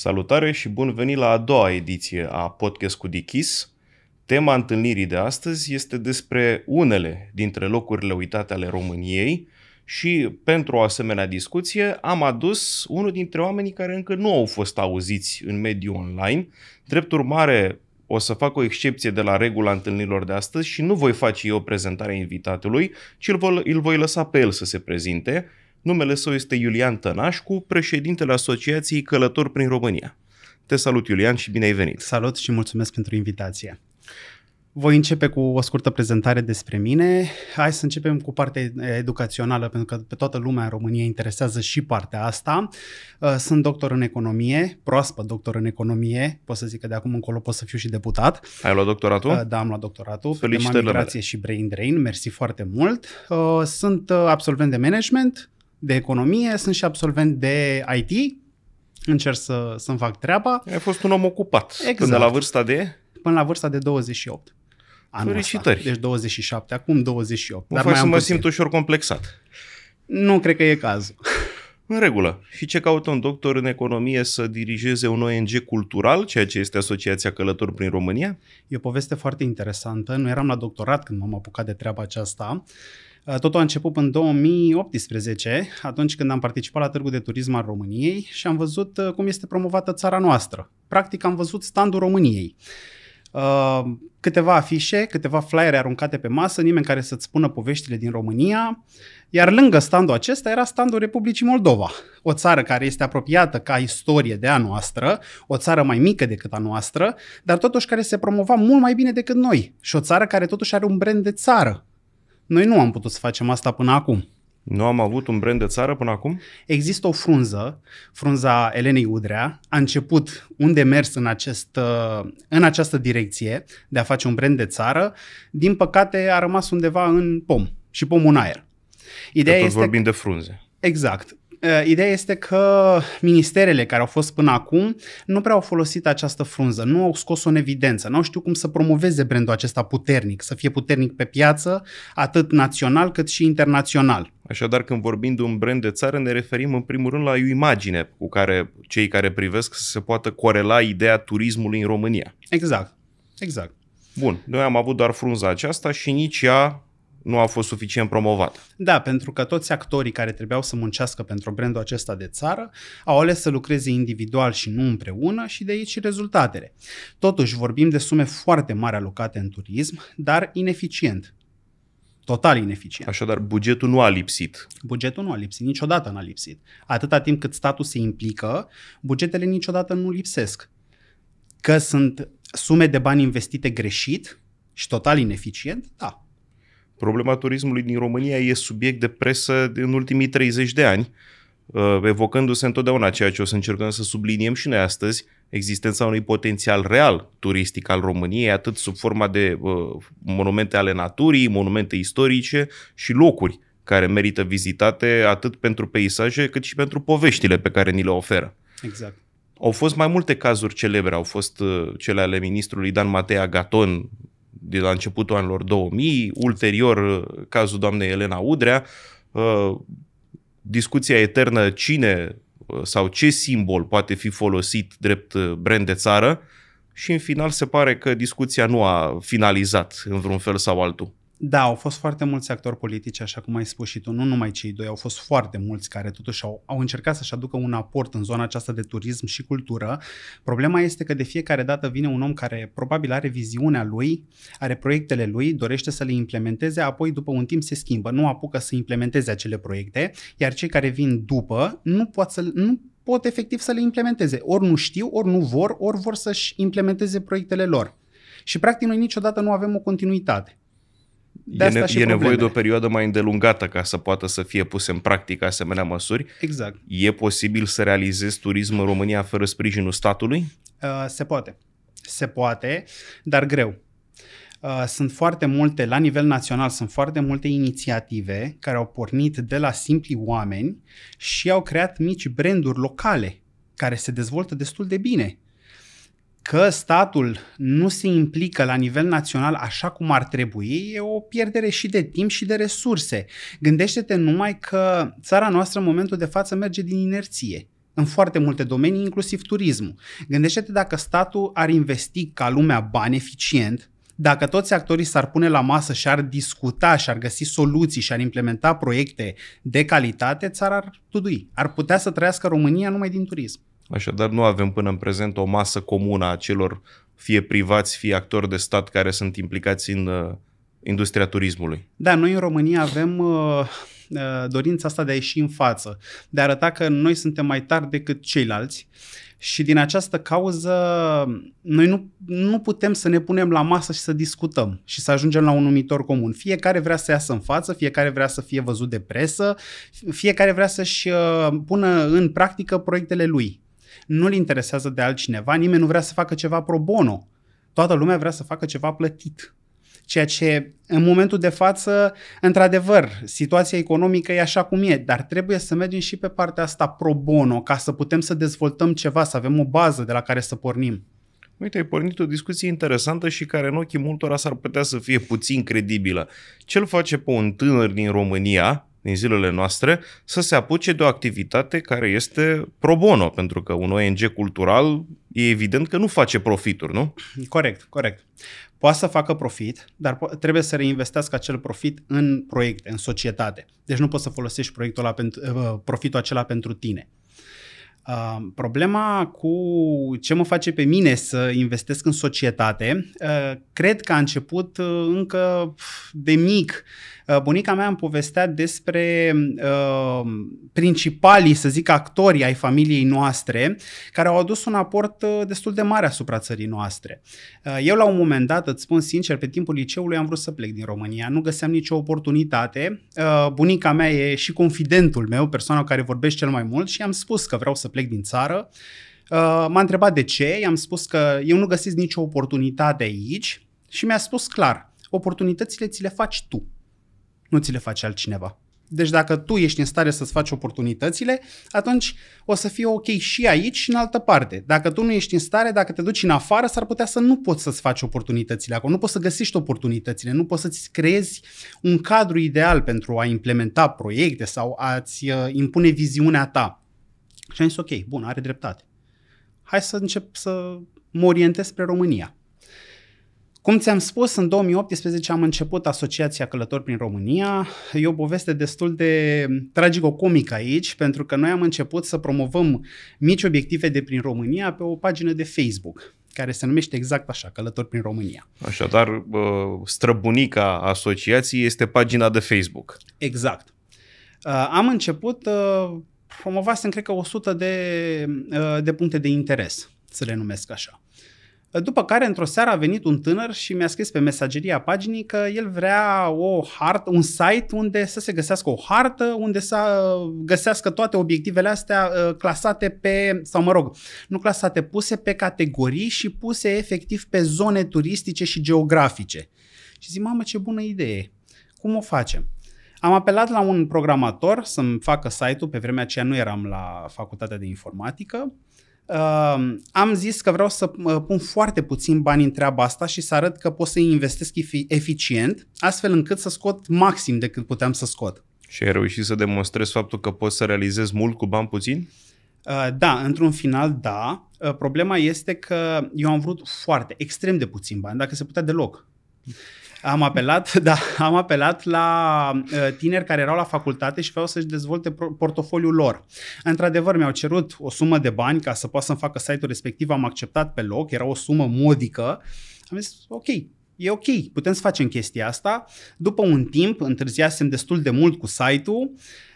Salutare și bun venit la a doua ediție a Podcast cu Dichis. Tema întâlnirii de astăzi este despre unele dintre locurile uitate ale României și pentru o asemenea discuție am adus unul dintre oamenii care încă nu au fost auziți în mediul online. Drept urmare, o să fac o excepție de la regula întâlnirilor de astăzi și nu voi face eu prezentarea invitatului, ci îl voi, îl voi lăsa pe el să se prezinte Numele său este Iulian Tănașcu, președintele Asociației Călători prin România. Te salut, Iulian, și bine ai venit! Salut și mulțumesc pentru invitație! Voi începe cu o scurtă prezentare despre mine. Hai să începem cu partea educațională, pentru că pe toată lumea în România interesează și partea asta. Uh, sunt doctor în economie, proaspăt doctor în economie. Pot să zic că de acum încolo pot să fiu și deputat. Ai luat doctoratul? Uh, da, am luat doctoratul. Felicitări migrație și brain drain. Mersi foarte mult. Uh, sunt absolvent de management de economie, sunt și absolvent de IT, încerc să, să-mi fac treaba. Ai fost un om ocupat. Exact. Până la vârsta de? Până la vârsta de 28. Anul Felicitări. Deci 27, acum 28. Mă dar mai să mă puțin. simt ușor complexat. Nu cred că e cazul. În regulă. Și ce caută un doctor în economie să dirigeze un ONG cultural, ceea ce este Asociația Călători prin România? E o poveste foarte interesantă. Nu eram la doctorat când m-am apucat de treaba aceasta. Uh, Uh, totul a început în 2018, atunci când am participat la Târgul de Turism al României și am văzut uh, cum este promovată țara noastră. Practic am văzut standul României. Uh, câteva afișe, câteva flyere aruncate pe masă, nimeni care să-ți spună poveștile din România, iar lângă standul acesta era standul Republicii Moldova, o țară care este apropiată ca istorie de a noastră, o țară mai mică decât a noastră, dar totuși care se promova mult mai bine decât noi și o țară care totuși are un brand de țară, noi nu am putut să facem asta până acum. Nu am avut un brand de țară până acum? Există o frunză, frunza Elenei Udrea, a început un demers în, acest, uh, în această direcție de a face un brand de țară, din păcate a rămas undeva în pom și pomul în aer. Ideea că tot este vorbim de frunze. Exact. Eh, ideea este că ministerele care au fost până acum nu prea au folosit această frunză, nu au scos-o în evidență, nu au știut cum să promoveze brandul acesta puternic, să fie puternic pe piață, atât național cât și internațional. Așadar, când vorbim de un brand de țară, ne referim în primul rând la o imagine cu care cei care privesc să se poată corela ideea turismului în România. Exact, exact. Bun, noi am avut doar frunza aceasta și nici ea nu a fost suficient promovată. Da, pentru că toți actorii care trebuiau să muncească pentru brandul acesta de țară au ales să lucreze individual și nu împreună și de aici rezultatele. Totuși, vorbim de sume foarte mari alocate în turism, dar ineficient, total ineficient. Așadar, bugetul nu a lipsit. Bugetul nu a lipsit, niciodată n-a lipsit. Atâta timp cât statul se implică, bugetele niciodată nu lipsesc. Că sunt sume de bani investite greșit și total ineficient, da, Problema turismului din România e subiect de presă în ultimii 30 de ani, uh, evocându-se întotdeauna ceea ce o să încercăm să subliniem și noi astăzi, existența unui potențial real turistic al României, atât sub forma de uh, monumente ale naturii, monumente istorice și locuri care merită vizitate atât pentru peisaje cât și pentru poveștile pe care ni le oferă. Exact. Au fost mai multe cazuri celebre, au fost uh, cele ale ministrului Dan Matea Gaton de la începutul anilor 2000, ulterior uh, cazul doamnei Elena Udrea, uh, discuția eternă cine uh, sau ce simbol poate fi folosit drept brand de țară și în final se pare că discuția nu a finalizat în vreun fel sau altul. Da, au fost foarte mulți actori politici, așa cum ai spus și tu, nu numai cei doi, au fost foarte mulți care totuși au, au încercat să-și aducă un aport în zona aceasta de turism și cultură. Problema este că de fiecare dată vine un om care probabil are viziunea lui, are proiectele lui, dorește să le implementeze, apoi după un timp se schimbă, nu apucă să implementeze acele proiecte, iar cei care vin după nu pot să nu pot efectiv să le implementeze. Ori nu știu, ori nu vor, ori vor să-și implementeze proiectele lor. Și practic noi niciodată nu avem o continuitate. De e, ne- și e nevoie de o perioadă mai îndelungată ca să poată să fie puse în practică asemenea măsuri. Exact. E posibil să realizezi turism în România fără sprijinul statului? Uh, se poate. Se poate, dar greu. Uh, sunt foarte multe, la nivel național, sunt foarte multe inițiative care au pornit de la simpli oameni și au creat mici branduri locale care se dezvoltă destul de bine că statul nu se implică la nivel național așa cum ar trebui, e o pierdere și de timp și de resurse. Gândește-te numai că țara noastră în momentul de față merge din inerție în foarte multe domenii, inclusiv turismul. Gândește-te dacă statul ar investi ca lumea bani eficient, dacă toți actorii s-ar pune la masă și ar discuta și ar găsi soluții și ar implementa proiecte de calitate, țara ar tudui. Ar putea să trăiască România numai din turism. Așadar, nu avem până în prezent o masă comună a celor fie privați, fie actori de stat care sunt implicați în uh, industria turismului. Da, noi în România avem uh, uh, dorința asta de a ieși în față, de a arăta că noi suntem mai tari decât ceilalți și din această cauză noi nu, nu putem să ne punem la masă și să discutăm și să ajungem la un numitor comun. Fiecare vrea să iasă în față, fiecare vrea să fie văzut de presă, fiecare vrea să-și uh, pună în practică proiectele lui nu-l interesează de altcineva, nimeni nu vrea să facă ceva pro bono. Toată lumea vrea să facă ceva plătit. Ceea ce, în momentul de față, într-adevăr, situația economică e așa cum e, dar trebuie să mergem și pe partea asta pro bono, ca să putem să dezvoltăm ceva, să avem o bază de la care să pornim. Uite, ai pornit o discuție interesantă și care în ochii multora s-ar putea să fie puțin credibilă. Ce-l face pe un tânăr din România din zilele noastre să se apuce de o activitate care este pro bono, pentru că un ONG cultural e evident că nu face profituri, nu? Corect, corect. Poate să facă profit, dar trebuie să reinvestească acel profit în proiecte, în societate. Deci nu poți să folosești proiectul ăla pentru, ă, profitul acela pentru tine. Uh, problema cu ce mă face pe mine să investesc în societate, uh, cred că a început uh, încă de mic Uh, bunica mea îmi povestea despre uh, principalii, să zic, actorii ai familiei noastre, care au adus un aport uh, destul de mare asupra țării noastre. Uh, eu, la un moment dat, îți spun sincer, pe timpul liceului am vrut să plec din România. Nu găseam nicio oportunitate. Uh, bunica mea e și confidentul meu, persoana cu care vorbesc cel mai mult și am spus că vreau să plec din țară. Uh, m-a întrebat de ce, i-am spus că eu nu găsesc nicio oportunitate aici și mi-a spus clar, oportunitățile ți le faci tu nu ți le face altcineva. Deci dacă tu ești în stare să-ți faci oportunitățile, atunci o să fie ok și aici și în altă parte. Dacă tu nu ești în stare, dacă te duci în afară, s-ar putea să nu poți să-ți faci oportunitățile acolo, nu poți să găsești oportunitățile, nu poți să-ți creezi un cadru ideal pentru a implementa proiecte sau a-ți uh, impune viziunea ta. Și am zis, ok, bun, are dreptate. Hai să încep să mă orientez spre România. Cum ți-am spus, în 2018 am început Asociația Călători prin România. E o poveste destul de tragico-comică aici, pentru că noi am început să promovăm mici obiective de prin România pe o pagină de Facebook care se numește exact așa, Călători prin România. Așadar, străbunica asociației este pagina de Facebook. Exact. Uh, am început, uh, promovasem, cred că 100 de, uh, de puncte de interes, să le numesc așa. După care, într-o seară, a venit un tânăr și mi-a scris pe mesageria paginii că el vrea o hartă, un site unde să se găsească o hartă, unde să uh, găsească toate obiectivele astea uh, clasate pe, sau mă rog, nu clasate, puse pe categorii și puse efectiv pe zone turistice și geografice. Și zic, mamă, ce bună idee! Cum o facem? Am apelat la un programator să-mi facă site-ul, pe vremea aceea nu eram la facultatea de informatică, am zis că vreau să pun foarte puțin bani în treaba asta și să arăt că pot să investesc eficient, astfel încât să scot maxim decât puteam să scot. Și ai reușit să demonstrezi faptul că poți să realizezi mult cu bani puțin? Uh, da, într-un final da. Uh, problema este că eu am vrut foarte, extrem de puțin bani, dacă se putea deloc. Am apelat, da, am apelat la uh, tineri care erau la facultate și vreau să-și dezvolte portofoliul lor. Într-adevăr, mi-au cerut o sumă de bani ca să pot să-mi facă site-ul respectiv, am acceptat pe loc, era o sumă modică. Am zis, ok, e ok, putem să facem chestia asta. După un timp, întârziasem destul de mult cu site-ul,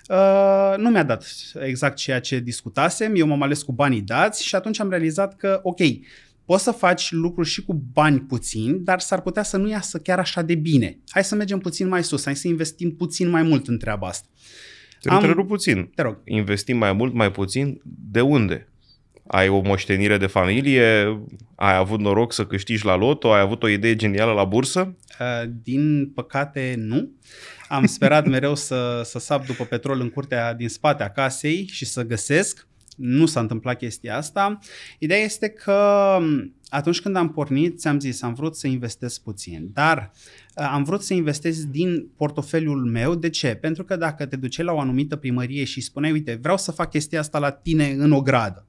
Uh, nu mi-a dat exact ceea ce discutasem, eu m-am ales cu banii dați și atunci am realizat că, ok, Poți să faci lucruri și cu bani puțini, dar s-ar putea să nu iasă chiar așa de bine. Hai să mergem puțin mai sus, hai să investim puțin mai mult în treaba asta. Te Am... întrerup puțin. Te rog. Investim mai mult, mai puțin, de unde? Ai o moștenire de familie, ai avut noroc să câștigi la loto, ai avut o idee genială la bursă? Uh, din păcate, nu. Am sperat mereu să, să sap după petrol în curtea din spate a casei și să găsesc nu s-a întâmplat chestia asta. Ideea este că atunci când am pornit, ți-am zis, am vrut să investesc puțin, dar uh, am vrut să investesc din portofeliul meu. De ce? Pentru că dacă te duceai la o anumită primărie și spuneai, uite, vreau să fac chestia asta la tine în o gradă,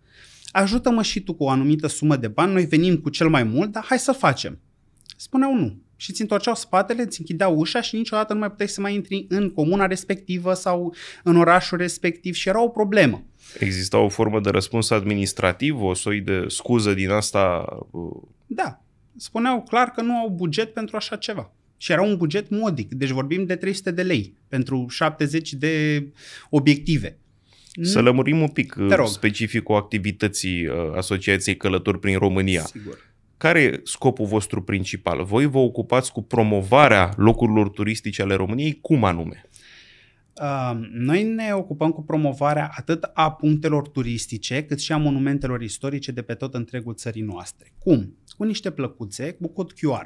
ajută-mă și tu cu o anumită sumă de bani, noi venim cu cel mai mult, dar hai să facem. Spuneau nu și ți întorceau spatele, ți închideau ușa și niciodată nu mai puteai să mai intri în comuna respectivă sau în orașul respectiv și era o problemă. Exista o formă de răspuns administrativ, o soi de scuză din asta? Uh, da. Spuneau clar că nu au buget pentru așa ceva. Și era un buget modic, deci vorbim de 300 de lei pentru 70 de obiective. Să lămurim un pic specificul activității uh, Asociației Călători prin România. Sigur care e scopul vostru principal? Voi vă ocupați cu promovarea locurilor turistice ale României, cum anume? Noi ne ocupăm cu promovarea atât a punctelor turistice, cât și a monumentelor istorice de pe tot întregul țării noastre. Cum? Cu niște plăcuțe, cu cod QR.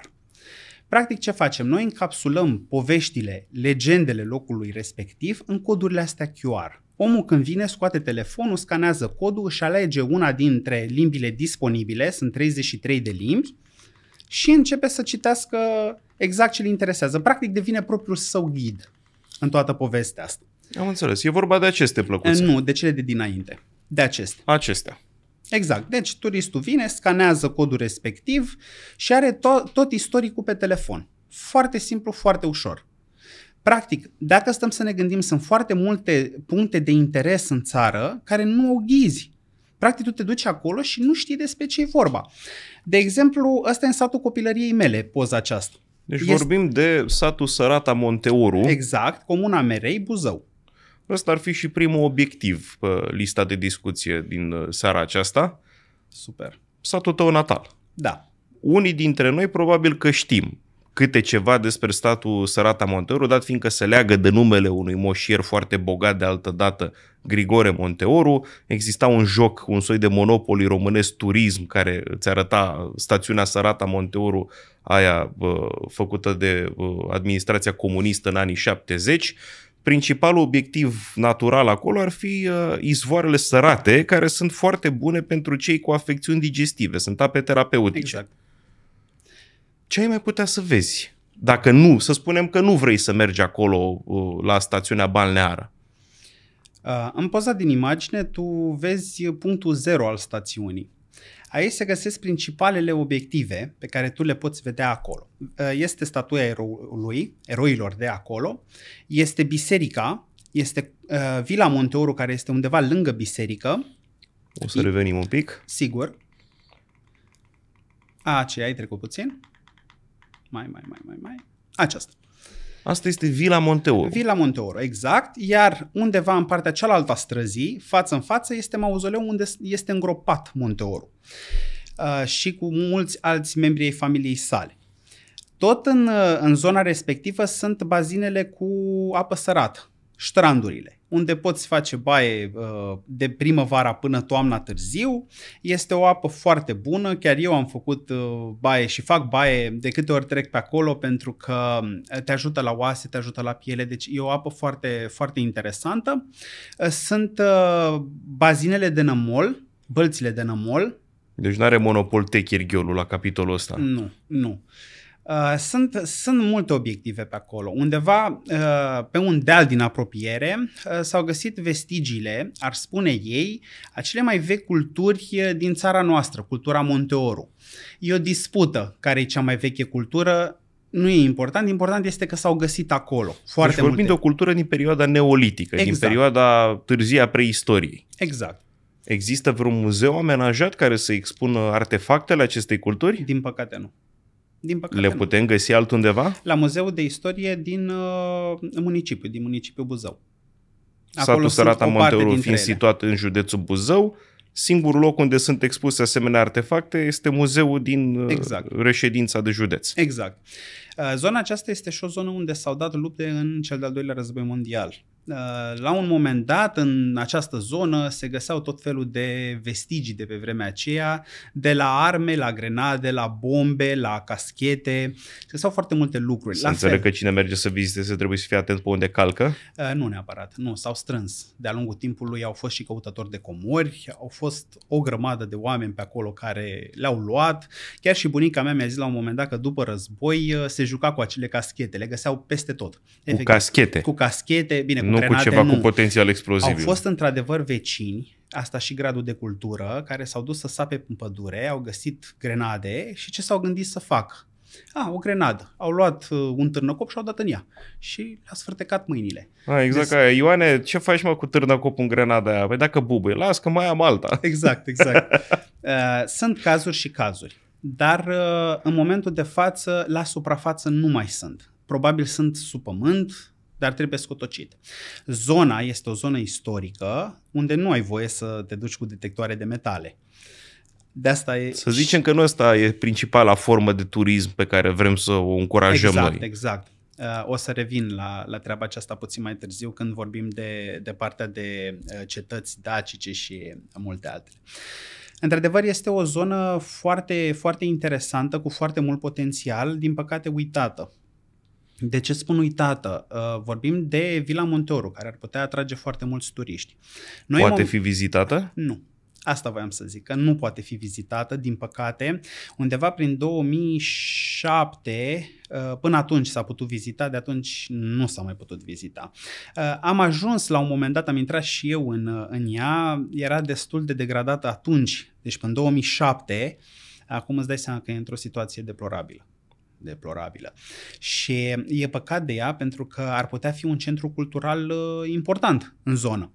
Practic ce facem? Noi încapsulăm poveștile, legendele locului respectiv în codurile astea QR. Omul când vine, scoate telefonul, scanează codul, își alege una dintre limbile disponibile, sunt 33 de limbi, și începe să citească exact ce îl interesează. Practic devine propriul său ghid în toată povestea asta. Am înțeles. E vorba de aceste plăcuțe. Nu, de cele de dinainte. De acestea. Acestea. Exact. Deci turistul vine, scanează codul respectiv și are to- tot istoricul pe telefon. Foarte simplu, foarte ușor. Practic, dacă stăm să ne gândim, sunt foarte multe puncte de interes în țară care nu au ghizi. Practic, tu te duci acolo și nu știi despre ce e vorba. De exemplu, ăsta e în satul copilăriei mele, poza aceasta. Deci este... vorbim de satul Sărata Monteoru. Exact, comuna Merei, Buzău. Ăsta ar fi și primul obiectiv pe lista de discuție din uh, seara aceasta. Super. Satul tău natal. Da. Unii dintre noi probabil că știm câte ceva despre statul Sărata Monteoru, dat fiindcă se leagă de numele unui moșier foarte bogat de altă dată, Grigore Monteoru. Exista un joc, un soi de monopoli românesc turism care îți arăta stațiunea Sărata Monteoru, aia făcută de administrația comunistă în anii 70, principalul obiectiv natural acolo ar fi uh, izvoarele sărate, care sunt foarte bune pentru cei cu afecțiuni digestive, sunt ape terapeutice. Exact ce ai mai putea să vezi? Dacă nu, să spunem că nu vrei să mergi acolo uh, la stațiunea balneară. Uh, în poza din imagine, tu vezi punctul zero al stațiunii. Aici se găsesc principalele obiective pe care tu le poți vedea acolo. Uh, este statuia eroului, eroilor de acolo, este biserica, este uh, Vila Monteoru care este undeva lângă biserică. O să revenim un pic. Sigur. A, ce ai trecut puțin? mai, mai, mai, mai, mai. Aceasta. Asta este Vila Monteoro. Vila Monteoro, exact. Iar undeva în partea cealaltă a străzii, față în față, este mauzoleu unde este îngropat Monteoro uh, și cu mulți alți membri ai familiei sale. Tot în, uh, în zona respectivă sunt bazinele cu apă sărată, ștrandurile unde poți face baie uh, de primăvara până toamna târziu. Este o apă foarte bună, chiar eu am făcut uh, baie și fac baie de câte ori trec pe acolo pentru că um, te ajută la oase, te ajută la piele, deci e o apă foarte, foarte interesantă. Uh, sunt bazinele de nămol, bălțile de nămol. Deci nu are monopol techirghiolul la capitolul ăsta. Nu, nu. Uh, Uh, sunt, sunt multe obiective pe acolo. Undeva, uh, pe un deal din apropiere, uh, s-au găsit vestigiile, ar spune ei, a cele mai vechi culturi din țara noastră, cultura Monteoru. E o dispută care e cea mai veche cultură, nu e important, important este că s-au găsit acolo. Foarte deci vorbim multe. de o cultură din perioada neolitică, exact. din perioada târzia preistoriei. Exact. Există vreun muzeu amenajat care să expună artefactele acestei culturi? Din păcate nu. Din păcate, Le putem nu. găsi altundeva? La Muzeul de Istorie din uh, municipiu, din municipiul Buzău. Acolo Satul Sărata Monteorul fiind ele. situat în județul Buzău, singurul loc unde sunt expuse asemenea artefacte este muzeul din uh, exact. reședința de județ. Exact. Uh, zona aceasta este și o zonă unde s-au dat lupte în cel de-al doilea război mondial. Uh, la un moment dat, în această zonă, se găseau tot felul de vestigii de pe vremea aceea, de la arme, la grenade, la bombe, la caschete, se găseau foarte multe lucruri. Să înțeleg că cine merge să viziteze trebuie să fie atent pe unde calcă? Uh, nu neapărat, nu, s-au strâns. De-a lungul timpului au fost și căutători de comori, au fost o grămadă de oameni pe acolo care le-au luat. Chiar și bunica mea mi-a zis la un moment dat că după război uh, se juca cu acele caschete, le găseau peste tot. cu caschete? Cu caschete, bine, cu nu cu ceva nu. cu potențial exploziv. Au fost într-adevăr vecini, asta și gradul de cultură, care s-au dus să sape în pădure, au găsit grenade și ce s-au gândit să fac? A, o grenadă. Au luat uh, un târnăcop și au dat în ea. Și le-a sfârtecat mâinile. A, exact deci... aia. Ioane, ce faci mă cu târnăcopul în grenada aia? Păi dacă bubuie, las că mai am alta. Exact, exact. Uh, sunt cazuri și cazuri. Dar uh, în momentul de față, la suprafață nu mai sunt. Probabil sunt sub pământ, dar trebuie scotocit. Zona este o zonă istorică unde nu ai voie să te duci cu detectoare de metale. De asta e... Să zicem că nu asta e principala formă de turism pe care vrem să o încurajăm exact, noi. Exact, exact. O să revin la, la treaba aceasta puțin mai târziu când vorbim de, de partea de uh, cetăți dacice și multe altele. Într-adevăr, este o zonă foarte, foarte interesantă, cu foarte mult potențial, din păcate uitată de ce spun uitată? Uh, vorbim de Vila Monteoru, care ar putea atrage foarte mulți turiști. Noi Poate mom- fi vizitată? Nu. Asta voiam să zic, că nu poate fi vizitată, din păcate. Undeva prin 2007, uh, până atunci s-a putut vizita, de atunci nu s-a mai putut vizita. Uh, am ajuns la un moment dat, am intrat și eu în, în ea, era destul de degradată atunci, deci în 2007, acum îți dai seama că e într-o situație deplorabilă deplorabilă. Și e păcat de ea pentru că ar putea fi un centru cultural uh, important în zonă.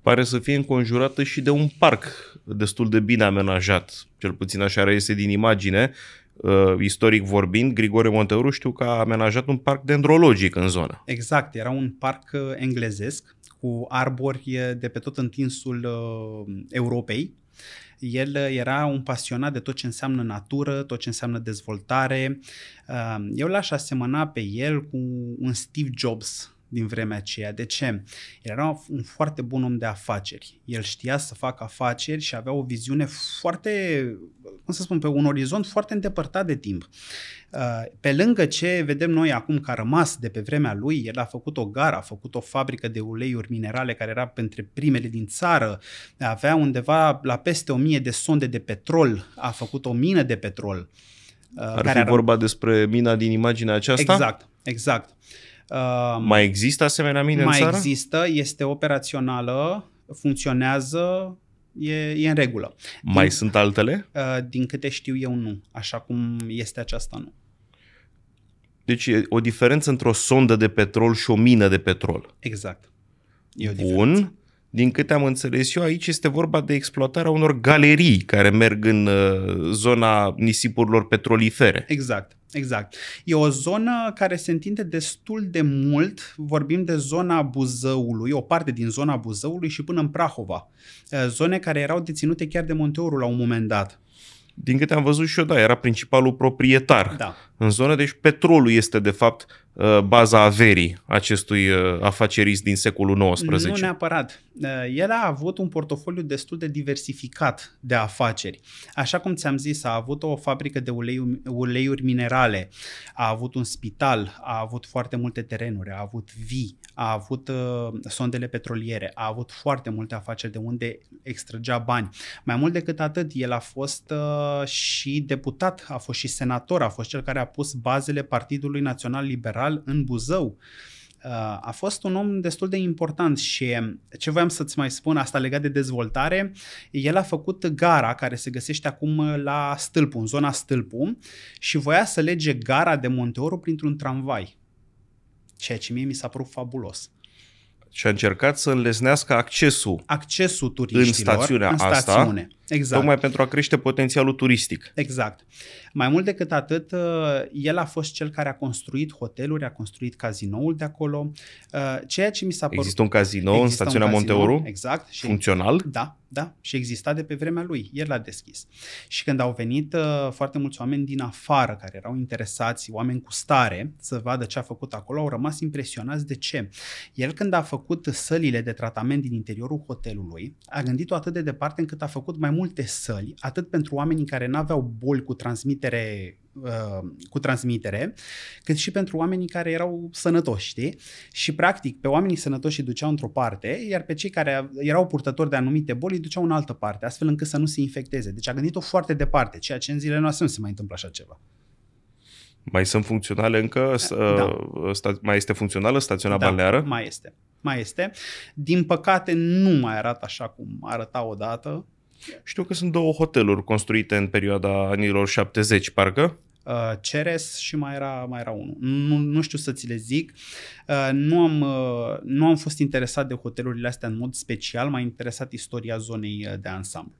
Pare să fie înconjurată și de un parc destul de bine amenajat, cel puțin așa reiese din imagine. Uh, istoric vorbind, Grigore Monteuru știu că a amenajat un parc dendrologic în zonă. Exact, era un parc uh, englezesc cu arbori uh, de pe tot întinsul uh, Europei, el era un pasionat de tot ce înseamnă natură, tot ce înseamnă dezvoltare. Eu l-aș asemăna pe el cu un Steve Jobs din vremea aceea. De ce? El era un foarte bun om de afaceri. El știa să facă afaceri și avea o viziune foarte, cum să spun, pe un orizont foarte îndepărtat de timp. Uh, pe lângă ce vedem noi acum că a rămas de pe vremea lui, el a făcut o gară, a făcut o fabrică de uleiuri minerale care era printre primele din țară, avea undeva la peste o mie de sonde de petrol, a făcut o mină de petrol. Uh, ar care fi ar... vorba despre mina din imaginea aceasta? Exact, exact. Uh, Um, mai există asemenea mine mai în țară? Mai există, este operațională, funcționează, e, e în regulă. Mai din, sunt altele? Uh, din câte știu eu, nu. Așa cum este aceasta, nu. Deci e o diferență între o sondă de petrol și o mină de petrol. Exact. E o Bun. Diferență. Din câte am înțeles eu, aici este vorba de exploatarea unor galerii care merg în uh, zona nisipurilor petrolifere. Exact. Exact. E o zonă care se întinde destul de mult, vorbim de zona Buzăului, o parte din zona Buzăului și până în Prahova. Uh, zone care erau deținute chiar de Monteorul la un moment dat. Din câte am văzut și eu, da, era principalul proprietar. Da în zonă, deci petrolul este de fapt uh, baza averii acestui uh, afacerist din secolul XIX. Nu neapărat. Uh, el a avut un portofoliu destul de diversificat de afaceri. Așa cum ți-am zis, a avut o fabrică de uleiuri, uleiuri minerale, a avut un spital, a avut foarte multe terenuri, a avut vii, a avut uh, sondele petroliere, a avut foarte multe afaceri de unde extragea bani. Mai mult decât atât, el a fost uh, și deputat, a fost și senator, a fost cel care a pus bazele Partidului Național Liberal în Buzău. Uh, a fost un om destul de important și ce voiam să-ți mai spun, asta legat de dezvoltare, el a făcut gara care se găsește acum la Stâlpu, în zona Stâlpu și voia să lege gara de Monteoru printr-un tramvai, ceea ce mie mi s-a părut fabulos și a încercat să înlesnească accesul, accesul turiștilor în stațiunea în stațiune. asta. Exact. Tocmai pentru a crește potențialul turistic. Exact. Mai mult decât atât, uh, el a fost cel care a construit hoteluri, a construit cazinoul de acolo, uh, ceea ce mi s-a părut... Există un cazinou în stațiunea Monteoru? Exact. Și funcțional? Da, da. Și exista de pe vremea lui. El l-a deschis. Și când au venit uh, foarte mulți oameni din afară care erau interesați, oameni cu stare, să vadă ce a făcut acolo, au rămas impresionați de ce. El când a făcut sălile de tratament din interiorul hotelului, a gândit-o atât de departe încât a făcut mai mult multe săli, atât pentru oamenii care nu aveau boli cu transmitere uh, cu transmitere, cât și pentru oamenii care erau sănătoși, știi? Și practic pe oamenii sănătoși îi duceau într-o parte, iar pe cei care erau purtători de anumite boli îi duceau în altă parte, astfel încât să nu se infecteze. Deci a gândit-o foarte departe, ceea ce în zilele noastre nu se mai întâmplă așa ceva. Mai sunt funcționale încă? Da. Uh, sta- mai este funcțională stațiunea da, balneară? mai este. Mai este. Din păcate nu mai arată așa cum arăta odată știu că sunt două hoteluri construite în perioada anilor 70, parcă. Uh, Ceres și mai era, mai era unul. Nu, nu știu să ți le zic. Uh, nu, am, uh, nu am fost interesat de hotelurile astea în mod special, m-a interesat istoria zonei de ansamblu.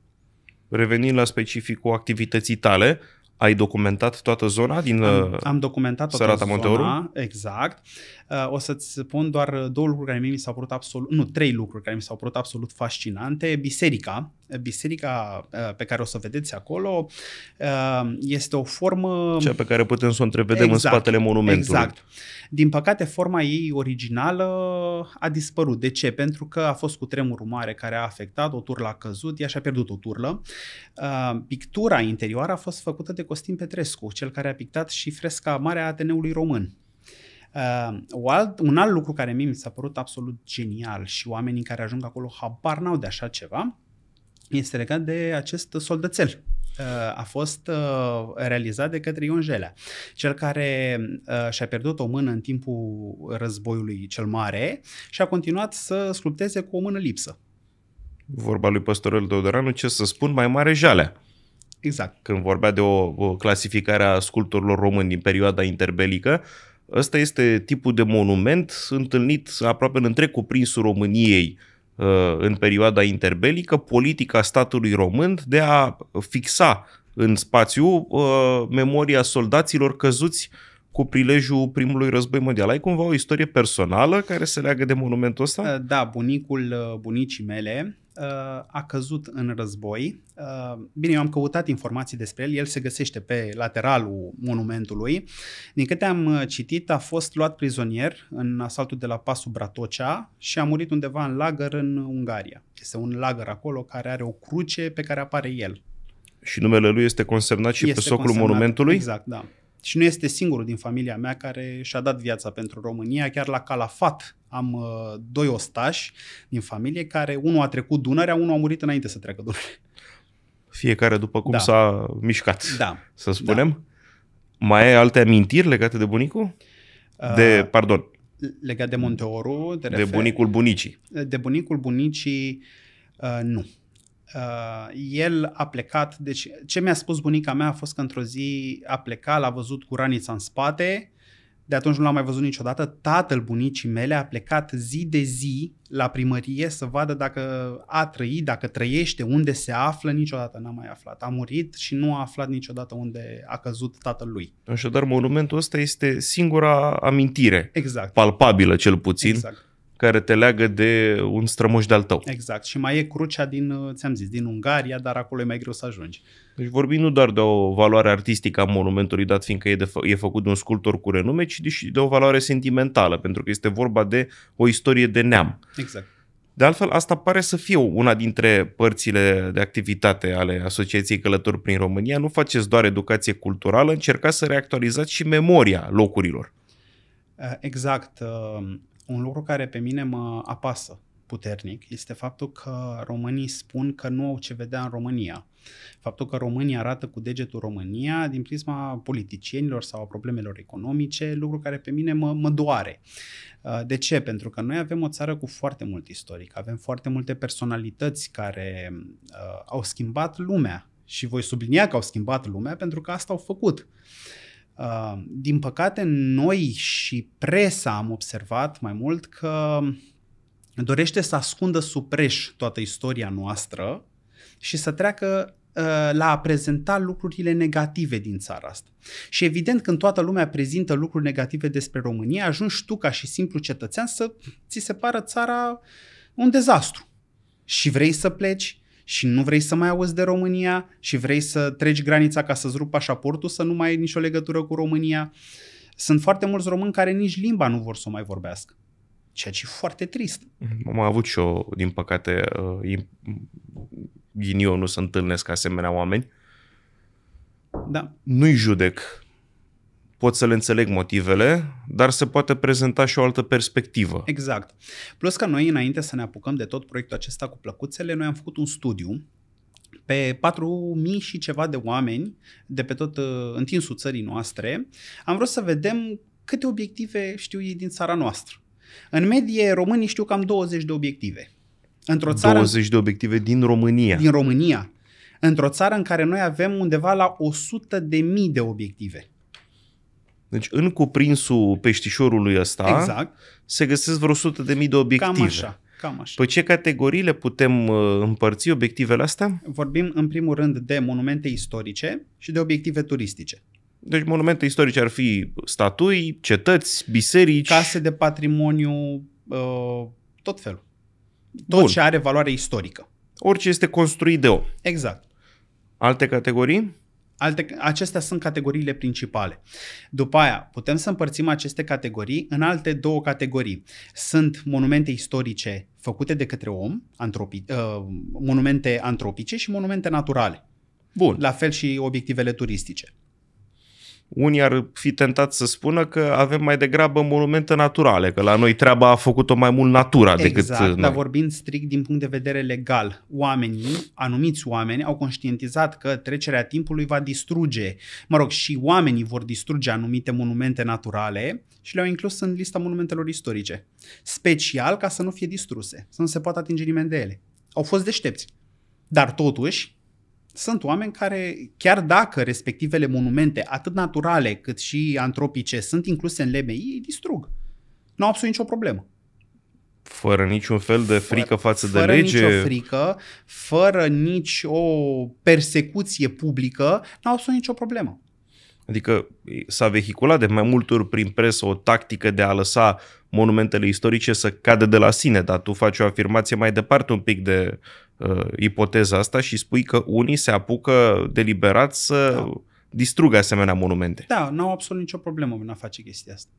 Revenind la specificul activității tale, ai documentat toată zona din am, am documentat toată Sărata zona, Monteoru? exact. Uh, o să-ți spun doar uh, două lucruri care mie mi s-au părut absolut, nu, trei lucruri care mi s-au părut absolut fascinante. Biserica, uh, biserica pe care o să vedeți acolo este o formă... Cea pe care putem să o întrevedem exact, în spatele monumentului. Exact. Din păcate, forma ei originală a dispărut. De ce? Pentru că a fost cu tremurul mare care a afectat, o turlă a căzut, ea și-a pierdut o turlă. Pictura interioară a fost făcută de Costin Petrescu, cel care a pictat și fresca mare a Ateneului Român. Uh, alt, un alt lucru care mie mi s-a părut absolut genial și oamenii care ajung acolo habar n-au de așa ceva, este legat de acest soldățel ehm, a fost ehm, realizat de către Ion Jelea, cel care și-a pierdut o mână în timpul războiului cel mare și a continuat să sculpteze cu o mână lipsă. Vorba lui Păstorel Deodoranu, ce să spun, mai mare jalea. Exact. Când vorbea de o, o clasificare a sculptorilor români din perioada interbelică, uh, Ăsta este tipul de monument întâlnit aproape în întreg cuprinsul României uh, în perioada interbelică, politica statului român de a fixa în spațiu uh, memoria soldaților căzuți cu prilejul primului război mondial. Ai cumva o istorie personală care se leagă de monumentul ăsta? Uh, da, bunicul bunicii mele a căzut în război. Uh, bine, eu am căutat informații despre el, el se găsește pe lateralul monumentului. Din câte am uh, citit, a fost luat prizonier în asaltul de la Pasul Bratocea și a murit undeva în lagăr în Ungaria. Este un lagăr acolo care are o cruce pe care apare el. Și numele lui este consemnat și este pe socul monumentului? Exact, da. Și nu este singurul din familia mea care și-a dat viața pentru România, chiar la Calafat am uh, doi ostași din familie care unul a trecut Dunărea, unul a murit înainte să treacă Dunărea. Fiecare după cum da. s-a mișcat, da. să spunem. Da. Mai ai alte amintiri legate de bunicul? Uh, de, uh, pardon. Legat de Monteoru? De, de bunicul bunicii. De bunicul bunicii, uh, nu. Uh, el a plecat, deci ce mi-a spus bunica mea a fost că într-o zi a plecat, l-a văzut cu ranița în spate, de atunci nu l-am mai văzut niciodată. Tatăl bunicii mele a plecat zi de zi la primărie să vadă dacă a trăit, dacă trăiește, unde se află. Niciodată n-a mai aflat. A murit și nu a aflat niciodată unde a căzut tatăl lui. Așadar, monumentul ăsta este singura amintire. Exact. Palpabilă, cel puțin. Exact care te leagă de un strămoș de-al tău. Exact. Și mai e crucea din, uh, ți-am zis, din Ungaria, dar acolo e mai greu să ajungi. Deci vorbim nu doar de o valoare artistică a monumentului, dat fiindcă e, de fă, e făcut de un sculptor cu renume, ci și de o valoare sentimentală, pentru că este vorba de o istorie de neam. Exact. De altfel, asta pare să fie una dintre părțile de activitate ale Asociației Călători prin România. Nu faceți doar educație culturală, încercați să reactualizați și memoria locurilor. Uh, exact. Uh, un lucru care pe mine mă apasă puternic este faptul că românii spun că nu au ce vedea în România. Faptul că România arată cu degetul România din prisma politicienilor sau a problemelor economice, lucru care pe mine mă, mă doare. Uh, de ce? Pentru că noi avem o țară cu foarte mult istoric, avem foarte multe personalități care uh, au schimbat lumea și voi sublinia că au schimbat lumea pentru că asta au făcut. Uh, Uh, din păcate, noi și presa am observat mai mult că dorește să ascundă sub preș toată istoria noastră și să treacă uh, la a prezenta lucrurile negative din țara asta. Și evident, când toată lumea prezintă lucruri negative despre România, ajungi tu ca și simplu cetățean să ți se pară țara un dezastru. Și vrei să pleci, și nu vrei să mai auzi de România și vrei să treci granița ca să-ți rup pașaportul, să nu mai ai nicio legătură cu România. Sunt foarte mulți români care nici limba nu vor să o mai vorbească. Ceea ce e foarte trist. Am avut și eu, din păcate, uh, ghinionul să întâlnesc asemenea oameni. Da. Nu-i judec pot să le înțeleg motivele, dar se poate prezenta și o altă perspectivă. Exact. Plus că noi, înainte să ne apucăm de tot proiectul acesta cu plăcuțele, noi am făcut un studiu pe 4.000 și ceva de oameni de pe tot uh, întinsul țării noastre. Am vrut să vedem câte obiective știu ei din țara noastră. În medie, românii știu cam 20 de obiective. Într-o țară, 20 de obiective din România. Din România. Într-o țară în care noi avem undeva la 100 de mii de obiective. Deci în cuprinsul peștișorului ăsta exact. se găsesc vreo 100.000 de mii de obiective. Cam așa. Cam așa. Pe păi ce categoriile putem uh, împărți obiectivele astea? Vorbim în primul rând de monumente istorice și de obiective turistice. Deci monumente istorice ar fi statui, cetăți, biserici... Case de patrimoniu, uh, tot felul. Tot Bun. ce are valoare istorică. Orice este construit de om. Exact. Alte categorii? Alte, acestea sunt categoriile principale. După aia, putem să împărțim aceste categorii în alte două categorii. Sunt monumente istorice făcute de către om, antropi, uh, monumente antropice și monumente naturale. Bun. La fel și obiectivele turistice unii ar fi tentat să spună că avem mai degrabă monumente naturale, că la noi treaba a făcut-o mai mult natura decât exact, noi. dar vorbind strict din punct de vedere legal, oamenii, anumiți oameni, au conștientizat că trecerea timpului va distruge, mă rog, și oamenii vor distruge anumite monumente naturale și le-au inclus în lista monumentelor istorice, special ca să nu fie distruse, să nu se poată atinge nimeni de ele. Au fost deștepți. Dar totuși, sunt oameni care, chiar dacă respectivele monumente, atât naturale cât și antropice, sunt incluse în leme, ei distrug. Nu au absolut nicio problemă. Fără niciun fel de frică fără, față fără de lege. Fără nicio frică, fără nici o persecuție publică, nu au absolut nicio problemă. Adică s-a vehiculat de mai multe ori prin presă o tactică de a lăsa monumentele istorice să cadă de la sine, dar tu faci o afirmație mai departe un pic de uh, ipoteza asta și spui că unii se apucă deliberat să da. distrugă asemenea monumente. Da, nu au absolut nicio problemă în a face chestia asta.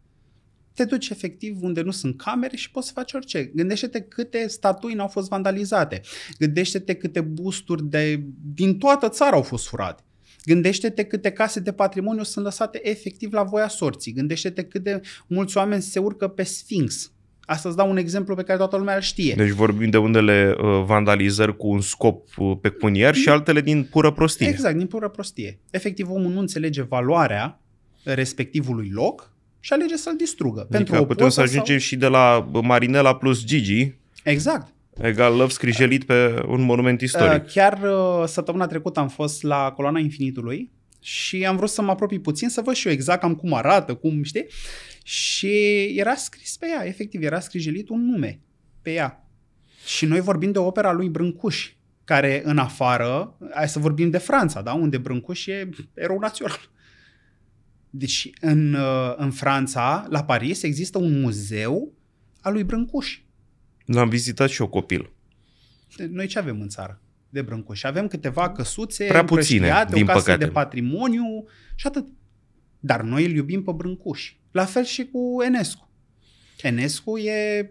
Te duci efectiv unde nu sunt camere și poți să faci orice. Gândește-te câte statui n-au fost vandalizate. Gândește-te câte busturi de, din toată țara au fost furate. Gândește-te câte case de patrimoniu sunt lăsate efectiv la voia sorții. Gândește-te cât de mulți oameni se urcă pe Sfinx Asta îți dau un exemplu pe care toată lumea îl știe. Deci vorbim de unele uh, vandalizări cu un scop uh, pecuniar și altele din pură prostie. Exact, din pură prostie. Efectiv, omul nu înțelege valoarea respectivului loc și alege să-l distrugă. Adică pentru putem să ajungem sau... și de la Marinela plus Gigi. Exact. Egal love scrijelit pe un monument uh, istoric. Chiar uh, săptămâna trecută am fost la coloana Infinitului și am vrut să mă apropii puțin să văd și eu exact cam cum arată, cum știi. Și era scris pe ea, efectiv, era scrijelit un nume pe ea. Și noi vorbim de opera lui Brâncuș, care în afară, hai să vorbim de Franța, da? unde Brâncuș e erou național. Deci în, uh, în Franța, la Paris, există un muzeu al lui Brâncuș. L-am vizitat și eu copil. Noi ce avem în țară de Brâncuș? Avem câteva căsuțe Prea puține, din o casă păcate. de patrimoniu și atât. Dar noi îl iubim pe Brâncuși. La fel și cu Enescu. Enescu e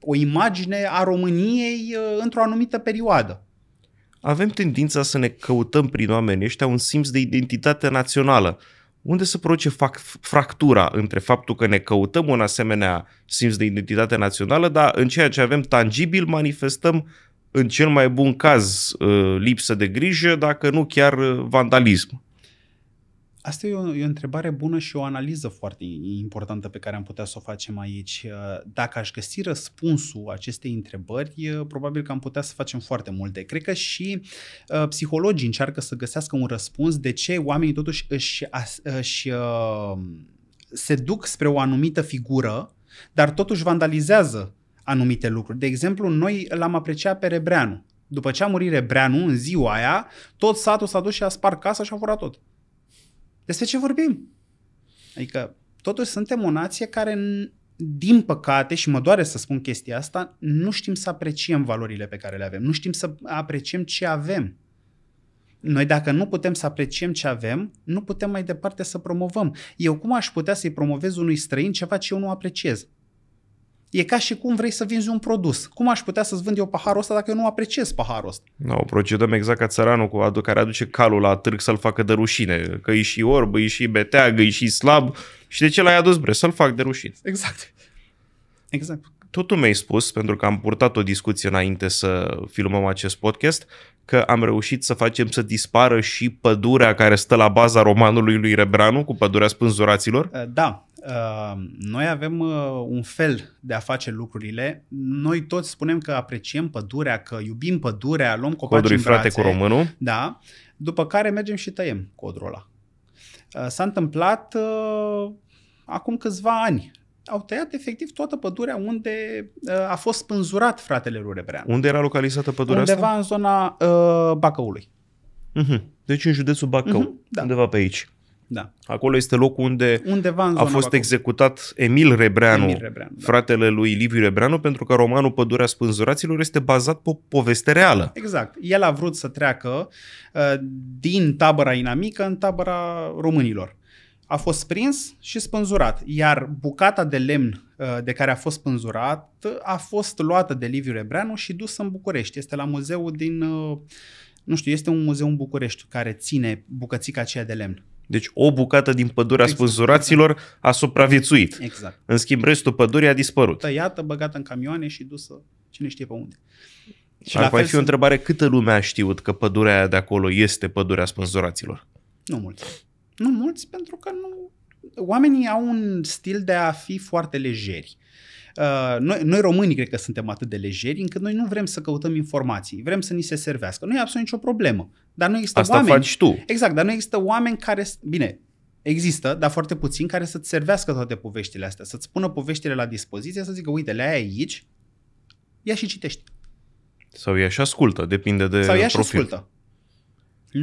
o imagine a României uh, într-o anumită perioadă. Avem tendința să ne căutăm prin oamenii ăștia un simț de identitate națională. Unde se produce fac- fractura între faptul că ne căutăm un asemenea simț de identitate națională, dar în ceea ce avem tangibil manifestăm în cel mai bun caz uh, lipsă de grijă, dacă nu chiar uh, vandalism? Asta e o, e o întrebare bună și o analiză foarte importantă pe care am putea să o facem aici. Uh, dacă aș găsi răspunsul acestei întrebări, uh, probabil că am putea să facem foarte multe. Cred că și uh, psihologii încearcă să găsească un răspuns de ce oamenii totuși își, își uh, se duc spre o anumită figură, dar totuși vandalizează anumite lucruri. De exemplu, noi l-am apreciat pe Rebreanu. După ce a murit Rebreanu, în ziua aia, tot satul s-a dus și a spart casa și a furat tot despre ce vorbim? Adică, totuși, suntem o nație care, din păcate, și mă doare să spun chestia asta, nu știm să apreciem valorile pe care le avem. Nu știm să apreciem ce avem. Noi dacă nu putem să apreciem ce avem, nu putem mai departe să promovăm. Eu cum aș putea să-i promovez unui străin ceva ce eu nu apreciez? E ca și cum vrei să vinzi un produs. Cum aș putea să-ți vând eu paharul ăsta dacă eu nu apreciez paharul ăsta? No, procedăm exact ca țăranul cu adu- care aduce calul la târg să-l facă de rușine. Că e și orb, e și beteag, e și slab. Și de ce l-ai adus, bre? Să-l fac de rușine. Exact. Exact totul mi-ai spus, pentru că am purtat o discuție înainte să filmăm acest podcast, că am reușit să facem să dispară și pădurea care stă la baza romanului lui Rebranu cu pădurea spânzuraților? Uh, da. Uh, noi avem uh, un fel de a face lucrurile. Noi toți spunem că apreciem pădurea, că iubim pădurea, luăm copaci Codrui în brațe. frate cu românul. Da. După care mergem și tăiem codrul ăla. S-a întâmplat acum câțiva ani au tăiat efectiv toată pădurea unde uh, a fost spânzurat fratele lui Unde era localizată pădurea Undeva asta? în zona uh, Bacăului. Uh-huh. Deci în județul Bacău, uh-huh, da. undeva pe aici. Da. Acolo este locul unde Undeva în a fost Bacău. executat Emil Rebreanu, Emil Rebreanu da. fratele lui Liviu Rebreanu, pentru că romanul Pădurea Spânzuraților este bazat pe o poveste reală. Exact. El a vrut să treacă uh, din tabăra inamică în tabăra românilor a fost prins și spânzurat, iar bucata de lemn uh, de care a fost spânzurat a fost luată de Liviu Rebreanu și dusă în București. Este la muzeul din, uh, nu știu, este un muzeu în București care ține bucățica aceea de lemn. Deci o bucată din pădurea exact. spânzuraților a supraviețuit. Exact. În schimb, restul pădurii a dispărut. Tăiată, băgată în camioane și dusă cine știe pe unde. Și Ar mai fi o întrebare, câtă lume a știut că pădurea de acolo este pădurea spânzuraților? Nu mult. Nu mulți, pentru că nu... Oamenii au un stil de a fi foarte lejeri. Uh, noi, noi românii cred că suntem atât de lejeri încât noi nu vrem să căutăm informații, vrem să ni se servească. Nu e absolut nicio problemă. Dar nu există Asta oameni. faci tu. Exact, dar nu există oameni care. Bine, există, dar foarte puțin, care să-ți servească toate poveștile astea, să-ți pună poveștile la dispoziție, să zică, uite, le ai aici, ia și citește. Sau ia și ascultă, depinde de Sau ia și profil. ascultă.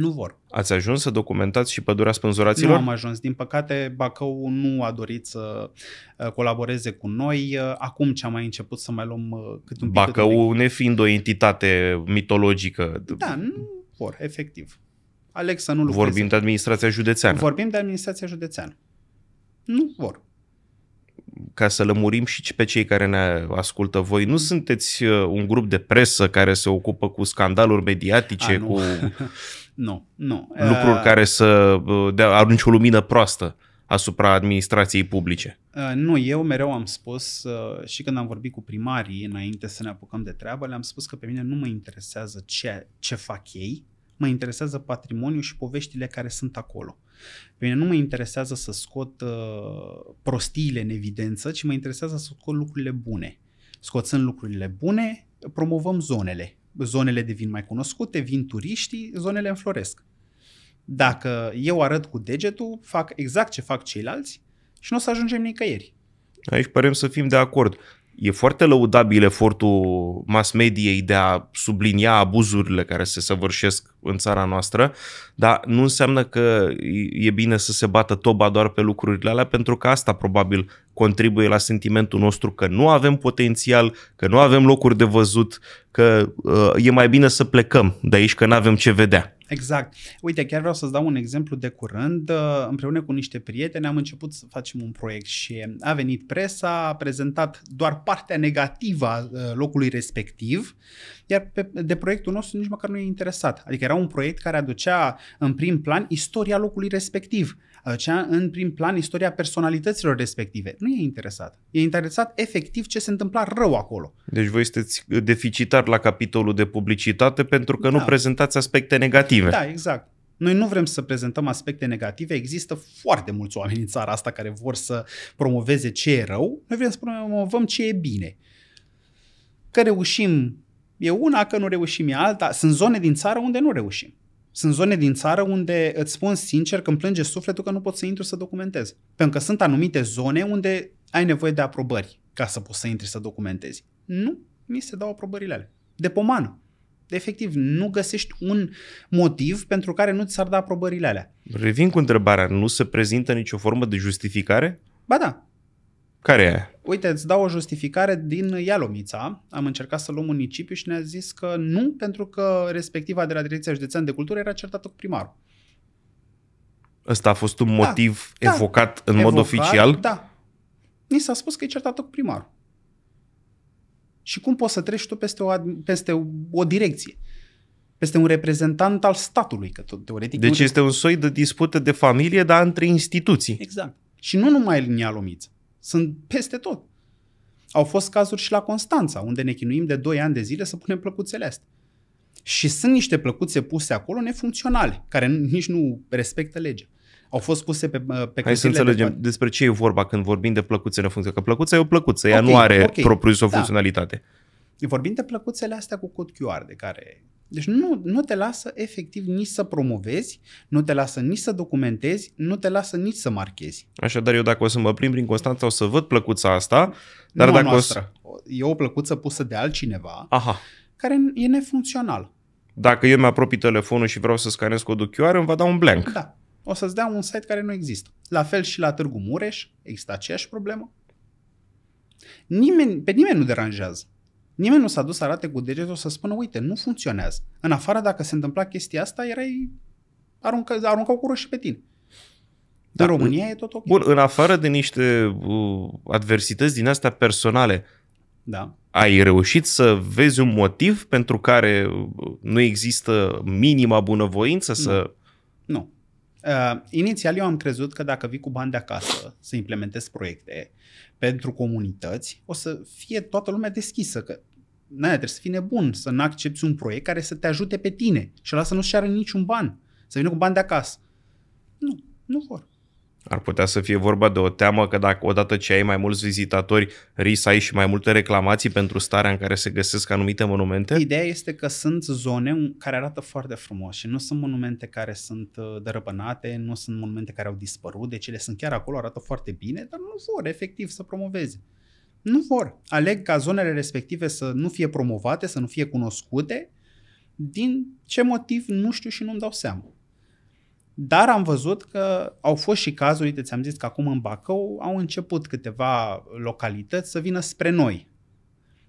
Nu vor. Ați ajuns să documentați și pădurea spânzuraților? Nu am ajuns. Din păcate, Bacău nu a dorit să uh, colaboreze cu noi. Uh, acum ce am mai început să mai luăm uh, cât un pic. Bacău un... nefiind o entitate mitologică. Da, nu vor, efectiv. Alex să nu lucreze. Vorbim de administrația județeană. Vorbim de administrația județeană. Nu vor ca să lămurim și pe cei care ne ascultă voi, nu sunteți un grup de presă care se ocupă cu scandaluri mediatice, A, cu Nu, nu. Lucruri uh, care să uh, dea, arunci o lumină proastă asupra administrației publice. Uh, nu, eu mereu am spus uh, și când am vorbit cu primarii înainte să ne apucăm de treabă, le-am spus că pe mine nu mă interesează ce, ce fac ei, mă interesează patrimoniul și poveștile care sunt acolo. Pe mine nu mă interesează să scot uh, prostiile în evidență, ci mă interesează să scot lucrurile bune. Scoțând lucrurile bune, promovăm zonele zonele devin mai cunoscute, vin turiștii, zonele înfloresc. Dacă eu arăt cu degetul, fac exact ce fac ceilalți și nu o să ajungem nicăieri. Aici părem să fim de acord. E foarte lăudabil efortul mass mediei de a sublinia abuzurile care se săvârșesc în țara noastră, dar nu înseamnă că e bine să se bată toba doar pe lucrurile alea, pentru că asta probabil contribuie la sentimentul nostru că nu avem potențial, că nu avem locuri de văzut, că uh, e mai bine să plecăm de aici, că nu avem ce vedea. Exact. Uite, chiar vreau să-ți dau un exemplu de curând. Uh, împreună cu niște prieteni am început să facem un proiect și a venit presa, a prezentat doar partea negativă a uh, locului respectiv, iar pe, de proiectul nostru nici măcar nu e interesat. Adică era un proiect care aducea în prim plan istoria locului respectiv. Uh, cea în prim plan istoria personalităților respective. Nu e interesat. E interesat efectiv ce se întâmpla rău acolo. Deci voi sunteți deficitar la capitolul de publicitate pentru că da. nu prezentați aspecte negative. Da, exact. Noi nu vrem să prezentăm aspecte negative, există foarte mulți oameni în țara asta care vor să promoveze ce e rău, noi vrem să promovăm ce e bine. Că reușim e una, că nu reușim e alta. Sunt zone din țară unde nu reușim. Sunt zone din țară unde îți spun sincer că îmi plânge sufletul că nu pot să intru să documentez. Pentru că sunt anumite zone unde ai nevoie de aprobări ca să poți să intri să documentezi. Nu mi se dau aprobările alea. De pomană. De efectiv, nu găsești un motiv pentru care nu ți s-ar da aprobările alea. Revin cu întrebarea, nu se prezintă nicio formă de justificare? Ba da. Care e uite, îți dau o justificare din Ialomița. Am încercat să luăm municipiu și ne-a zis că nu, pentru că respectiva de la Direcția Județean de Cultură era certată cu primarul. Ăsta a fost un da, motiv da, evocat în evocat, mod oficial? Da. Ni s-a spus că e certată cu primarul. Și cum poți să treci tu peste o, peste o, o direcție? Peste un reprezentant al statului, că tot teoretic... Deci nu este un soi de dispută de familie, dar între instituții. Exact. Și nu numai în Ialomița. Sunt peste tot. Au fost cazuri și la Constanța, unde ne chinuim de 2 ani de zile să punem plăcuțele astea. Și sunt niște plăcuțe puse acolo nefuncționale, care nici nu respectă legea. Au fost puse pe, pe Hai să înțelegem de despre ce e vorba când vorbim de plăcuțe nefuncționale. Că plăcuța e o plăcuță, ea okay, nu are okay. propriu o da. funcționalitate. Vorbim de plăcuțele astea cu cod QR de care... Deci nu, nu te lasă efectiv nici să promovezi, nu te lasă nici să documentezi, nu te lasă nici să marchezi. Așadar, eu dacă o să mă plimb prin Constanța, o să văd plăcuța asta, dar nu dacă noastră. o să... E o plăcuță pusă de altcineva Aha. care e nefuncțională. Dacă eu mi-apropii telefonul și vreau să scanez codul QR, îmi va da un blank. Da. O să-ți dea un site care nu există. La fel și la Târgu Mureș există aceeași problemă. Nimeni, pe nimeni nu deranjează. Nimeni nu s-a dus să arate cu degetul să spună, uite, nu funcționează. În afară, dacă se întâmpla chestia asta, erai... aruncă, aruncau cu roșii pe tine. Da. În România e tot ok. Bun, în afară de niște uh, adversități din astea personale, da. ai reușit să vezi un motiv pentru care nu există minima bunăvoință nu. să... Nu. Uh, inițial eu am crezut că dacă vii cu bani de acasă să implementezi proiecte pentru comunități, o să fie toată lumea deschisă, că na, trebuie să fii nebun, să nu accepti un proiect care să te ajute pe tine și ăla să nu-și are niciun ban, să vină cu bani de acasă. Nu, nu vor. Ar putea să fie vorba de o teamă că dacă odată ce ai mai mulți vizitatori, risc să ai și mai multe reclamații pentru starea în care se găsesc anumite monumente? Ideea este că sunt zone care arată foarte frumos și nu sunt monumente care sunt uh, dărăbănate, nu sunt monumente care au dispărut, deci ele sunt chiar acolo, arată foarte bine, dar nu vor efectiv să promoveze. Nu vor. Aleg ca zonele respective să nu fie promovate, să nu fie cunoscute. Din ce motiv, nu știu și nu-mi dau seama. Dar am văzut că au fost și cazuri, uite, ți-am zis că acum în Bacău au început câteva localități să vină spre noi.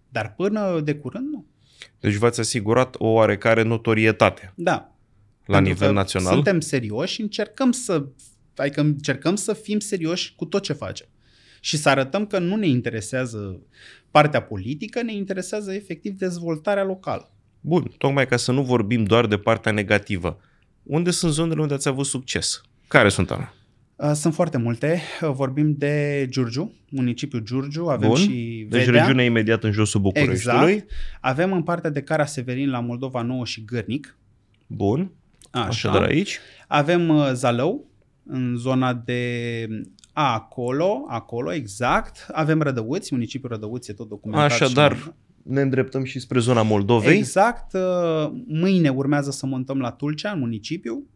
Dar până de curând nu. Deci v-ați asigurat o oarecare notorietate. Da. La Pentru nivel național. Suntem serioși și încercăm să, adică încercăm să fim serioși cu tot ce facem. Și să arătăm că nu ne interesează partea politică, ne interesează efectiv dezvoltarea locală. Bun, tocmai ca să nu vorbim doar de partea negativă unde sunt zonele unde ați avut succes? Care sunt, alea? Uh, sunt foarte multe. Uh, vorbim de Giurgiu, municipiul Giurgiu. Avem Bun. și deci Vedea. Deci regiunea imediat în josul Bucureștiului. Exact. Avem în partea de Cara Severin la Moldova Nouă și Gârnic. Bun. Așa. Așadar aici. Avem uh, Zalău, în zona de acolo, acolo, exact. Avem Rădăuți, municipiul Rădăuți e tot documentat. Așadar, ne îndreptăm și spre zona Moldovei. Exact. Uh, mâine urmează să montăm la Tulcea, în municipiu.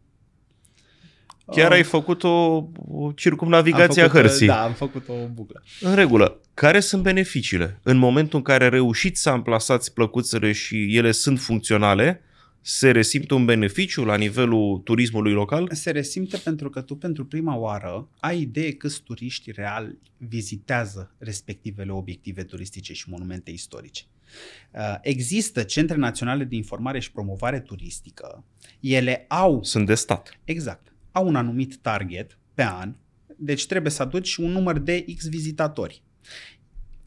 Chiar uh, ai făcut o, o circumnavigație a uh, hărții. Da, am făcut o buclă. În regulă. Care sunt beneficiile? În momentul în care reușiți să amplasați plăcuțele și ele sunt funcționale, se resimte un beneficiu la nivelul turismului local? Se resimte pentru că tu pentru prima oară ai idee câți turiști real vizitează respectivele obiective turistice și monumente istorice. Uh, există centre naționale de informare și promovare turistică. Ele au... Sunt de stat. Exact. Au un anumit target pe an, deci trebuie să aduci un număr de X vizitatori.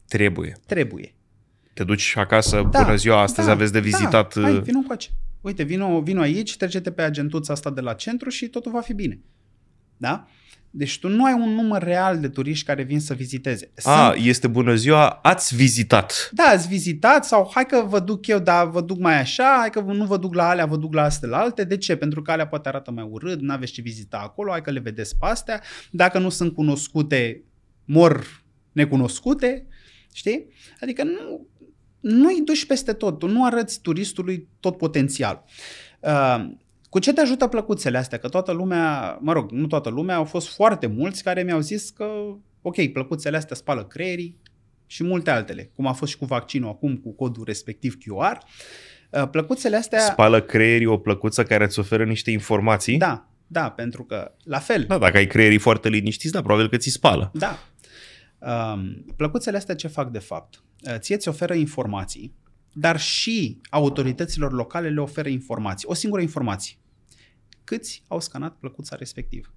Trebuie. Trebuie. Te duci acasă, da, bună ziua, astăzi da, aveți de da. vizitat... Da, hai, un uh, încoace. Uite, vino, vino aici, trece-te pe agentuța asta de la centru și totul va fi bine. Da? Deci tu nu ai un număr real de turiști care vin să viziteze. Sunt... A, este bună ziua, ați vizitat. Da, ați vizitat sau hai că vă duc eu, dar vă duc mai așa, hai că nu vă duc la alea, vă duc la astea la alte. De ce? Pentru că alea poate arată mai urât, nu aveți ce vizita acolo, hai că le vedeți pe astea. Dacă nu sunt cunoscute, mor necunoscute, știi? Adică nu, nu i duci peste tot, tu nu arăți turistului tot potențial Uh, cu ce te ajută plăcuțele astea? Că toată lumea, mă rog, nu toată lumea, au fost foarte mulți care mi-au zis că, ok, plăcuțele astea spală creierii și multe altele, cum a fost și cu vaccinul acum, cu codul respectiv QR. Uh, plăcuțele astea... Spală creierii o plăcuță care îți oferă niște informații? Da, da, pentru că la fel... Da, dacă ai creierii foarte liniștiți, da, probabil că ți spală. Da. Um, plăcuțele astea ce fac de fapt? Uh, ție ți oferă informații, dar și autorităților locale le oferă informații. O singură informație câți au scanat plăcuța respectivă.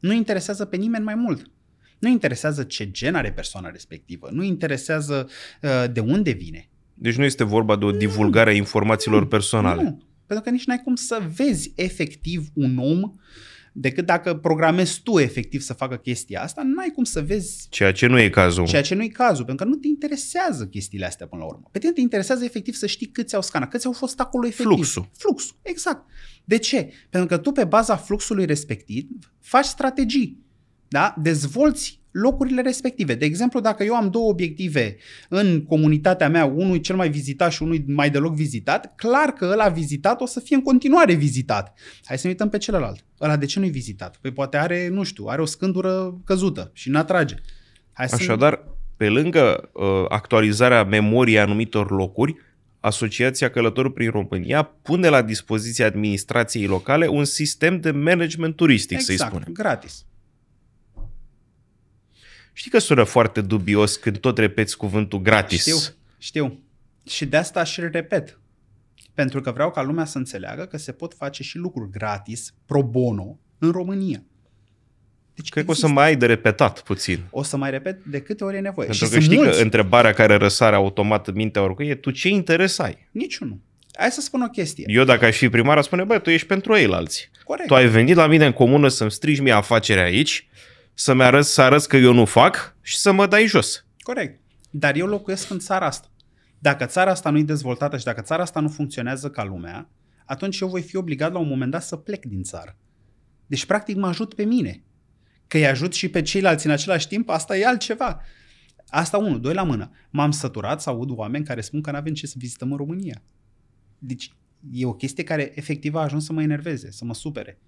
Nu interesează pe nimeni mai mult. Nu interesează ce gen are persoana respectivă, nu interesează uh, de unde vine. Deci nu este vorba de o divulgare a informațiilor nu, personale. Nu, pentru că nici n-ai cum să vezi efectiv un om uh, decât dacă programezi tu efectiv să facă chestia asta, n-ai cum să vezi... Ceea ce nu e cazul. Ceea ce nu e cazul, pentru că nu te interesează chestiile astea până la urmă. Pe tine te interesează efectiv să știi câți au scanat, câți au fost acolo efectiv. Fluxul. Fluxul, exact. De ce? Pentru că tu pe baza fluxului respectiv faci strategii. Da? Dezvolți locurile respective. De exemplu, dacă eu am două obiective în comunitatea mea, unul cel mai vizitat și unul mai deloc vizitat, clar că ăla vizitat o să fie în continuare vizitat. Hai să ne uităm pe celălalt. Ăla de ce nu-i vizitat? Păi poate are, nu știu, are o scândură căzută și nu atrage. Hai să Așadar, pe lângă uh, actualizarea memoriei anumitor locuri, Asociația Călători prin România pune la dispoziția administrației locale un sistem de management turistic, exact, să-i spunem. gratis. Știi că sună foarte dubios când tot repeți cuvântul gratis. Știu, știu. Și de asta și repet. Pentru că vreau ca lumea să înțeleagă că se pot face și lucruri gratis, pro bono, în România. Deci Cred că o să mai ai de repetat puțin. O să mai repet de câte ori e nevoie. Pentru și că știi mulți. că întrebarea care răsare automat în mintea oricui e tu ce interes ai? Niciunul. Hai să spun o chestie. Eu dacă aș fi primar, spune, băi, tu ești pentru ei la alții. Corect. Tu ai venit la mine în comună să-mi strigi mie afacerea aici să-mi arăți, să arăți că eu nu fac și să mă dai jos. Corect. Dar eu locuiesc în țara asta. Dacă țara asta nu e dezvoltată și dacă țara asta nu funcționează ca lumea, atunci eu voi fi obligat la un moment dat să plec din țară. Deci, practic, mă ajut pe mine. Că îi ajut și pe ceilalți în același timp, asta e altceva. Asta unul, doi la mână. M-am săturat să aud oameni care spun că nu avem ce să vizităm în România. Deci, e o chestie care efectiv a ajuns să mă enerveze, să mă supere.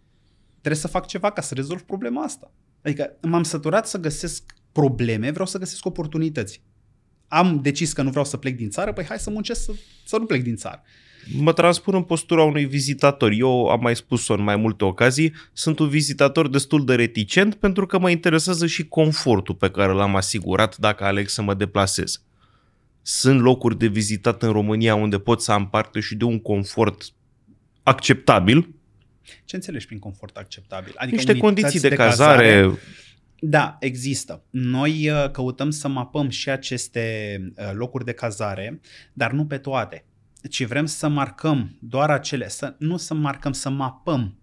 Trebuie să fac ceva ca să rezolv problema asta. Adică m-am săturat să găsesc probleme, vreau să găsesc oportunități. Am decis că nu vreau să plec din țară, păi hai să muncesc să, să nu plec din țară. Mă transpun în postura unui vizitator. Eu am mai spus-o în mai multe ocazii, sunt un vizitator destul de reticent pentru că mă interesează și confortul pe care l-am asigurat dacă aleg să mă deplasez. Sunt locuri de vizitat în România unde pot să am parte și de un confort acceptabil, ce înțelegi prin confort acceptabil? Adică niște condiții de, de cazare. cazare da, există. Noi uh, căutăm să mapăm și aceste uh, locuri de cazare, dar nu pe toate, ci vrem să marcăm doar acele, să nu să marcăm, să mapăm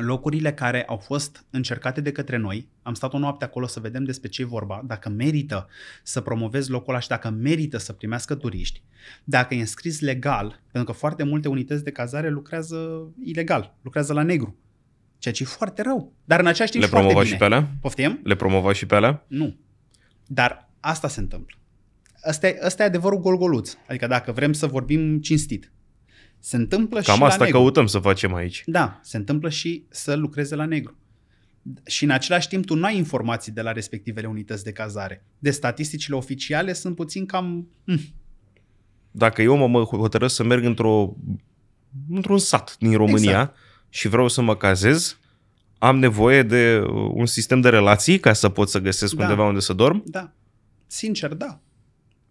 locurile care au fost încercate de către noi, am stat o noapte acolo să vedem despre ce e vorba, dacă merită să promovezi locul ăla și dacă merită să primească turiști, dacă e înscris legal, pentru că foarte multe unități de cazare lucrează ilegal, lucrează la negru, ceea ce e foarte rău, dar în același timp Le promova și pe alea? Poftim? Le promova și pe alea? Nu, dar asta se întâmplă. Asta e, asta e adevărul golgoluț, adică dacă vrem să vorbim cinstit. Se întâmplă Cam și Cam asta la negru. căutăm să facem aici. Da, se întâmplă și să lucreze la negru. Și în același timp tu nu ai informații de la respectivele unități de cazare. De statisticile oficiale sunt puțin cam... Mm. Dacă eu mă, mă hotărăsc să merg într-o, într-un sat din România exact. și vreau să mă cazez, am nevoie de uh, un sistem de relații ca să pot să găsesc da. undeva unde să dorm? Da. Sincer, da.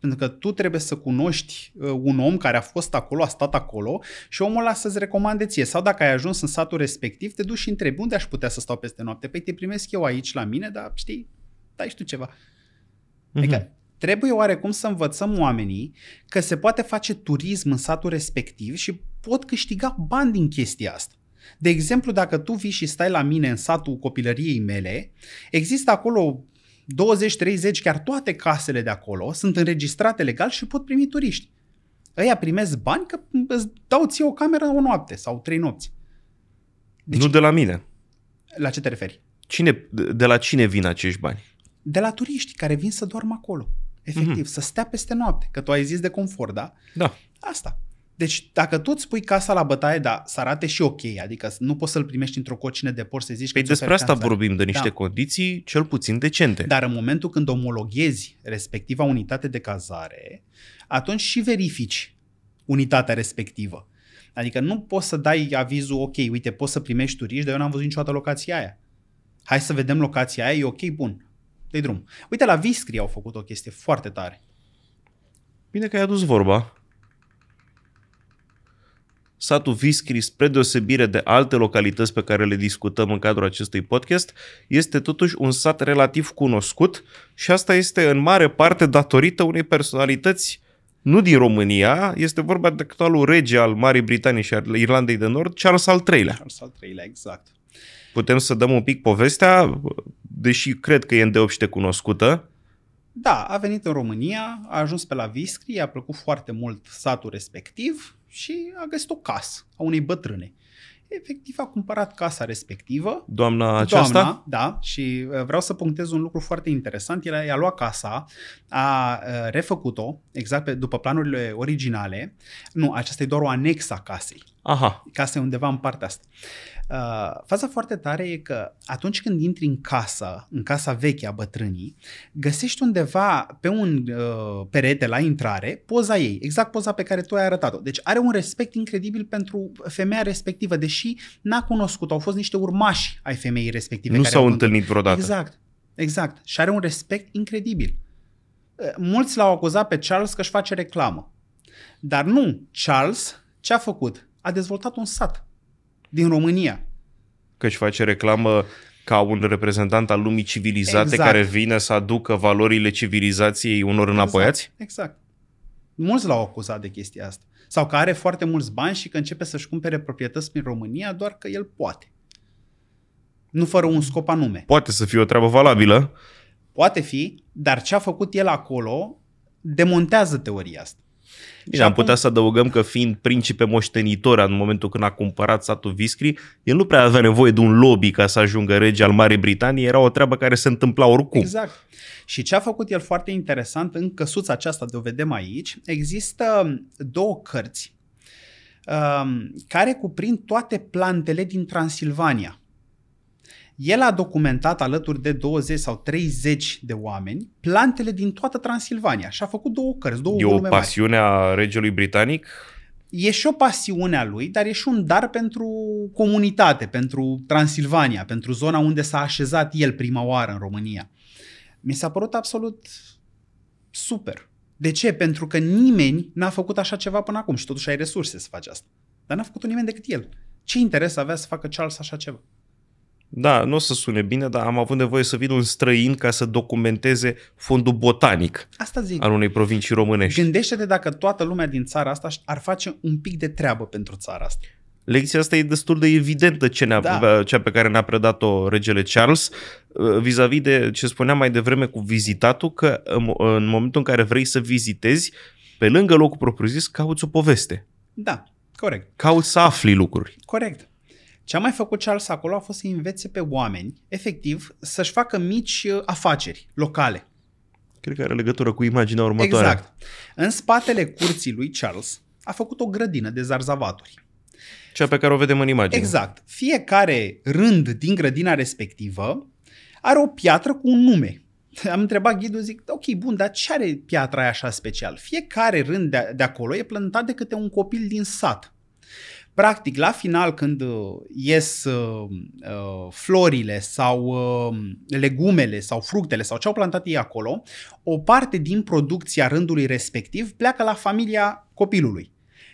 Pentru că tu trebuie să cunoști uh, un om care a fost acolo, a stat acolo și omul ăla să-ți recomande ție. Sau dacă ai ajuns în satul respectiv, te duci și întrebi unde aș putea să stau peste noapte. Păi te primesc eu aici la mine, dar știi, dai și tu ceva. Mm-hmm. Adică trebuie oarecum să învățăm oamenii că se poate face turism în satul respectiv și pot câștiga bani din chestia asta. De exemplu, dacă tu vii și stai la mine în satul copilăriei mele, există acolo 20, 30, chiar toate casele de acolo sunt înregistrate legal și pot primi turiști. Ăia primesc bani că îți dau ție o cameră o noapte sau trei nopți. Deci, nu de la mine. La ce te referi? Cine, de la cine vin acești bani? De la turiști care vin să doarmă acolo. Efectiv, mm-hmm. să stea peste noapte. Că tu ai zis de confort, da? Da. Asta. Deci dacă tu îți pui casa la bătaie, da, să arate și ok, adică nu poți să-l primești într-o cocină de porți să zici păi că despre asta canțare. vorbim, de niște da. condiții cel puțin decente. Dar în momentul când omologhezi respectiva unitate de cazare, atunci și verifici unitatea respectivă. Adică nu poți să dai avizul, ok, uite, poți să primești turiști, dar eu n-am văzut niciodată locația aia. Hai să vedem locația aia, e ok, bun, dă drum. Uite, la Viscri au făcut o chestie foarte tare. Bine că ai adus vorba. Satul Viscri, spre deosebire de alte localități pe care le discutăm în cadrul acestui podcast, este totuși un sat relativ cunoscut și asta este în mare parte datorită unei personalități nu din România, este vorba de actualul rege al Marii Britanii și al Irlandei de Nord, Charles al III-lea. Charles al III-lea, exact. Putem să dăm un pic povestea, deși cred că e îndeopște cunoscută. Da, a venit în România, a ajuns pe la Viscri, i-a plăcut foarte mult satul respectiv și a găsit o casă a unei bătrâne. Efectiv a cumpărat casa respectivă. Doamna aceasta? Doamna, da. Și uh, vreau să punctez un lucru foarte interesant. El a luat casa, a uh, refăcut-o exact pe, după planurile originale. Nu, aceasta e doar o anexă a casei. Aha. Casa e undeva în partea asta. Uh, faza foarte tare e că atunci când intri în casa, în casa veche a bătrânii, găsești undeva pe un uh, perete la intrare poza ei, exact poza pe care tu ai arătat-o. Deci are un respect incredibil pentru femeia respectivă, deși n-a cunoscut, au fost niște urmași ai femeii respective. Nu care s-au întâlnit vreodată. Exact, exact. Și are un respect incredibil. Uh, mulți l-au acuzat pe Charles că își face reclamă. Dar nu, Charles ce a făcut? A dezvoltat un sat din România. Că își face reclamă ca un reprezentant al lumii civilizate exact. care vine să aducă valorile civilizației unor exact. înapoiați? Exact. exact. Mulți l-au acuzat de chestia asta. Sau că are foarte mulți bani și că începe să-și cumpere proprietăți prin România doar că el poate. Nu fără un scop anume. Poate să fie o treabă valabilă. Poate fi, dar ce a făcut el acolo demontează teoria asta. Bine, deci am putea să adăugăm că fiind principe moștenitor în momentul când a cumpărat satul Viscri, el nu prea avea nevoie de un lobby ca să ajungă rege al Marii Britanii, era o treabă care se întâmpla oricum. Exact. Și ce a făcut el foarte interesant, în căsuța aceasta de o vedem aici, există două cărți um, care cuprind toate plantele din Transilvania. El a documentat alături de 20 sau 30 de oameni plantele din toată Transilvania și a făcut două cărți, două E o pasiune a regelui britanic? E și o pasiune a lui, dar e și un dar pentru comunitate, pentru Transilvania, pentru zona unde s-a așezat el prima oară în România. Mi s-a părut absolut super. De ce? Pentru că nimeni n-a făcut așa ceva până acum și totuși ai resurse să faci asta. Dar n-a făcut nimeni decât el. Ce interes avea să facă Charles așa ceva? da, nu o să sune bine, dar am avut nevoie să vin un străin ca să documenteze fondul botanic asta zic. al unei provincii românești. Gândește-te dacă toată lumea din țara asta ar face un pic de treabă pentru țara asta. Lecția asta e destul de evidentă ce ne da. cea pe care ne-a predat-o regele Charles ă, vis-a-vis de ce spuneam mai devreme cu vizitatul, că în momentul în care vrei să vizitezi, pe lângă locul propriu-zis, cauți o poveste. Da, corect. Cauți să afli lucruri. Corect. Ce a mai făcut Charles acolo a fost să învețe pe oameni, efectiv, să-și facă mici uh, afaceri locale. Cred că are legătură cu imaginea următoare. Exact. În spatele curții lui Charles a făcut o grădină de zarzavaturi. Cea pe care o vedem în imagine. Exact. Fiecare rând din grădina respectivă are o piatră cu un nume. Am întrebat ghidul, zic, ok, bun, dar ce are piatra aia așa special? Fiecare rând de, de acolo e plantat de câte un copil din sat. Practic, la final, când uh, ies uh, uh, florile sau uh, legumele sau fructele sau ce au plantat ei acolo, o parte din producția rândului respectiv pleacă la familia copilului.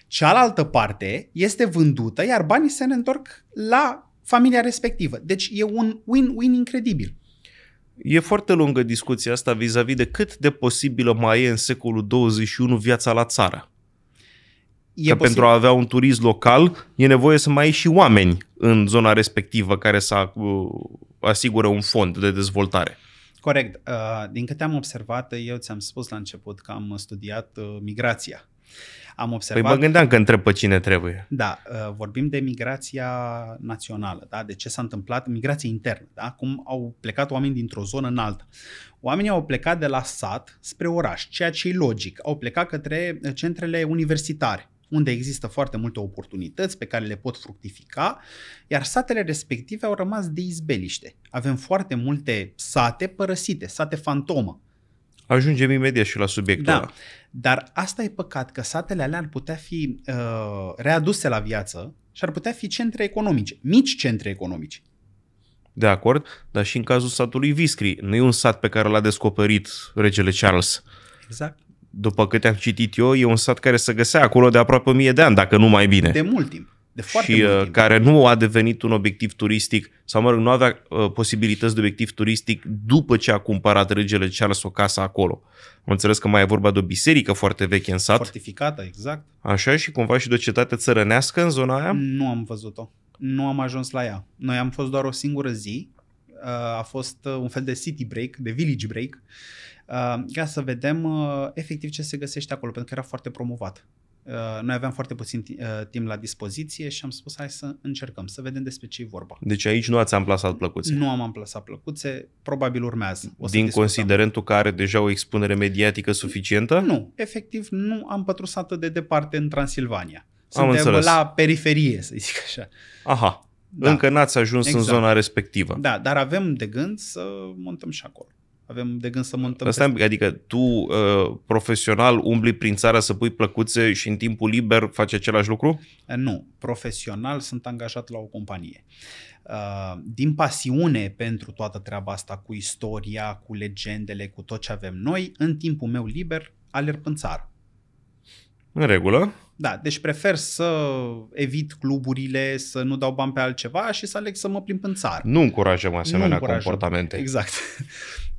Cealaltă parte este vândută, iar banii se ne întorc la familia respectivă. Deci e un win-win incredibil. E foarte lungă discuția asta vis-a-vis de cât de posibilă mai e în secolul 21 viața la țară. E că posibil. pentru a avea un turism local e nevoie să mai ai și oameni în zona respectivă care să uh, asigură un fond de dezvoltare. Corect. Uh, din câte am observat, eu ți-am spus la început că am studiat uh, migrația. Am păi observat... Păi mă gândeam că întreb pe cine trebuie. Da, vorbim de migrația națională, da? de ce s-a întâmplat, migrație internă, da? cum au plecat oameni dintr-o zonă în alta. Oamenii au plecat de la sat spre oraș, ceea ce e logic. Au plecat către centrele universitare unde există foarte multe oportunități pe care le pot fructifica, iar satele respective au rămas de izbeliște. Avem foarte multe sate părăsite, sate fantomă. Ajungem imediat și la subiectul da. ăla. Dar asta e păcat că satele alea ar putea fi uh, readuse la viață și ar putea fi centre economice, mici centre economice. De acord, dar și în cazul satului Viscri, nu e un sat pe care l-a descoperit regele Charles. Exact după câte am citit eu, e un sat care se găsea acolo de aproape 1000 de ani, dacă nu mai bine. De mult timp. De foarte și mult uh, timp. care nu a devenit un obiectiv turistic, sau mă rog, nu avea uh, posibilități de obiectiv turistic după ce a cumpărat regele lăsat o casă acolo. Am înțeles că mai e vorba de o biserică foarte veche în sat. Fortificată, exact. Așa și cumva și de o cetate țărănească în zona aia? Nu am văzut-o. Nu am ajuns la ea. Noi am fost doar o singură zi. Uh, a fost uh, un fel de city break, de village break. Uh, Ehm, ca să vedem uh, efectiv ce se găsește acolo, pentru că era foarte promovat. Ehm, noi aveam foarte puțin uh, timp la dispoziție și am spus hai să încercăm, să vedem despre ce e vorba. Deci aici nu ați amplasat plăcuțe? Nu am amplasat plăcuțe, probabil urmează. O să Din discutăm. considerentul că are deja o expunere mediatică suficientă? Nu, efectiv nu am pătrus atât de departe în Transilvania. Suntem am înțeles. la periferie, să zic așa. Aha. Da. Încă n-ați ajuns exact. în zona respectivă. Da, dar avem de gând să montăm și acolo avem de gând să montăm. Asta, peste... adică tu, uh, profesional, umbli prin țară să pui plăcuțe și în timpul liber faci același lucru? Uh, nu. Profesional sunt angajat la o companie. Uh, din pasiune pentru toată treaba asta cu istoria, cu legendele, cu tot ce avem noi, în timpul meu liber alerg în țară. În regulă. Da, deci prefer să evit cluburile, să nu dau bani pe altceva și să aleg să mă plimb în țară. Nu încurajăm asemenea nu încurajăm. comportamente. Exact.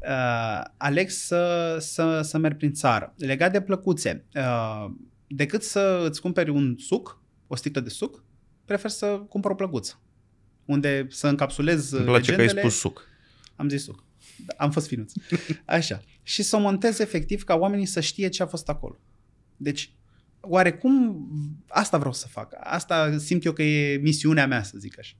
Uh, aleg să, să, să merg prin țară. Legat de plăcuțe, uh, decât să îți cumperi un suc, o sticlă de suc, prefer să cumpăr o plăcuță. Unde să încapsulez Îmi place legendele. că ai spus suc. Am zis suc. Da, am fost finuț. Așa. Și să o montez efectiv ca oamenii să știe ce a fost acolo. Deci oarecum asta vreau să fac. Asta simt eu că e misiunea mea, să zic așa.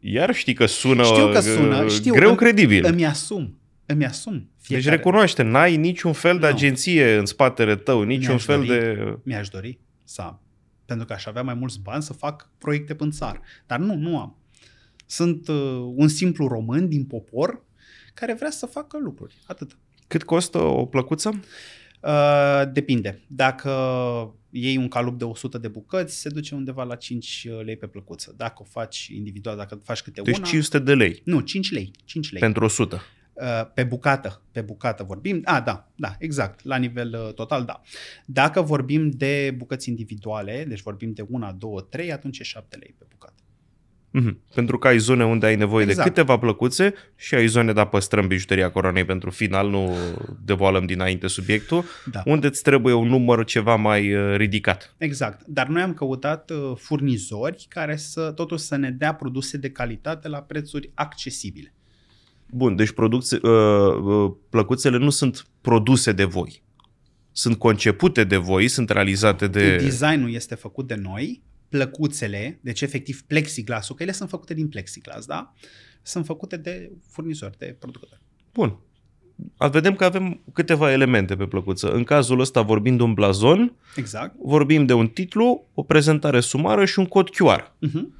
Iar știi că sună, știu că sună uh, știu, greu îmi, credibil. Îmi asum. Îmi asum. Fiecare. Deci recunoaște, n-ai niciun fel de nu. agenție în spatele tău, niciun mi-aș fel dori, de... Mi-aș dori să am. Pentru că aș avea mai mulți bani să fac proiecte în țară. Dar nu, nu am. Sunt uh, un simplu român din popor care vrea să facă lucruri. Atât. Cât costă o plăcuță? Uh, depinde. Dacă iei un calup de 100 de bucăți, se duce undeva la 5 uh, lei pe plăcuță. Dacă o faci individual, dacă faci câte deci una... Deci 500 de lei. Nu, 5 lei. 5 lei. Pentru 100 uh, pe bucată, pe bucată vorbim. A, da, da, exact, la nivel total, da. Dacă vorbim de bucăți individuale, deci vorbim de una, două, trei, atunci e 7 lei pe bucată. Mm-hmm. Pentru că ai zone unde ai nevoie exact. de câteva plăcuțe și ai zone, da, păstrăm bijuteria coroanei pentru final, nu devoalăm dinainte subiectul, da. unde îți trebuie un număr ceva mai uh, ridicat. Exact, dar noi am căutat uh, furnizori care să totuși să ne dea produse de calitate la prețuri accesibile. Bun, deci producție, uh, plăcuțele nu sunt produse de voi, sunt concepute de voi, sunt realizate de... Designul este făcut de noi plăcuțele, deci efectiv plexiglasul, că ele sunt făcute din plexiglas, da? Sunt făcute de furnizori, de producători. Bun. Vedem că avem câteva elemente pe plăcuță. În cazul ăsta vorbim de un blazon, exact. vorbim de un titlu, o prezentare sumară și un cod QR. Uh-huh. Mhm.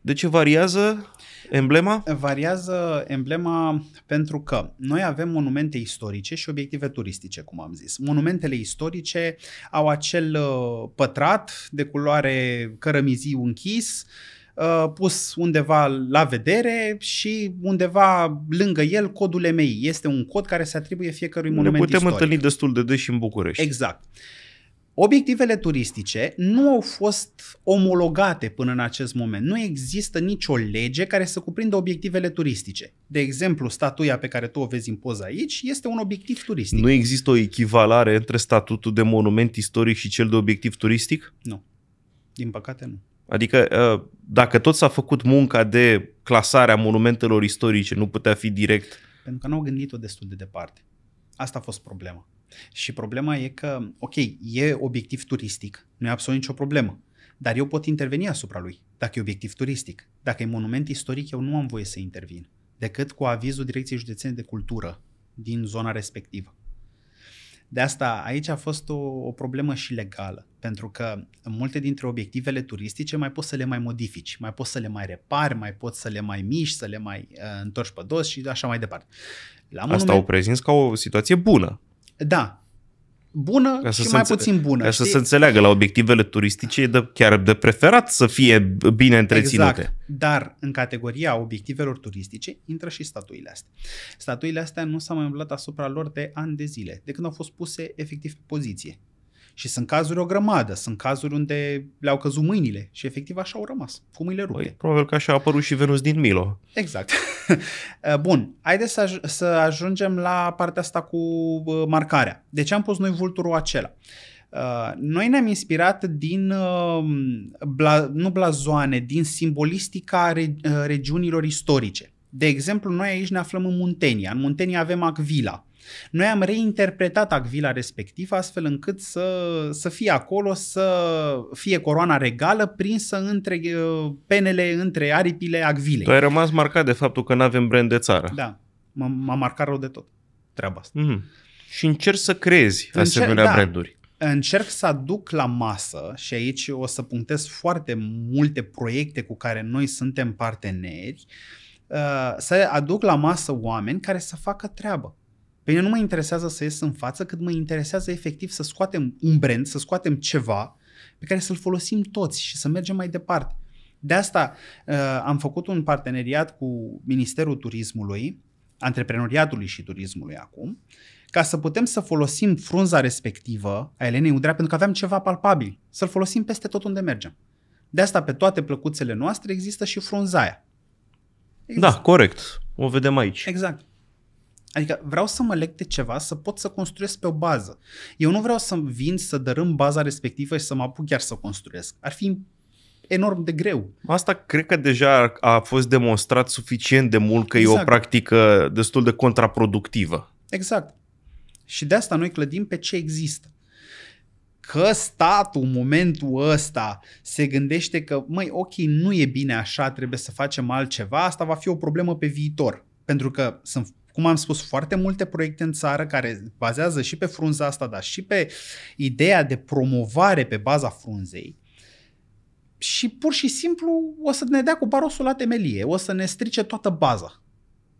De ce variază? Emblema? Variază emblema pentru că noi avem monumente istorice și obiective turistice, cum am zis. Monumentele istorice au acel uh, pătrat de culoare cărămiziu închis, uh, pus undeva la vedere și undeva lângă el codul MI. Este un cod care se atribuie fiecărui monument istoric. Ne putem istoric. întâlni destul de des și în București. Exact. Uh, Obiectivele turistice nu au fost omologate până în acest moment. Nu există nicio lege care să cuprindă obiectivele turistice. De exemplu, statuia pe care tu o vezi în poza aici este un obiectiv turistic. Nu există o echivalare între statutul de monument istoric și cel de obiectiv turistic? Nu. Din păcate nu. Adică ă, dacă tot s-a făcut munca de clasarea monumentelor istorice, nu putea fi direct? Pentru că nu au gândit-o destul de departe. Asta a fost problema. Și problema e că, ok, e obiectiv turistic, nu e absolut nicio problemă, dar eu pot interveni asupra lui dacă e obiectiv turistic. Dacă e monument istoric, eu nu am voie să intervin, decât cu avizul Direcției Județene de Cultură din zona respectivă. De asta aici a fost o, o problemă și legală, pentru că multe dintre obiectivele turistice mai poți să le mai modifici, mai poți să le mai repari, mai poți să le mai miști, să le mai uh, întorci pe dos și așa mai departe. La monument... Asta o prezinți ca o situație bună. Da. Bună ca și mai înțe- puțin bună. Ca știi? să se înțeleagă, la obiectivele turistice e de, chiar de preferat să fie bine întreținute. Exact, dar în categoria obiectivelor turistice intră și statuile astea. Statuile astea nu s-au mai umblat asupra lor de ani de zile, de când au fost puse efectiv pe poziție. Și sunt cazuri o grămadă, sunt cazuri unde le-au căzut mâinile și efectiv așa au rămas, cu mâinile rupte. Păi, probabil că așa a apărut și Venus din Milo. Exact. Eh, bun, haideți să, aj- să ajungem la partea asta cu eh, marcarea. De ce am pus noi vulturul acela? Eh, noi ne-am inspirat din, ehm, bla, nu blazoane, din simbolistica re, regiunilor istorice. De exemplu, noi aici ne aflăm în Muntenia. În Muntenia avem Acvila, noi am reinterpretat acvila respectiv astfel încât să, să fie acolo, să fie coroana regală prinsă între uh, penele, între aripile acvilei. Tu ai rămas marcat de faptul că nu avem brand de țară. Da, m-a, marcat rău de tot treaba asta. Mm-hmm. Și încerc să creezi Încer- asemenea da. branduri încerc să aduc la masă și aici o să punctez foarte multe proiecte cu care noi suntem parteneri, uh, să aduc la masă oameni care să facă treabă. Pe mine nu mă interesează să ies în față, cât mă interesează efectiv să scoatem un brand, să scoatem ceva pe care să-l folosim toți și să mergem mai departe. De asta uh, am făcut un parteneriat cu Ministerul Turismului, Antreprenoriatului și Turismului acum, ca să putem să folosim frunza respectivă a Elenei Udrea, pentru că aveam ceva palpabil, să-l folosim peste tot unde mergem. De asta pe toate plăcuțele noastre există și frunzaia. Da, există. Da, corect. O vedem aici. Exact. Adică vreau să mă leg de ceva, să pot să construiesc pe o bază. Eu nu vreau să vin, să dărâm baza respectivă și să mă apuc chiar să construiesc. Ar fi enorm de greu. Asta cred că deja a fost demonstrat suficient de mult că exact. e o exact. practică destul de contraproductivă. Exact. Și de asta noi clădim pe ce există. Că statul momentul ăsta se gândește că, măi, ok, nu e bine așa, trebuie să facem altceva, asta va fi o problemă pe viitor. Pentru că sunt cum am spus, foarte multe proiecte în țară care bazează și pe frunza asta, dar și pe ideea de promovare pe baza frunzei. Și pur și simplu o să ne dea cu barosul la temelie, o să ne strice toată baza.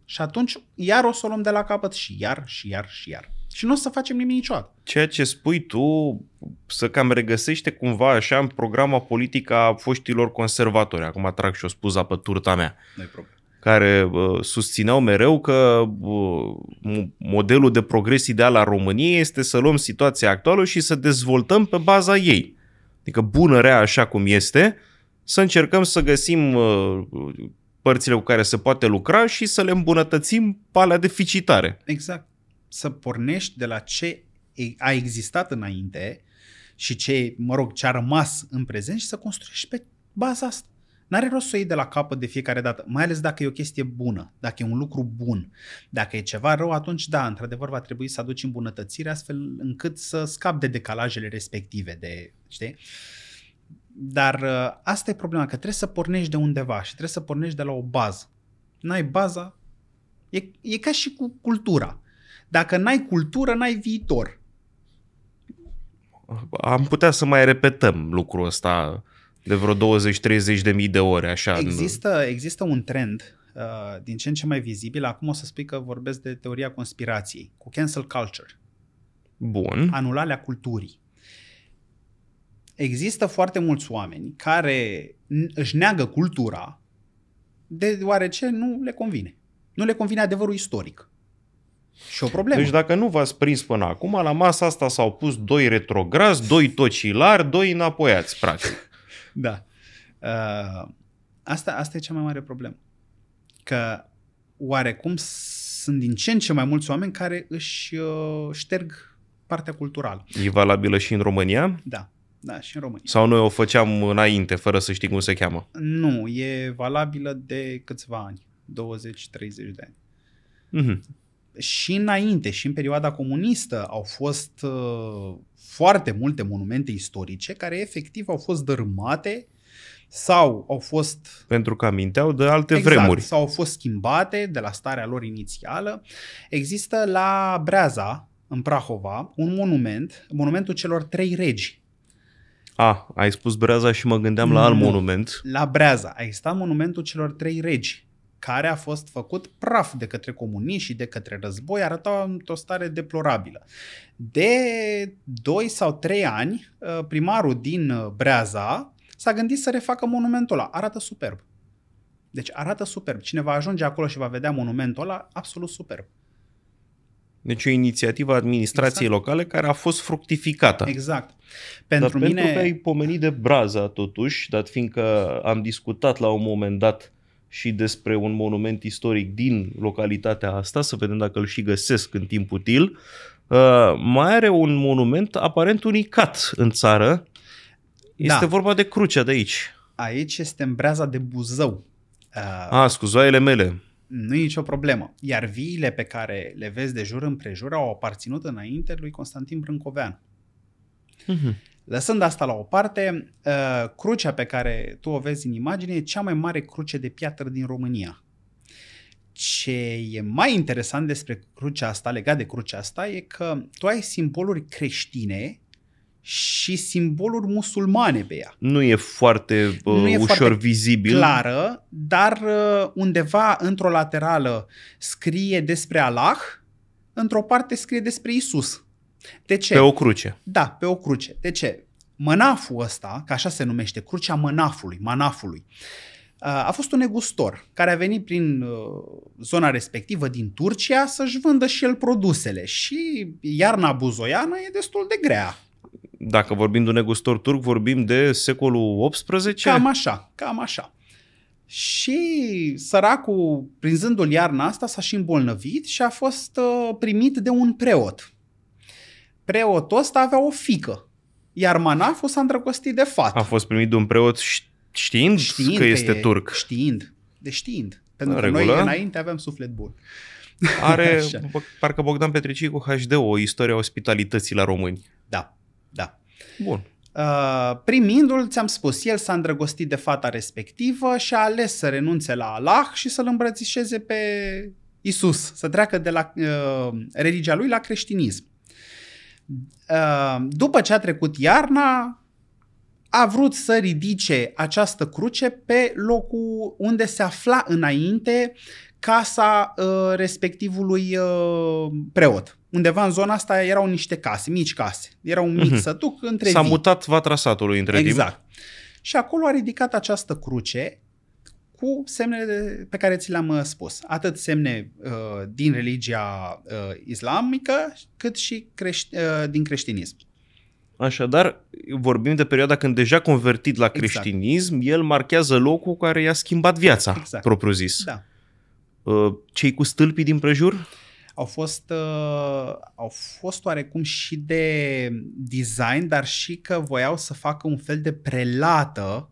Și atunci iar o să o luăm de la capăt și iar, și iar, și iar. Și nu o să facem nimic niciodată. Ceea ce spui tu să cam regăsește cumva așa în programa politică a foștilor conservatori. Acum atrag și o spuză pe turta mea. nu problem care susțineau mereu că modelul de progres ideal al României este să luăm situația actuală și să dezvoltăm pe baza ei. Adică bună, rea, așa cum este, să încercăm să găsim părțile cu care se poate lucra și să le îmbunătățim pe alea deficitare. Exact. Să pornești de la ce a existat înainte și ce, mă rog, ce a rămas în prezent și să construiești pe baza asta. N-are rost să o iei de la capăt de fiecare dată, mai ales dacă e o chestie bună, dacă e un lucru bun. Dacă e ceva rău, atunci da, într-adevăr va trebui să aduci îmbunătățire astfel încât să scap de decalajele respective, de, știi? Dar ă, asta e problema, că trebuie să pornești de undeva și trebuie să pornești de la o bază. N-ai baza, e, e ca și cu cultura. Dacă n-ai cultură, n-ai viitor. Am putea să mai repetăm lucrul ăsta de vreo 20-30 de mii de ore. Așa, există, există un trend uh, din ce în ce mai vizibil. Acum o să spui că vorbesc de teoria conspirației, cu cancel culture. Bun. Anularea culturii. Există foarte mulți oameni care își neagă cultura deoarece nu le convine. Nu le convine adevărul istoric. Și o problemă. Deci dacă nu v-ați prins până acum, la masa asta s-au pus doi retrograzi, doi tocilari, doi înapoiați, practic. Da. Uh, asta, asta e cea mai mare problemă. Că oarecum sunt din ce în ce mai mulți oameni care își uh, șterg partea culturală. E valabilă și în România? Da. Da, și în România. Sau noi o făceam înainte, fără să știi cum se cheamă? Nu, e valabilă de câțiva ani, 20-30 de ani. Mm-hmm și înainte, și în perioada comunistă, au fost uh, foarte multe monumente istorice care efectiv au fost dărâmate sau au fost... Pentru că aminteau de alte exact, vremuri. sau au fost schimbate de la starea lor inițială. Există la Breaza, în Prahova, un monument, monumentul celor trei regi. A, ai spus Breaza și mă gândeam nu, la alt monument. La Breaza. A existat monumentul celor trei regi care a fost făcut praf de către comuniști și de către război, arăta într-o stare deplorabilă. De 2 sau 3 ani, uh, primarul din uh, Breaza s-a gândit să refacă monumentul ăla. Arată superb. Deci arată superb. Cine va ajunge acolo și va vedea monumentul ăla, absolut superb. Deci o inițiativă a administrației exact. locale care a fost fructificată. Exact. Pentru Dar mine... pentru că ai pomenit de braza totuși, dat fiindcă am discutat la un moment dat și despre un monument istoric din localitatea asta, să vedem dacă îl și găsesc în timp util, uh, mai are un monument aparent unicat în țară. Da. Este da. vorba de crucea de aici. Aici este în breaza de Buzău. Uh, A, scuzoaiele mele. Nu e nicio problemă. Iar viile pe care le vezi de jur împrejur au aparținut înainte lui Constantin Brâncoveanu. Mhm. Lăsând asta la o parte, uh, crucea pe care tu o vezi în imagine e cea mai mare cruce de piatră din România. Ce e mai interesant despre crucea asta, legat de crucea asta, e că tu ai simboluri creștine și simboluri musulmane pe ea. Nu e foarte uh, nu e ușor foarte vizibil. clară, dar uh, undeva într-o laterală scrie despre Allah, într-o parte scrie despre Isus. De ce? Pe o cruce. Da, pe o cruce. De ce? Mănaful ăsta, că așa se numește, crucea mănafului, manafului, a fost un negustor care a venit prin uh, zona respectivă din Turcia să-și vândă și el produsele și iarna buzoiană e destul de grea. Dacă vorbim de un negustor turc, vorbim de secolul XVIII? Cam așa, cam așa. Și săracul, prinzându-l iarna asta, s-a și îmbolnăvit și a fost uh, primit de un preot preotul ăsta avea o fică, iar Manafu s-a îndrăgostit de fată. A fost primit de un preot știind, știind că este e, turc. Știind, de știind. Pentru că noi înainte aveam suflet bun. Are, parcă Bogdan Petricii cu HD, o istoria ospitalității la români. Da, da. Bun. Uh, primindu-l, ți-am spus, el s-a îndrăgostit de fata respectivă și a ales să renunțe la Allah și să-l îmbrățișeze pe Isus, să treacă de la uh, religia lui la creștinism. Uh, după ce a trecut iarna, a vrut să ridice această cruce pe locul unde se afla înainte casa uh, respectivului uh, preot undeva în zona asta erau niște case, mici case. Era un mic mm-hmm. sătuc între S-a vii. mutat satului între exact. timp. Exact. Și acolo a ridicat această cruce cu semnele pe care ți le-am uh, spus. Atât semne uh, din religia uh, islamică, cât și crești, uh, din creștinism. Așadar, vorbim de perioada când deja convertit la exact. creștinism, exact. el marchează locul care i-a schimbat viața, exact. propriu-zis. Da. Uh, cei cu stâlpii din prejur? Au fost, uh, au fost oarecum și de design, dar și că voiau să facă un fel de prelată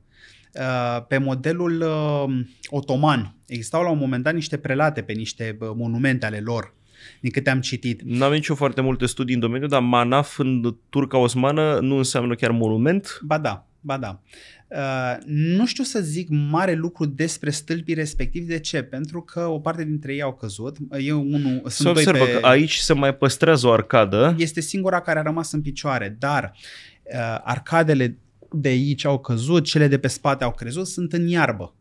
Uh, pe modelul uh, otoman. Existau la un moment dat niște prelate pe niște uh, monumente ale lor din câte am citit. Nu am nicio foarte multe studii în domeniu, dar manaf în turca osmană nu înseamnă chiar monument? Ba da, ba da. Uh, nu știu să zic mare lucru despre stâlpii respectivi, de ce? Pentru că o parte dintre ei au căzut, eu unul, sunt observă doi pe... că aici se mai păstrează o arcadă. Este singura care a rămas în picioare, dar uh, arcadele de aici au căzut, cele de pe spate au crezut, sunt în iarbă.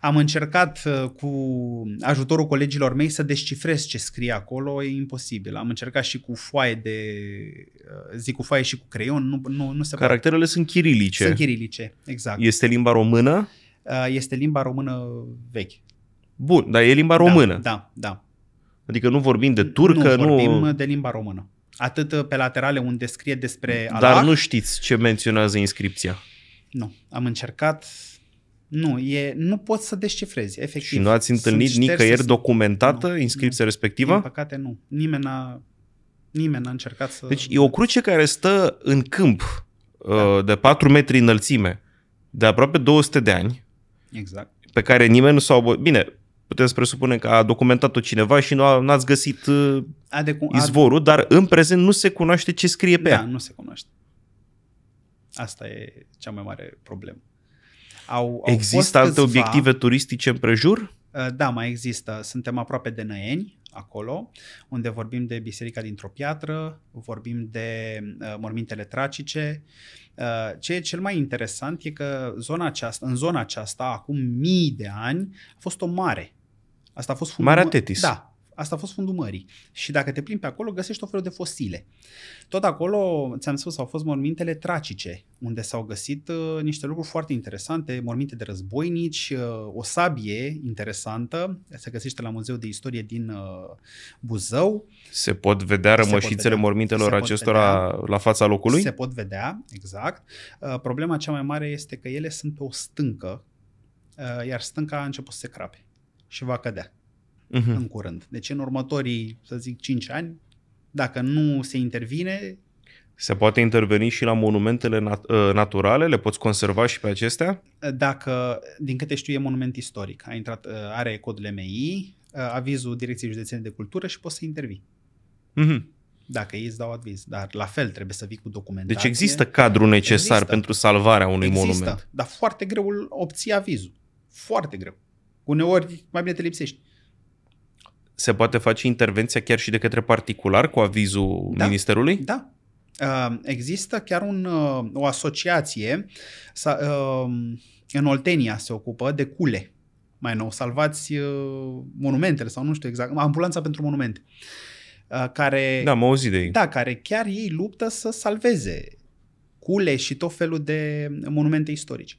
Am încercat uh, cu ajutorul colegilor mei să descifrez ce scrie acolo, e imposibil. Am încercat și cu foaie de uh, zic cu foaie și cu creion, nu nu nu se Caracterele poate. sunt chirilice. Sunt chirilice, exact. Este limba română? Uh, este limba română vechi. Bun, dar e limba da, română. Da, da. da. Adică nu vorbim de turcă, nu vorbim nu... de limba română atât uh, pe laterale unde scrie despre Allah. Dar nu știți ce menționează inscripția. Nu, am încercat, nu, e, nu poți să descifrezi, efectiv. Și nu ați întâlnit nicăieri documentată nu, inscripția nu, respectivă? Din păcate nu, nimeni n-a, nimeni n-a încercat să... Deci e o cruce care stă în câmp uh, da. de 4 metri înălțime, de aproape 200 de ani, exact. pe care nimeni nu s-a... Bine, Putem să presupunem că a documentat-o cineva și nu n-ați găsit uh, Adecu- izvorul, dar în prezent nu se cunoaște ce scrie pe da, ea. nu se cunoaște. Asta e cea mai mare problemă. Au, au există alte câțiva... obiective turistice în prejur? Uh, da, mai există. Suntem aproape de Năieni, acolo, unde vorbim de biserica dintr-o piatră, vorbim de uh, mormintele tracice. Uh, ce e cel mai interesant e că zona aceasta, în zona aceasta, acum mii de ani, a fost o mare Asta a fost fundul Marea Tetis. Da, asta a fost fundul mării. Și dacă te plimbi pe acolo, găsești o fel de fosile. Tot acolo, ți-am spus, au fost mormintele tracice, unde s-au găsit uh, niște lucruri foarte interesante, morminte de războinici, uh, o sabie interesantă, se găsește la Muzeul de Istorie din uh, Buzău. Se pot vedea rămășițele pot vedea. mormintelor acestora vedea. la fața locului? Se pot vedea, exact. Uh, problema cea mai mare este că ele sunt o stâncă, uh, iar stânca a început să se crape și va cădea uh-huh. în curând. Deci în următorii, să zic, 5 ani, dacă nu se intervine... Se poate interveni și la monumentele nat- ă, naturale? Le poți conserva și pe acestea? Dacă, din câte știu, e monument istoric. A intrat, ă, are cod LMI, ă, avizul Direcției Județene de Cultură și poți să intervii. Mm-hmm. Dacă ei îți dau aviz. Dar la fel trebuie să vii cu documentație. Deci există cadrul necesar există. pentru salvarea unui există, monument. Există, dar foarte greu obții avizul. Foarte greu. Uneori mai bine te lipsești. Se poate face intervenția chiar și de către particular cu avizul da, ministerului? Da. Uh, există chiar un, uh, o asociație, sa, uh, în Oltenia se ocupă de cule mai nou, salvați uh, monumentele sau nu știu exact, ambulanța pentru monumente. Uh, care, da, mă auzi de ei. Da, care chiar ei luptă să salveze cule și tot felul de monumente istorice.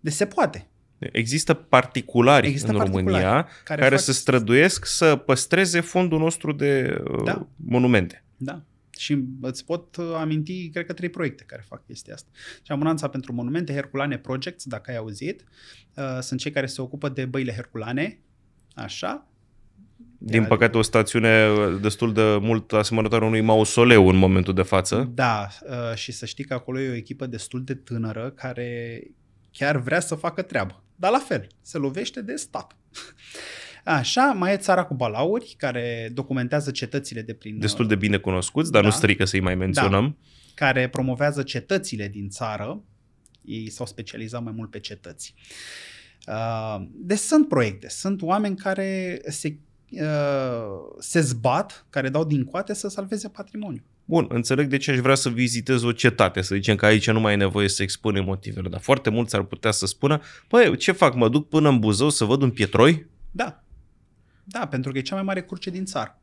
Deci se poate. Există particulari Există în particulari România care, care fac... se străduiesc să păstreze fondul nostru de uh, da. monumente. Da. Și îți pot uh, aminti, cred că, trei proiecte care fac chestia asta. Și Amunanța pentru Monumente, Herculane Projects, dacă ai auzit, uh, sunt cei care se ocupă de băile Herculane, așa, din păcate o stațiune uh, destul de mult asemănătoare unui mausoleu în momentul de față. Da, și să știi că acolo e o echipă destul de tânără care chiar vrea să facă treabă. Dar la fel, se lovește de stat. Așa, mai e țara cu balauri, care documentează cetățile de prin... Destul de uh, bine cunoscuți, dar da, nu strică să-i mai da. menționăm. Da, care promovează cetățile din țară. Ei s-au specializat mai mult pe cetăți. Uh, deci sunt proiecte, sunt oameni care se, uh, se zbat, care dau din coate să salveze patrimoniul. Bun, înțeleg de ce aș vrea să vizitez o cetate, să zicem că aici nu mai e nevoie să expune motivele, dar foarte mulți ar putea să spună, păi, ce fac, mă duc până în Buzău să văd un pietroi? Da. Da, pentru că e cea mai mare curce din țară.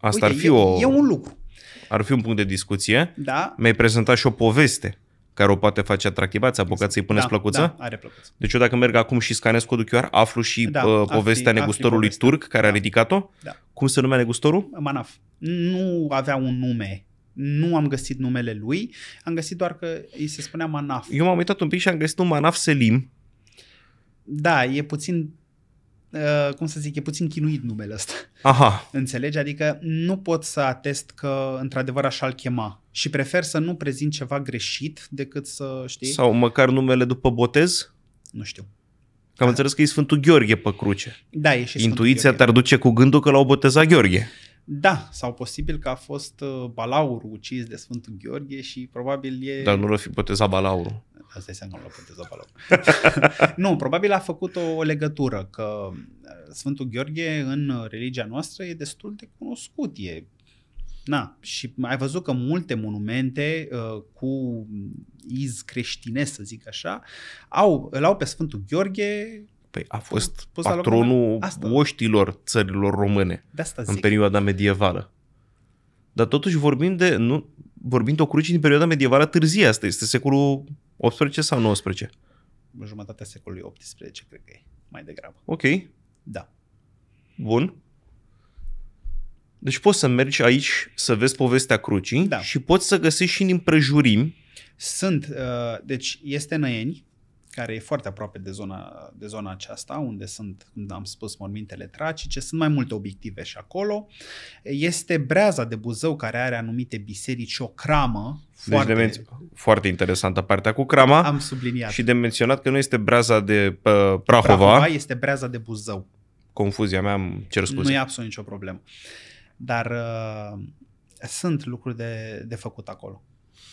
Asta Uite, ar fi e, o... E un lucru. Ar fi un punct de discuție. Da. Mi-ai prezentat și o poveste care o poate face atractivă. Ați exact. apucat să-i puneți da, plăcuță? Da, are plăcuță. Deci eu dacă merg acum și scanez codul QR, aflu și da, uh, povestea fi, negustorului turc care da. a ridicat-o? Da. Cum se numea negustorul? Manaf. Nu avea un nume nu am găsit numele lui, am găsit doar că îi se spunea Manaf. Eu m-am uitat un pic și am găsit un Manaf Selim. Da, e puțin Uh, cum să zic, e puțin chinuit numele ăsta. Aha. Înțelegi? Adică nu pot să atest că într-adevăr așa-l chema. Și prefer să nu prezint ceva greșit decât să știi. Sau măcar numele după botez? Nu știu. Că am da. înțeles că e Sfântul Gheorghe pe cruce. Da, e și Sfântul Intuiția te-ar duce cu gândul că l-au botezat Gheorghe. Da, sau posibil că a fost uh, balaurul ucis de Sfântul Gheorghe și probabil e... Dar nu l-a fi botezat balaurul. Asta dai seama că nu l nu, probabil a făcut o, o legătură că uh, Sfântul Gheorghe în uh, religia noastră e destul de cunoscut, e Na, și ai văzut că multe monumente uh, cu iz creștinesc, să zic așa, au, îl au pe Sfântul Gheorghe Păi a fost pus patronul asta. oștilor țărilor române de asta zic. în perioada medievală. Dar totuși vorbim de, nu, vorbim de o cruce din perioada medievală târzie, asta este secolul 18 sau 19? Jumătatea secolului 18, cred că e, mai degrabă. Ok. Da. Bun. Deci poți să mergi aici să vezi povestea crucii da. și poți să găsești și în împrejurimi. Sunt, uh, deci este Năieni, care e foarte aproape de zona, de zona aceasta, unde sunt, cum am spus, mormintele tracice, sunt mai multe obiective și acolo. Este breaza de Buzău care are anumite biserici, o cramă. Deci foarte, de menț- foarte interesantă partea cu crama. Am subliniat. Și de menționat că nu este breaza de uh, Prahova. Prahova este breaza de Buzău. Confuzia mea, cer scuze. Nu e absolut nicio problemă. Dar uh, sunt lucruri de, de făcut acolo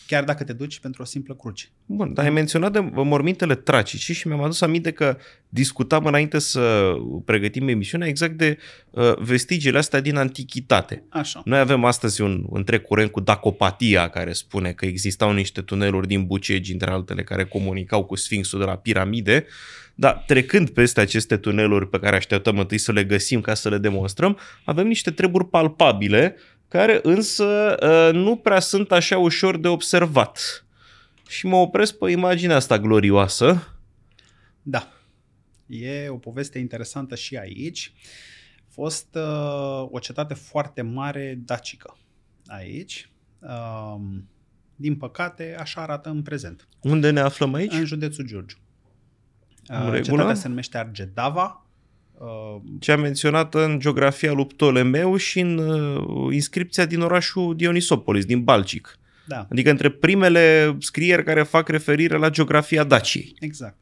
chiar dacă te duci pentru o simplă cruce. Bun, dar ai menționat de mormintele tragice și mi-am adus aminte că discutam înainte să pregătim emisiunea exact de uh, vestigiile astea din antichitate. Așa. Noi avem astăzi un întreg curent cu dacopatia care spune că existau niște tuneluri din Bucegi, între altele, care comunicau cu Sfinxul de la piramide, dar trecând peste aceste tuneluri pe care așteptăm întâi să le găsim ca să le demonstrăm, avem niște treburi palpabile care însă uh, nu prea sunt așa ușor de observat. Și mă opresc pe imaginea asta glorioasă. Da. E o poveste interesantă și aici. A fost uh, o cetate foarte mare dacică aici. Uh, din păcate, așa arată în prezent. Unde ne aflăm aici? În județul Giurgiu. Uh, în uh, Cetatea se numește Argedava Uh, ce a menționat în geografia lui Ptolemeu și în uh, inscripția din orașul Dionisopolis, din Balcic. Da. Adică între primele scrieri care fac referire la geografia Daciei. Exact.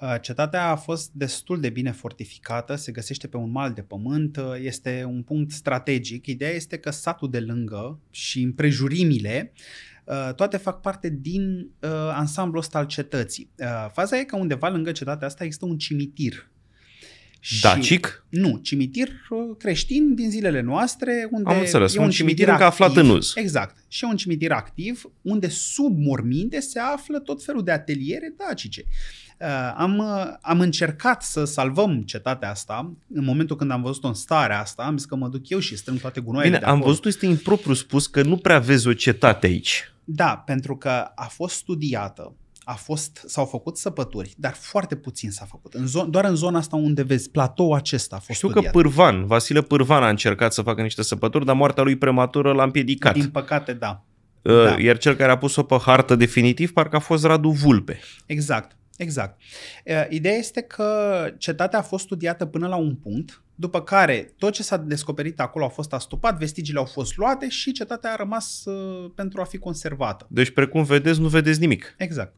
Uh, cetatea a fost destul de bine fortificată, se găsește pe un mal de pământ, este un punct strategic. Ideea este că satul de lângă și împrejurimile toate fac parte din ansamblul ăsta al cetății. Faza e că undeva lângă cetatea asta există un cimitir Dacic? Și, nu, cimitir uh, creștin din zilele noastre. Unde Am înțeles, e un, un cimitir, cimitir activ, aflat în uz. Exact. Și e un cimitir activ unde sub morminte se află tot felul de ateliere dacice. Uh, am, uh, am încercat să salvăm cetatea asta. În momentul când am văzut-o în starea asta, am zis că mă duc eu și strâng toate gunoaiele Bine, de acolo. am văzut este impropriu spus că nu prea vezi o cetate aici. Da, pentru că a fost studiată a fost, s-au făcut săpături, dar foarte puțin s-a făcut. În zon, doar în zona asta unde vezi platou acesta a fost Știu studiat. că Pârvan, Vasile Pârvan a încercat să facă niște săpături, dar moartea lui prematură l-a împiedicat. Din păcate, da. Uh, da. Iar cel care a pus-o pe hartă definitiv parcă a fost Radu Vulpe. Exact, exact. Uh, ideea este că cetatea a fost studiată până la un punct, după care tot ce s-a descoperit acolo a fost astupat, vestigiile au fost luate și cetatea a rămas uh, pentru a fi conservată. Deci, precum vedeți, nu vedeți nimic. Exact.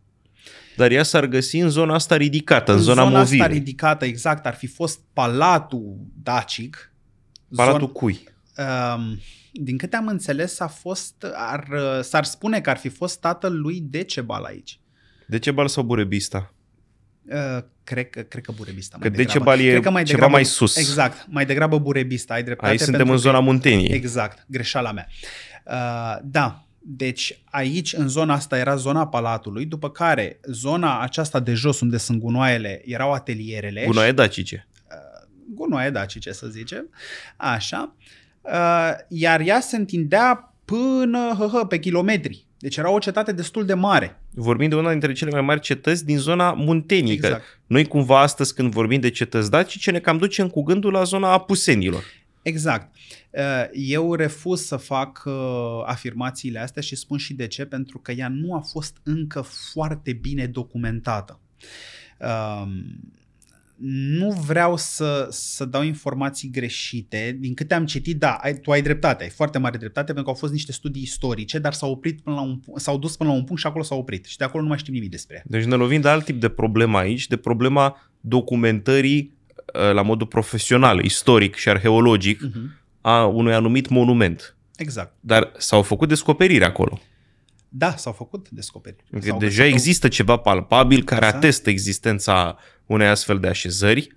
Dar ea s-ar găsi în zona asta ridicată, în, în zona, zona movirii. asta ridicată, exact. Ar fi fost palatul dacic. Palatul zon... cui? Um, din câte am înțeles, a fost, ar, s-ar spune că ar fi fost tatăl lui Decebal aici. Decebal sau Burebista? Uh, cred, că, cred că Burebista. Mai că degrabă. Decebal e cred că mai degrabă, ceva mai sus. Exact, mai degrabă Burebista, ai dreptate. Aici suntem în zona Munteniei. Exact, greșeala mea. Uh, da, deci aici, în zona asta, era zona palatului, după care zona aceasta de jos, unde sunt gunoaiele, erau atelierele. Gunoaie dacice. Uh, gunoaie dacice, să zicem. Așa. Uh, iar ea se întindea până hă, hă, pe kilometri. Deci era o cetate destul de mare. Vorbim de una dintre cele mai mari cetăți din zona muntenică. Exact. Noi cumva astăzi când vorbim de cetăți dacice ne cam ducem cu gândul la zona apusenilor. Exact. Eh, eu refuz să fac eh, afirmațiile astea și spun și de ce, pentru că ea nu a fost încă foarte bine documentată. Ehm, nu vreau să, să dau informații greșite. Din câte am citit, da, ai, tu ai dreptate, ai foarte mare dreptate, pentru că au fost niște studii istorice, dar s-au, oprit până la un, s-au dus până la un punct și acolo s-au oprit. Și de acolo nu mai știm nimic despre. Deci ne lovim de alt tip de problemă aici, de problema documentării Uh, la modul profesional, istoric și arheologic uh-huh. a unui anumit monument. Exact. Dar s-au făcut descoperiri acolo. Da, s-au făcut descoperiri. Adică deja există o... ceva palpabil care exact. atestă existența unei astfel de așezări.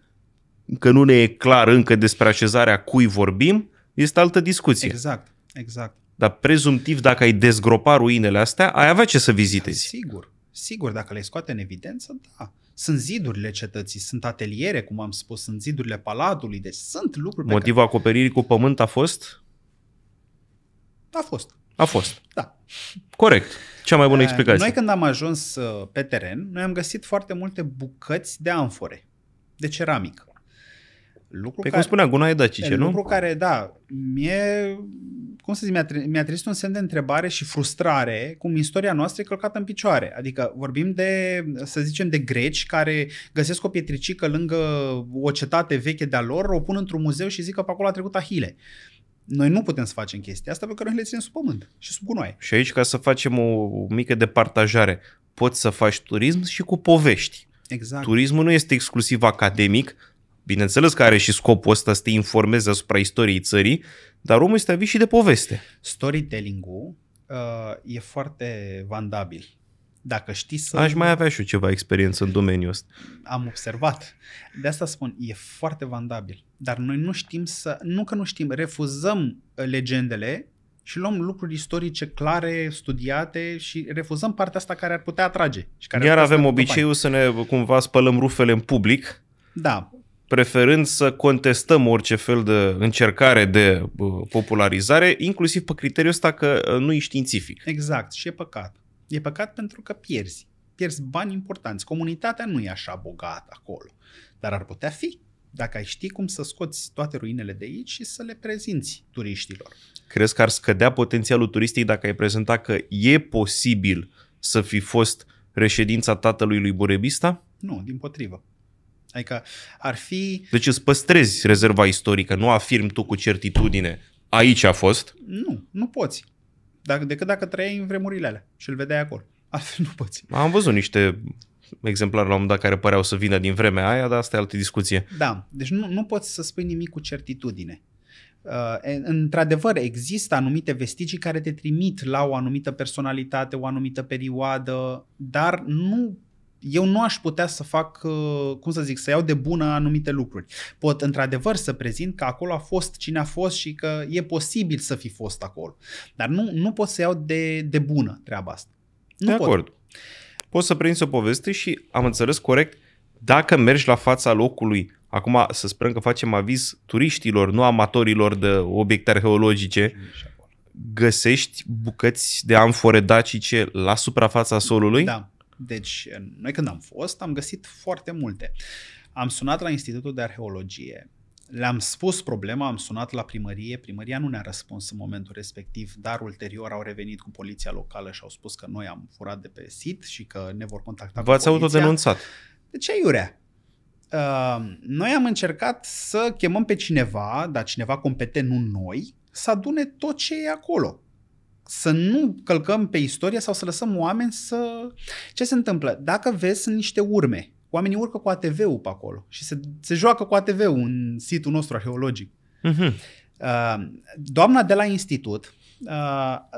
Că nu ne e clar încă despre așezarea cui vorbim, este altă discuție. Exact, exact. Dar prezumtiv, dacă ai dezgropa ruinele astea, ai avea ce să vizitezi. Da, sigur, sigur, dacă le scoate în evidență, da. Sunt zidurile cetății, sunt ateliere, cum am spus, sunt zidurile palatului, deci sunt lucruri... Motivul care... acoperirii cu pământ a fost? A fost. A fost. Da. Corect. Cea mai bună eh, explicație. Noi când am ajuns eh, pe teren, noi am găsit foarte multe bucăți de amfore, de ceramică. Lucru pe care, cum spunea, gunoaie dacice, nu? Lucru care, da, mie, cum să zic, mi-a, mi trezit un semn de întrebare și frustrare cum istoria noastră e călcată în picioare. Adică vorbim de, să zicem, de greci care găsesc o pietricică lângă o cetate veche de-a lor, o pun într-un muzeu și zic că pe acolo a trecut Ahile. Noi nu putem să facem chestia asta pentru că noi le ținem sub pământ și sub gunoaie. Și aici, ca să facem o mică departajare, poți să faci turism și cu povești. Exact. Turismul nu este exclusiv academic, Bineînțeles că are și scopul ăsta să te informeze asupra istoriei țării, dar omul este avit și de poveste. Storytelling-ul uh, e foarte vandabil. Dacă știi să... Aș mai avea și eu ceva experiență în domeniul ăsta. Am observat. De asta spun, e foarte vandabil. Dar noi nu știm să... Nu că nu știm, refuzăm uh, legendele și luăm lucruri istorice clare, studiate și refuzăm partea asta care ar putea atrage. Și care Iar avem obiceiul să ne cumva spălăm rufele în public. Da, preferând să contestăm orice fel de încercare de popularizare, inclusiv pe criteriul ăsta că ă, nu e științific. Exact, și e păcat. E păcat pentru că pierzi. Pierzi bani importanți. Comunitatea nu e așa bogată acolo, dar ar putea fi dacă ai ști cum să scoți toate ruinele de aici și să le prezinți turiștilor. Crezi că ar scădea potențialul turistic dacă ai prezenta că e posibil să fi fost reședința tatălui lui Burebista? Nu, din potrivă. Adică ar fi... Deci îți păstrezi rezerva istorică, nu afirm tu cu certitudine aici a fost? Nu, nu poți. Dacă, decât dacă trăiai în vremurile alea și îl vedeai acolo. Altfel nu poți. Am văzut niște exemplare la un moment dat care păreau să vină din vremea aia, dar asta e altă discuție. Da, deci nu, nu poți să spui nimic cu certitudine. Uh, într-adevăr, există anumite vestigii care te trimit la o anumită personalitate, o anumită perioadă, dar nu eu nu aș putea să fac, uh, cum să zic, să iau de bună anumite lucruri. Pot într-adevăr să prezint că acolo a fost cine a fost și că e posibil să fi fost acolo. Dar nu, nu pot să iau de, de bună treaba asta. Nu de pot. acord. Poți să prinzi o poveste și am înțeles corect, dacă mergi la fața locului, acum să sperăm că facem aviz turiștilor, nu amatorilor de obiecte arheologice, găsești bucăți de amfore dacice la suprafața solului? Da deci, noi când am fost, am găsit foarte multe. Am sunat la Institutul de Arheologie, le-am spus problema, am sunat la primărie, primăria nu ne-a răspuns în momentul respectiv, dar ulterior au revenit cu poliția locală și au spus că noi am furat de pe sit și că ne vor contacta V-ați autodenunțat. De ce iurea? Uh, noi am încercat să chemăm pe cineva, dar cineva competent, nu noi, să adune tot ce e acolo să nu călcăm pe istorie sau să lăsăm oameni să... Ce se întâmplă? Dacă vezi, sunt niște urme. Oamenii urcă cu ATV-ul pe acolo și se, se joacă cu ATV-ul în situl nostru arheologic. Uh-huh. doamna de la institut uh,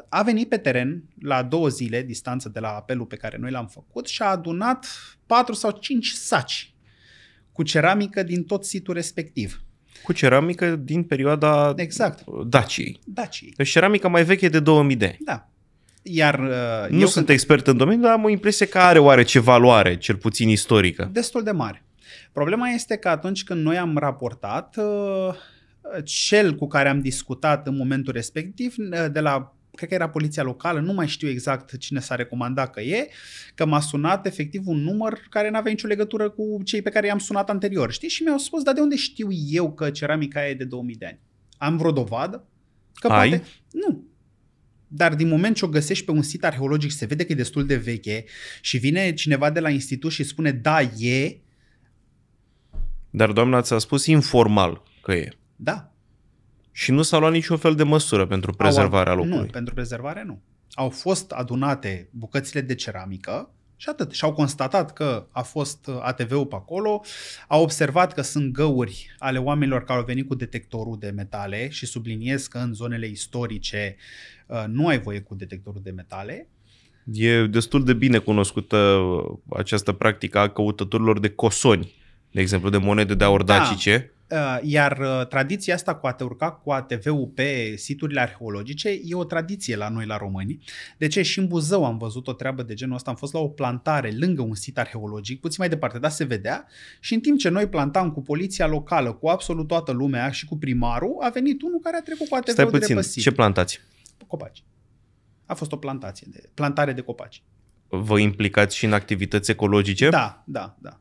a venit pe teren la două zile distanță de la apelul pe care noi l-am făcut și a adunat patru sau cinci saci cu ceramică din tot situl respectiv cu ceramică din perioada exact. Daciei. Daciei. Deci ceramica mai veche de 2000 de Da. Iar, uh, nu eu sunt când... expert în domeniu, dar am o impresie că are ce valoare, cel puțin istorică. Destul de mare. Problema este că atunci când noi am raportat, uh, cel cu care am discutat în momentul respectiv, uh, de la cred că era poliția locală, nu mai știu exact cine s-a recomandat că e, că m-a sunat efectiv un număr care n avea nicio legătură cu cei pe care i-am sunat anterior, știi? Și mi-au spus, dar de unde știu eu că ceramica e de 2000 de ani? Am vreo dovadă? Că Ai? poate... Nu, dar din moment ce o găsești pe un sit arheologic, se vede că e destul de veche și vine cineva de la institut și spune, da, e. Dar doamna ți-a spus informal că e. Da. Și nu s-a luat niciun fel de măsură pentru prezervarea Au, locului. Nu, pentru prezervare nu. Au fost adunate bucățile de ceramică și atât. Și au constatat că a fost uh, ATV-ul pe acolo, au observat că sunt găuri ale oamenilor care au venit cu detectorul de metale și subliniez că în zonele istorice uh, nu ai voie cu detectorul de metale. E destul de bine cunoscută uh, această practică a căutătorilor de cosoni, de exemplu, de monede de aur da. Ă, iar ă, tradiția asta cu a te urca cu ATV-ul pe siturile arheologice e o tradiție la noi, la români. De ce? Și în Buzău am văzut o treabă de genul ăsta. Am fost la o plantare lângă un sit arheologic, puțin mai departe, dar se vedea. Și în timp ce noi plantam cu poliția locală, cu absolut toată lumea și cu primarul, a venit unul care a trecut cu ATV-ul Stai puțin, de ce plantați? Copaci. A fost o plantație, de, plantare de copaci. Vă implicați și în activități ecologice? Da, da, da.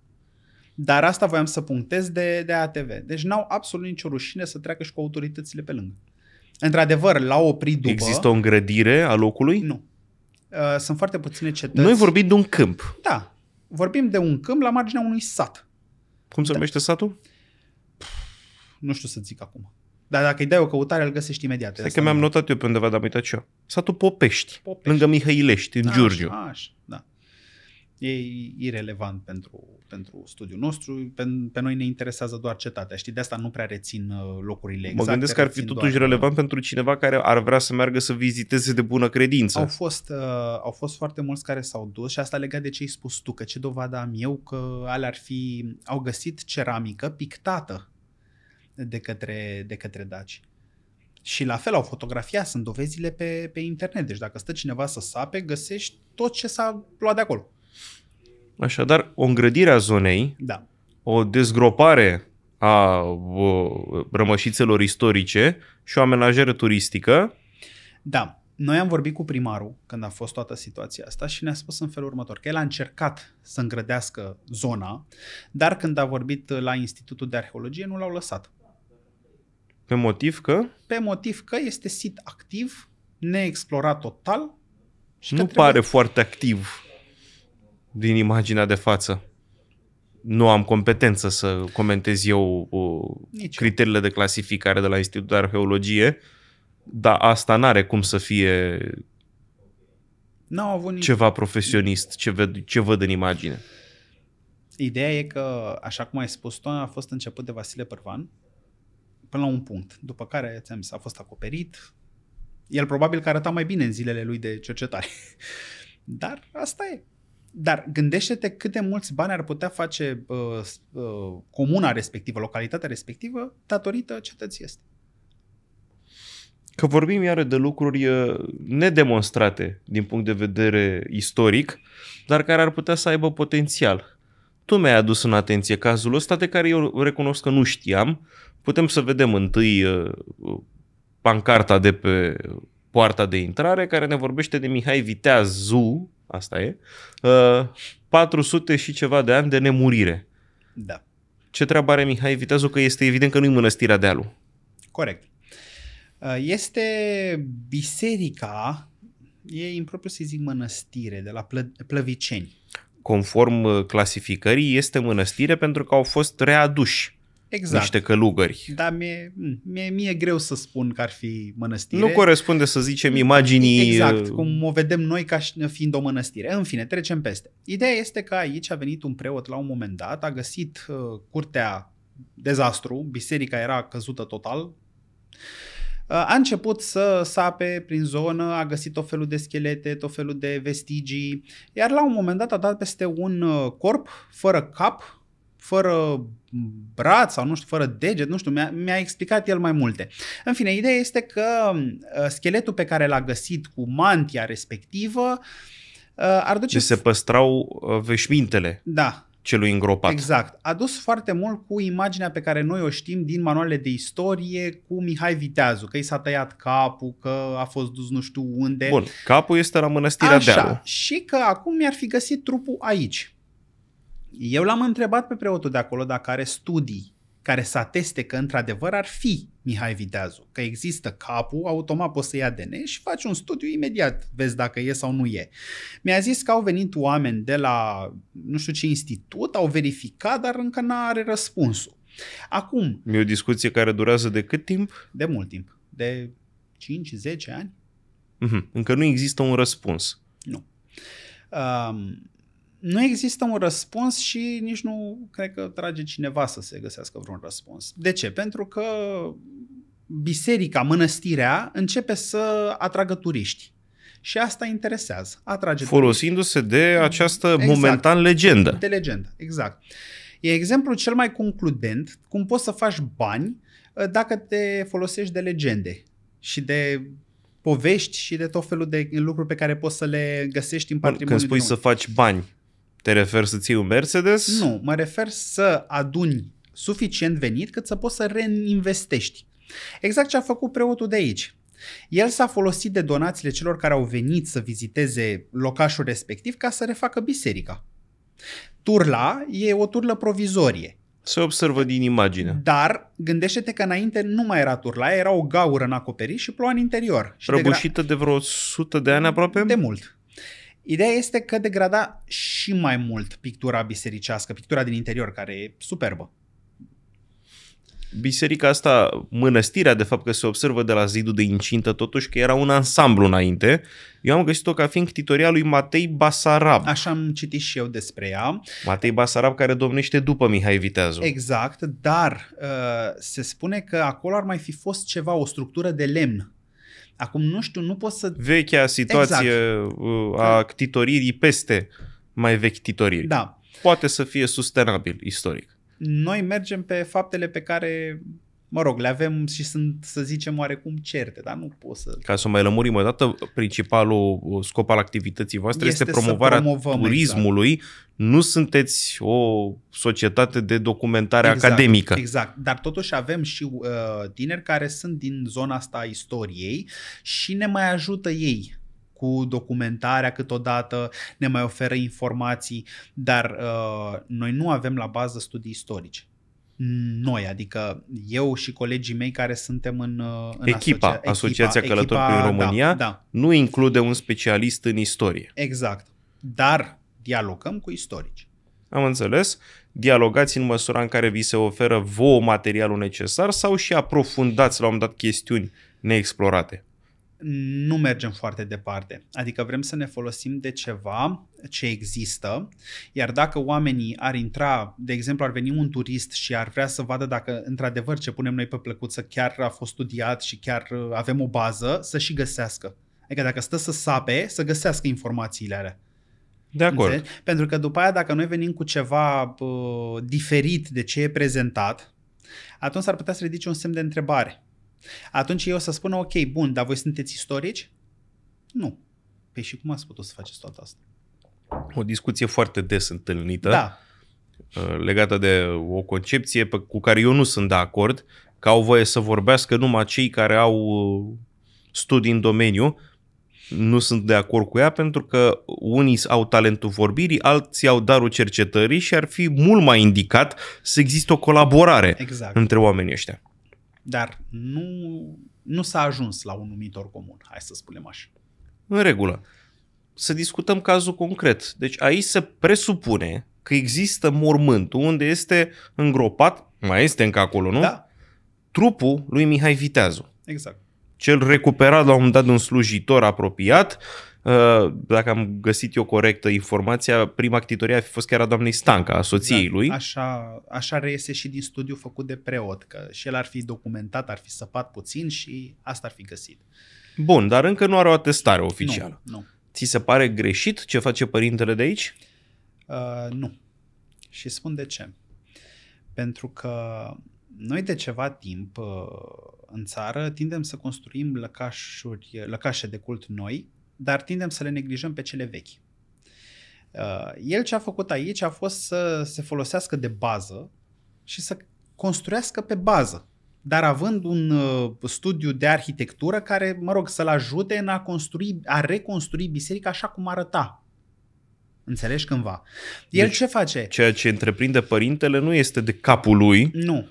Dar asta voiam să punctez de, de ATV. Deci n-au absolut nicio rușine să treacă și cu autoritățile pe lângă. Într-adevăr, l-au oprit după. Există o îngrădire a locului? Nu. Uh, sunt foarte puține cetăți. Noi vorbim de un câmp. Da. Vorbim de un câmp la marginea unui sat. Cum se da. numește satul? Nu știu să zic acum. Dar dacă îi dai o căutare, îl găsești imediat. Stai că mi-am notat eu pe undeva, dar am uitat și eu. Satul Popești, Popești. lângă Mihăilești, în Giurgiu. Așa, da e irelevant pentru, pentru studiul nostru. Pe, pe noi ne interesează doar cetatea. Știi, de asta nu prea rețin uh, locurile exacte. Mă gândesc că ar fi totuși doar... relevant pentru cineva care ar vrea să meargă să viziteze de bună credință. Au fost, uh, au fost foarte mulți care s-au dus și asta legat de ce ai spus tu, că ce dovadă am eu că alea ar fi... Au găsit ceramică pictată de către, de către daci. Și la fel au fotografiat, sunt dovezile pe, pe internet. Deci dacă stă cineva să sape, găsești tot ce s-a luat de acolo. Așadar, o îngrădire a zonei, da. o dezgropare a rămășițelor istorice și o amenajare turistică. Da. Noi am vorbit cu primarul când a fost toată situația asta și ne-a spus în felul următor că el a încercat să îngrădească zona, dar când a vorbit la Institutul de Arheologie nu l-au lăsat. Pe motiv că? Pe motiv că este sit activ, neexplorat total. Și nu pare foarte activ din imaginea de față. Nu am competență să comentez eu Nici. criteriile de clasificare de la Institutul de Arheologie, dar asta nu are cum să fie N-au avut nici... ceva profesionist, ce, ved, ce văd în imagine. Ideea e că, așa cum ai spus tu, a fost început de Vasile Părvan până la un punct, după care, ți-am zis, a fost acoperit. El probabil că arăta mai bine în zilele lui de cercetare. Dar asta e. Dar gândește-te cât de mulți bani ar putea face uh, uh, comuna respectivă, localitatea respectivă, datorită cetății este. Că vorbim iară de lucruri uh, nedemonstrate din punct de vedere istoric, dar care ar putea să aibă potențial. Tu mi-ai adus în atenție cazul ăsta de care eu recunosc că nu știam. Putem să vedem întâi uh, pancarta de pe poarta de intrare care ne vorbește de Mihai Viteazu, asta e, 400 uh, și ceva de ani de nemurire. Da. Ce treabă are Mihai Viteazul? Că este evident că nu-i mănăstirea alu. Corect. Uh, este biserica, e impropriu să zic mănăstire, de la Plă- Plăviceni. Conform uh, clasificării, este mănăstire pentru că au fost readuși exact. niște călugări. Dar mi-e, mm, mie, mie e greu să spun că ar fi mănăstire. Nu corespunde, să zicem, imaginii... Exact, uh, cum o vedem noi ca fiind o mănăstire. În fine, trecem peste. Ideea este că aici a venit un preot la un moment dat, a găsit uh, curtea dezastru, biserica era căzută total, uh, a început să sape prin zonă, a găsit tot felul de schelete, tot felul de vestigii, iar la un moment dat a dat peste un uh, corp fără cap, fără braț sau nu știu, fără deget, nu știu, mi-a, mi-a explicat el mai multe. În fine, ideea este că uh, scheletul pe care l-a găsit cu mantia respectivă uh, ar duce... Deci se păstrau uh, veșmintele. Da, celui îngropat. Exact. A dus foarte mult cu imaginea pe care noi o știm din manualele de istorie cu Mihai Viteazu, că i s-a tăiat capul, că a fost dus nu știu unde. Bun, capul este la mănăstirea Așa. Dealu. Și că acum mi-ar fi găsit trupul aici. Eu l-am întrebat pe preotul de acolo dacă are studii care să ateste că într-adevăr ar fi Mihai Viteazu, că există capul, automat poți să ia ADN și faci un studiu imediat, vezi dacă e sau nu e. Mi-a zis că au venit oameni de la nu știu ce institut, au verificat, dar încă nu are răspunsul. Acum... E o discuție care durează de cât timp? De mult timp. De 5-10 ani. Mm-hmm. Încă nu există un răspuns. Nu. Um, nu există un răspuns și nici nu cred că trage cineva să se găsească vreun răspuns. De ce? Pentru că biserica, mănăstirea, începe să atragă turiști. Și asta interesează, atrage Folosindu-se turiști. de această exact. momentan legendă. De legendă, exact. E exemplul cel mai concludent cum poți să faci bani ă, dacă te folosești de legende și de povești și de tot felul de lucruri pe care poți să le găsești în patrimoniul Când spui să faci bani, te refer să ții un Mercedes? Nu, mă refer să aduni suficient venit cât să poți să reinvestești. Exact ce a făcut preotul de aici. El s-a folosit de donațiile celor care au venit să viziteze locașul respectiv ca să refacă biserica. Turla e o turlă provizorie. Se observă din imagine. Dar gândește-te că înainte nu mai era turla, era o gaură în acoperiș și ploua în interior. Și Răbușită de, gra... de vreo 100 de ani aproape? De mult. Ideea este că degrada și mai mult pictura bisericească, pictura din interior, care e superbă. Biserica asta, mănăstirea, de fapt, că se observă de la zidul de incintă, totuși că era un ansamblu înainte, eu am găsit-o ca fiind titoria lui Matei Basarab. Așa am citit și eu despre ea. Matei Basarab care domnește după Mihai Viteazu. Exact, dar uh, se spune că acolo ar mai fi fost ceva, o structură de lemn Acum nu știu, nu pot să... Vechea situație exact. Uh, a titoririi peste mai vechi titoriri. Da. Poate să fie sustenabil istoric. Noi mergem pe faptele pe care mă rog, le avem și sunt, să zicem, oarecum certe, dar nu pot să... Ca să mai lămurim o dată, principalul scop al activității voastre este, este promovarea promovăm, exact. turismului. Exact. Nu sunteți o societate de documentare exact, academică. Exact, dar totuși avem și uh, tineri care sunt din zona asta a istoriei și ne mai ajută ei cu documentarea câteodată, ne mai oferă informații, dar uh, noi nu avem la bază studii istorice noi, adică eu și colegii mei care suntem în, uh, în echipa, asocia- Asociația Călători echipa, prin da, România, da, da. nu include un specialist în istorie. Exact, dar dialogăm cu istorici. Am înțeles. Dialogați în măsura în care vi se oferă vouă materialul necesar sau și aprofundați la un dat chestiuni neexplorate nu mergem foarte departe. Adică vrem să ne folosim de ceva ce există, iar dacă oamenii ar intra, de exemplu ar veni un turist și ar vrea să vadă dacă într-adevăr ce punem noi pe plăcuță chiar a fost studiat și chiar uh, avem o bază, să și găsească. Adică dacă stă să sape, să găsească informațiile alea. De acord. Înțelegi? Pentru că după aia dacă noi venim cu ceva uh, diferit de ce e prezentat, atunci ar putea să ridice un semn de întrebare. Atunci eu o să spună, ok, bun, dar voi sunteți istorici? Nu. Păi și cum ați putut să faceți toată asta? O discuție foarte des întâlnită, da. Uh, legată de o concepție pe, cu care eu nu sunt de acord, că au voie să vorbească numai cei care au uh, studii în domeniu, nu sunt de acord cu ea pentru că unii au talentul vorbirii, alții au darul cercetării și ar fi mult mai indicat să există o colaborare exact. între oamenii ăștia. Dar nu, nu s-a ajuns la un numitor comun, hai să spunem așa. În regulă. Să discutăm cazul concret. Deci aici se presupune că există mormântul unde este îngropat, mai este încă acolo, nu? Da. Trupul lui Mihai Viteazu. Exact cel recuperat la un moment dat de un slujitor apropiat Uh, dacă am găsit eu corectă informația, prima ctitorie a fost chiar a doamnei Stanca, a soției exact. lui. Așa, așa reiese și din studiu făcut de preot, că și el ar fi documentat, ar fi săpat puțin și asta ar fi găsit. Bun, dar încă nu are o atestare oficială. Nu, nu. Ți se pare greșit ce face părintele de aici? Uh, nu. Și spun de ce. Pentru că noi de ceva timp uh, în țară tindem să construim lăcașuri, lăcașe de cult noi, dar tindem să le neglijăm pe cele vechi. Uh, el ce a făcut aici a fost să se folosească de bază și să construiască pe bază, dar având un uh, studiu de arhitectură care, mă rog, să-l ajute în a, construi, a reconstrui biserica așa cum arăta Înțelegi cândva. El deci, ce face? Ceea ce întreprinde părintele nu este de capul lui. Nu.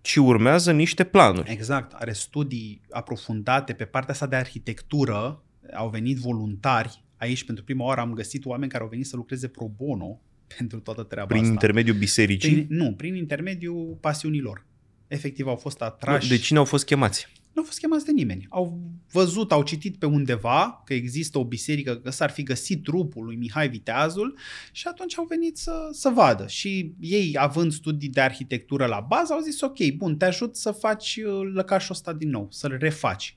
Ci urmează niște planuri. Exact. Are studii aprofundate pe partea asta de arhitectură au venit voluntari aici pentru prima oară, am găsit oameni care au venit să lucreze pro bono pentru toată treaba prin asta. Prin intermediul bisericii? Prin, nu, prin intermediul pasiunilor. Efectiv au fost atrași. De cine au fost chemați? Nu au fost chemați de nimeni. Au văzut, au citit pe undeva că există o biserică, că s-ar fi găsit trupul lui Mihai Viteazul și atunci au venit să, să vadă. Și ei, având studii de arhitectură la bază, au zis ok, bun, te ajut să faci uh, lăcașul ăsta din nou, să-l refaci.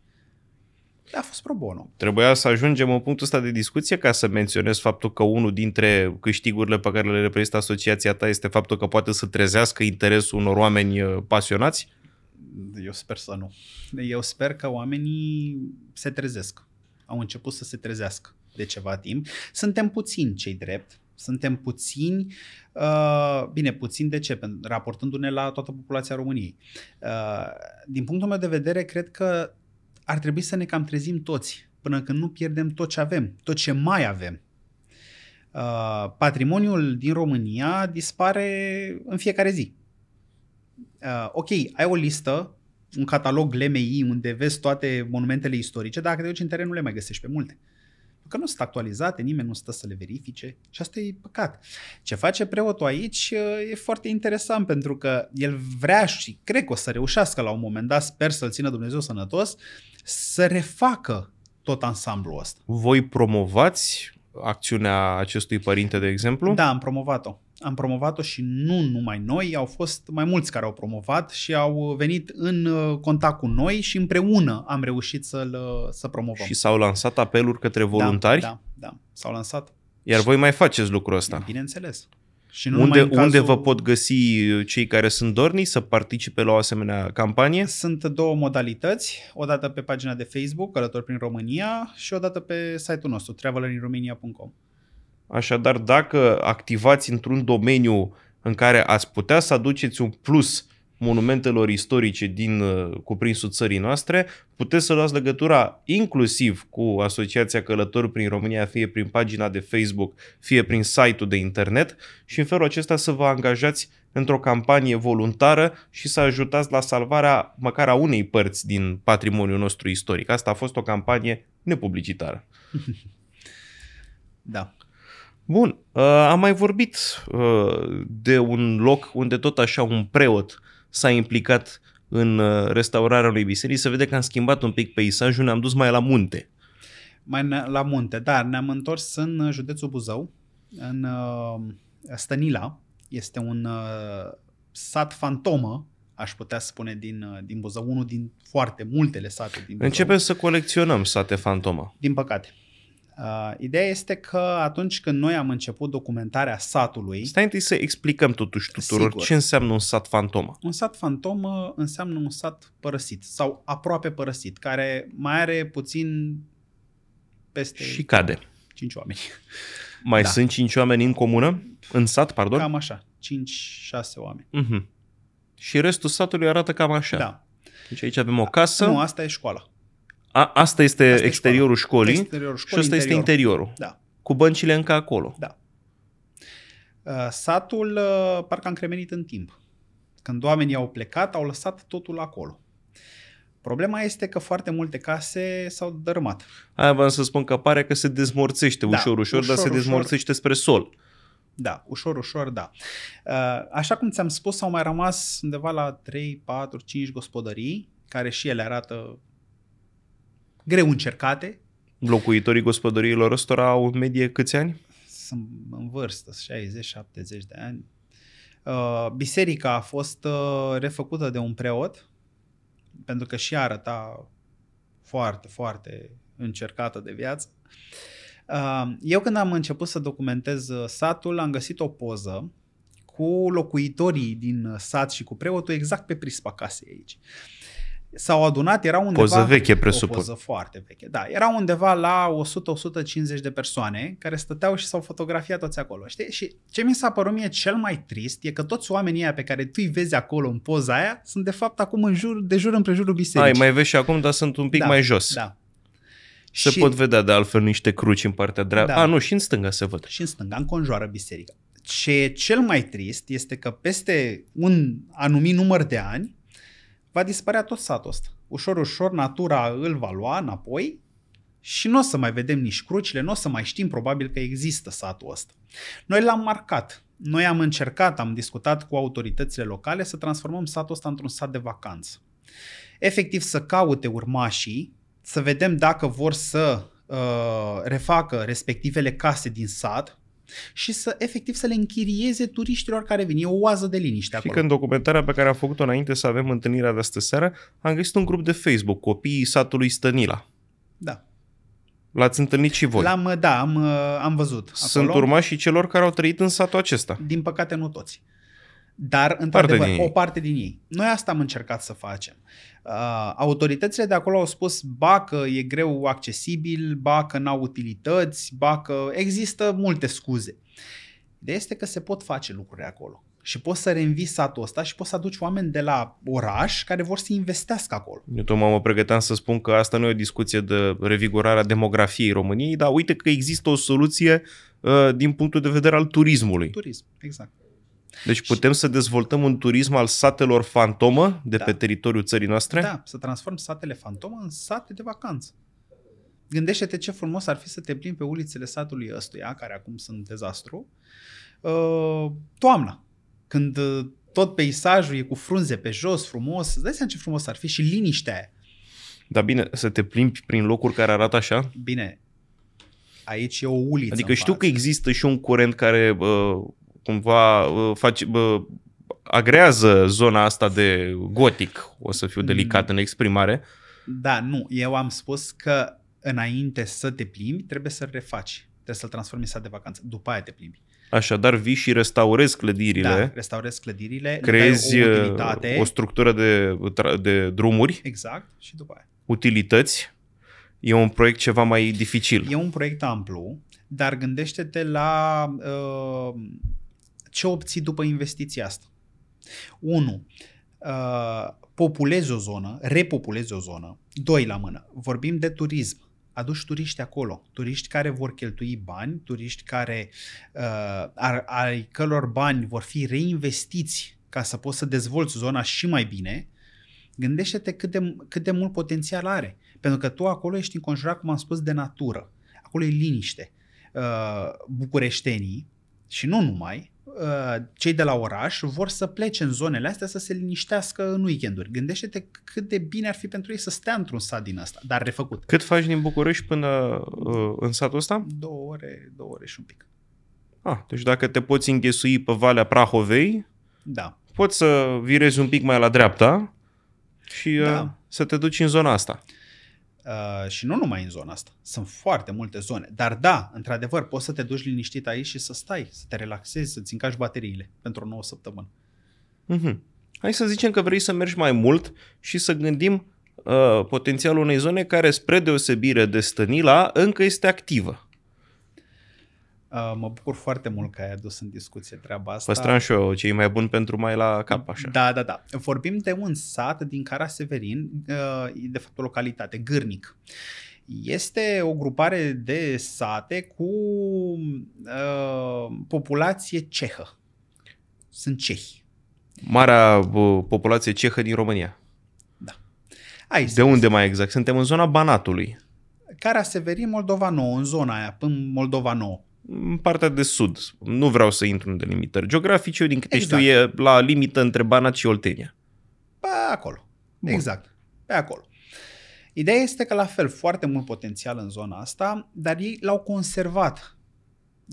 A fost pro bono. Trebuia să ajungem în punctul ăsta de discuție ca să menționez faptul că unul dintre câștigurile pe care le reprezintă asociația ta este faptul că poate să trezească interesul unor oameni uh, pasionați? Eu sper să nu. Eu sper că oamenii se trezesc. Au început să se trezească de ceva timp. Suntem puțini cei drept, suntem puțini, uh, bine, puțini de ce? Raportându-ne la toată populația României. Uh, din punctul meu de vedere, cred că ar trebui să ne cam trezim toți, până când nu pierdem tot ce avem, tot ce mai avem. Uh, patrimoniul din România dispare în fiecare zi. Uh, ok, ai o listă, un catalog LMI unde vezi toate monumentele istorice, dar dacă te duci în teren nu le mai găsești pe multe. Că nu sunt actualizate, nimeni nu stă să le verifice și asta e păcat. Ce face preotul aici uh, e foarte interesant pentru că el vrea și cred că o să reușească la un moment dat, sper să-l țină Dumnezeu sănătos, uh, să refacă tot ansamblul ăsta. Voi promovați acțiunea acestui părinte, de exemplu? Da, am promovat-o. Am promovat-o și nu numai noi, au fost mai mulți care au promovat și au venit în uh, contact cu noi și împreună am reușit să-l uh, să promovăm. Și s-au lansat apeluri către da, voluntari? Da, da, da s-au lansat. Iar voi mai faceți lucrul ăsta? Bineînțeles. Și nu unde, cazul... unde vă pot găsi uh, cei care sunt dorni să participe la o asemenea campanie? Sunt două modalități, o dată pe pagina de Facebook, Călători prin România, și o dată pe site-ul nostru, travelerinromania.com. Așadar, dacă activați într-un domeniu în care ați putea să aduceți un plus monumentelor istorice din uh, cuprinsul țării noastre, puteți să luați legătura inclusiv cu Asociația Călători prin România, fie prin pagina de Facebook, fie prin site-ul de internet și în felul acesta să vă angajați într-o campanie voluntară și să ajutați la salvarea măcar a unei părți din patrimoniul nostru istoric. Asta a fost o campanie nepublicitară. Da. Bun, uh, am mai vorbit uh, de un loc unde tot așa un preot s-a implicat în uh, restaurarea lui biserii, se vede că am schimbat un pic peisajul, ne-am dus mai la munte. Mai la munte, da. Ne-am întors în uh, județul Buzău, în uh, Stănila. Este un sat fantomă, aș putea spune, din, din Buzău, unul din foarte multele sate din Buzău. Începem să colecționăm sate fantomă. Din păcate. Uh, ideea este că atunci când noi am început documentarea satului... Stai întâi să explicăm totuși tuturor sigur, ce înseamnă un sat fantomă. Un sat fantomă înseamnă un sat părăsit sau aproape părăsit, care mai are puțin peste... Și cade. Cinci oameni. Mai da. sunt cinci oameni în comună? În sat, pardon? Cam așa, Cinci șase oameni. Uh-huh. Și restul satului arată cam așa. Da. Deci aici avem o casă. Nu, asta e școala a, asta este asta exteriorul școlii exteriorul școlii și asta interior. este interiorul. Da. Cu băncile încă acolo. Da. Uh, satul uh, parcă a încremenit în timp. Când oamenii au plecat, au lăsat totul acolo. Problema este că foarte multe case s-au dărâmat. Aia v-am să spun că pare că se dezmorțește da, ușor, ușor, ușor, dar se dezmorțește ușor. spre sol. Da, ușor, ușor, da. Uh, așa cum ți-am spus, au mai rămas undeva la 3, 4, 5 gospodării, care și ele arată greu încercate. Locuitorii gospodăriilor ăstora au în medie câți ani? Sunt în vârstă, 60-70 de ani. Uh, biserica a fost uh, refăcută de un preot, pentru că și arăta foarte, foarte încercată de viață. Uh, eu când am început să documentez satul, am găsit o poză cu locuitorii din sat și cu preotul exact pe prispa casei aici s-au adunat, era undeva... Poză veche, presupun. O poză foarte veche, da. Era undeva la 100-150 de persoane care stăteau și s-au fotografiat toți acolo, știi? Și ce mi s-a părut mie cel mai trist e că toți oamenii aia pe care tu îi vezi acolo în poza aia sunt de fapt acum în jur, de jur împrejurul bisericii. Ai, mai vezi și acum, dar sunt un pic da, mai jos. Da, se și, pot vedea de altfel niște cruci în partea dreaptă. Da. A, nu, și în stânga se văd. Și în stânga, înconjoară biserica. Ce e cel mai trist este că peste un anumit număr de ani, va dispărea tot satul ăsta. Ușor, ușor, natura îl va lua înapoi și nu o să mai vedem nici crucile, nu o să mai știm probabil că există satul ăsta. Noi l-am marcat, noi am încercat, am discutat cu autoritățile locale să transformăm satul ăsta într-un sat de vacanță. Efectiv să caute urmașii, să vedem dacă vor să uh, refacă respectivele case din sat, și să efectiv să le închirieze turiștilor care vin. E o oază de liniște acolo. Și că în documentarea pe care am făcut-o înainte să avem întâlnirea de astă seară, am găsit un grup de Facebook, copiii satului Stănila. Da. L-ați întâlnit și voi. L-am, da, am, am văzut. Acolo. Sunt urmașii celor care au trăit în satul acesta. Din păcate nu toți. Uh, dar, într-adevăr, o parte din ei. Noi asta am încercat să facem. Uh, autoritățile de acolo au spus ba că e greu accesibil, ba că n-au utilități, ba că există multe scuze. De este că se pot face lucruri acolo. Și poți să reînvii satul ăsta și poți să aduci oameni de la oraș care vor să investească acolo. Eu tot mă pregăteam să spun că asta nu e o discuție de revigorarea demografiei României, dar uite că există o soluție uh, din punctul de vedere al turismului. Turism, exact. Deci putem și... să dezvoltăm un turism al satelor fantomă de da. pe teritoriul țării noastre? Da, să transform satele fantomă în sate de vacanță. Gândește-te ce frumos ar fi să te plimbi pe ulițele satului ăstuia, care acum sunt dezastru, uh, toamna, când uh, tot peisajul e cu frunze pe jos, frumos, îți dai seama ce frumos ar fi și liniștea aia. Dar bine, să te plimbi prin locuri care arată așa? Bine, aici e o uliță. Adică știu față. că există și un curent care uh, cumva face, bă, agrează zona asta de gotic, o să fiu delicat în exprimare. Da, nu, eu am spus că înainte să te plimbi, trebuie să-l refaci, trebuie să-l transformi în sat de vacanță, după aia te plimbi. Așadar, vii și restaurezi clădirile. Da, restaurezi clădirile, creezi o, uh, utilitate. o structură de, de drumuri. Exact, și după aia. Utilități. E un proiect ceva mai dificil. E un proiect amplu, dar gândește-te la uh, ce obții după investiția asta? 1. Uh, populezi o zonă, repopulezi o zonă. Doi la mână. Vorbim de turism. Aduci turiști acolo, turiști care vor cheltui bani, turiști care uh, ar, ai călor bani vor fi reinvestiți ca să poți să dezvolți zona și mai bine. Gândește-te cât de, cât de mult potențial are. Pentru că tu acolo ești înconjurat, cum am spus, de natură. Acolo e liniște. Uh, bucureștenii, și nu numai, Uh, cei de la oraș vor să plece în zonele astea să se liniștească în weekenduri. Gândește-te cât de bine ar fi pentru ei să stea într-un sat din ăsta, dar refăcut. Cât faci din București până uh, în satul ăsta? Două ore, două ore și un pic. Ah, deci dacă te poți înghesui pe Valea Prahovei, da. poți să virezi un pic mai la dreapta și uh, da. să te duci în zona asta. Uh, și nu numai în zona asta. Sunt foarte multe zone. Dar da, într-adevăr, poți să te duci liniștit aici și să stai, să te relaxezi, să-ți încași bateriile pentru o nouă săptămână. Mm-hmm. Hai să zicem că vrei să mergi mai mult și să gândim uh, potențialul unei zone care, spre deosebire de Stănila, încă este activă. Uh, mă bucur foarte mult că ai adus în discuție treaba asta. Păstrăm și eu cei mai buni pentru mai la cap, așa. Da, da, da. Vorbim de un sat din Cara Severin, uh, de fapt o localitate, Gârnic. Este o grupare de sate cu uh, populație cehă. Sunt cehi. Marea uh, populație cehă din România. Da. Aici de unde mai exact? Suntem în zona Banatului. Cara Severin, Moldova Nouă, în zona aia, până Moldova Nouă în partea de sud. Nu vreau să intru în delimitări geografice, eu din câte exact. știu e la limită între Banat și Oltenia. Pe acolo, Bun. exact, pe acolo. Ideea este că la fel, foarte mult potențial în zona asta, dar ei l-au conservat.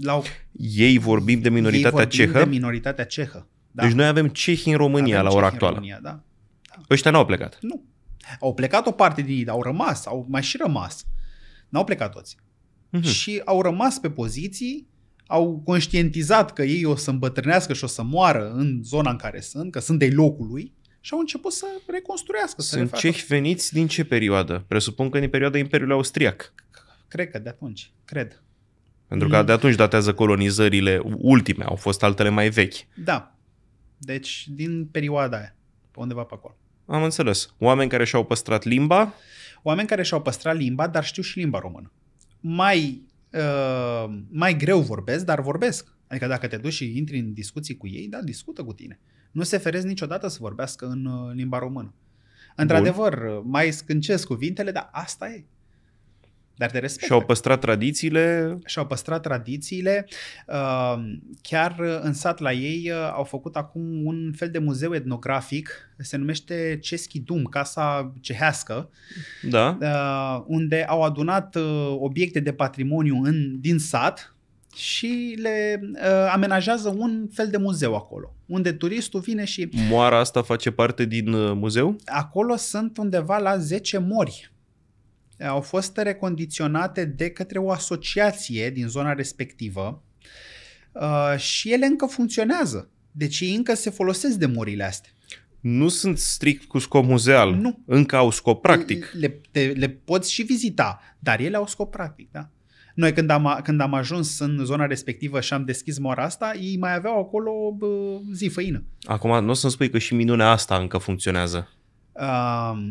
L-au... Ei vorbim de minoritatea ei vorbim cehă? de minoritatea cehă. Da. Deci noi avem cehi în România avem la ora actuală. România, da. da. Ăștia n-au plecat. Nu. Au plecat o parte din ei, dar au rămas, au mai și rămas. N-au plecat toți uh-huh. și au rămas pe poziții, au conștientizat că ei o să îmbătrânească și o să moară în zona în care sunt, că sunt de locului și au început să reconstruiască. Să sunt cehi veniți din ce perioadă? Presupun că din perioada Imperiului Austriac. Cred că de atunci, cred. Pentru că mm. de atunci datează colonizările ultime, au fost altele mai vechi. Da. Deci din perioada aia, undeva pe acolo. Am înțeles. Oameni care și-au păstrat limba? Oameni care și-au păstrat limba, dar știu și limba română mai, uh, mai greu vorbesc, dar vorbesc. Adică dacă te duci și intri în discuții cu ei, da, discută cu tine. Nu se feresc niciodată să vorbească în uh, limba română. Într-adevăr, Bun. mai scâncesc cuvintele, dar asta e. Dar te respectă. Și-au păstrat tradițiile? Și-au păstrat tradițiile. Ehm, chiar în sat la ei uh, au făcut acum un fel de muzeu etnografic, se numește Ceschi Dum, Casa Cehească, da. Ehm, unde au adunat uh, obiecte de patrimoniu în, din sat și le uh, amenajează un fel de muzeu acolo, unde turistul vine și... Moara asta face parte din muzeu? Acolo sunt undeva la 10 mori au fost recondiționate de către o asociație din zona respectivă uh, și ele încă funcționează. Deci ei încă se folosesc de murile astea. Nu sunt strict cu scop muzeal. Nu. Încă au scop practic. Le, te, le poți și vizita, dar ele au scop practic, da? Noi când am, când am ajuns în zona respectivă și am deschis mora asta, ei mai aveau acolo bă, zi făină. Acum nu o să-mi spui că și minunea asta încă funcționează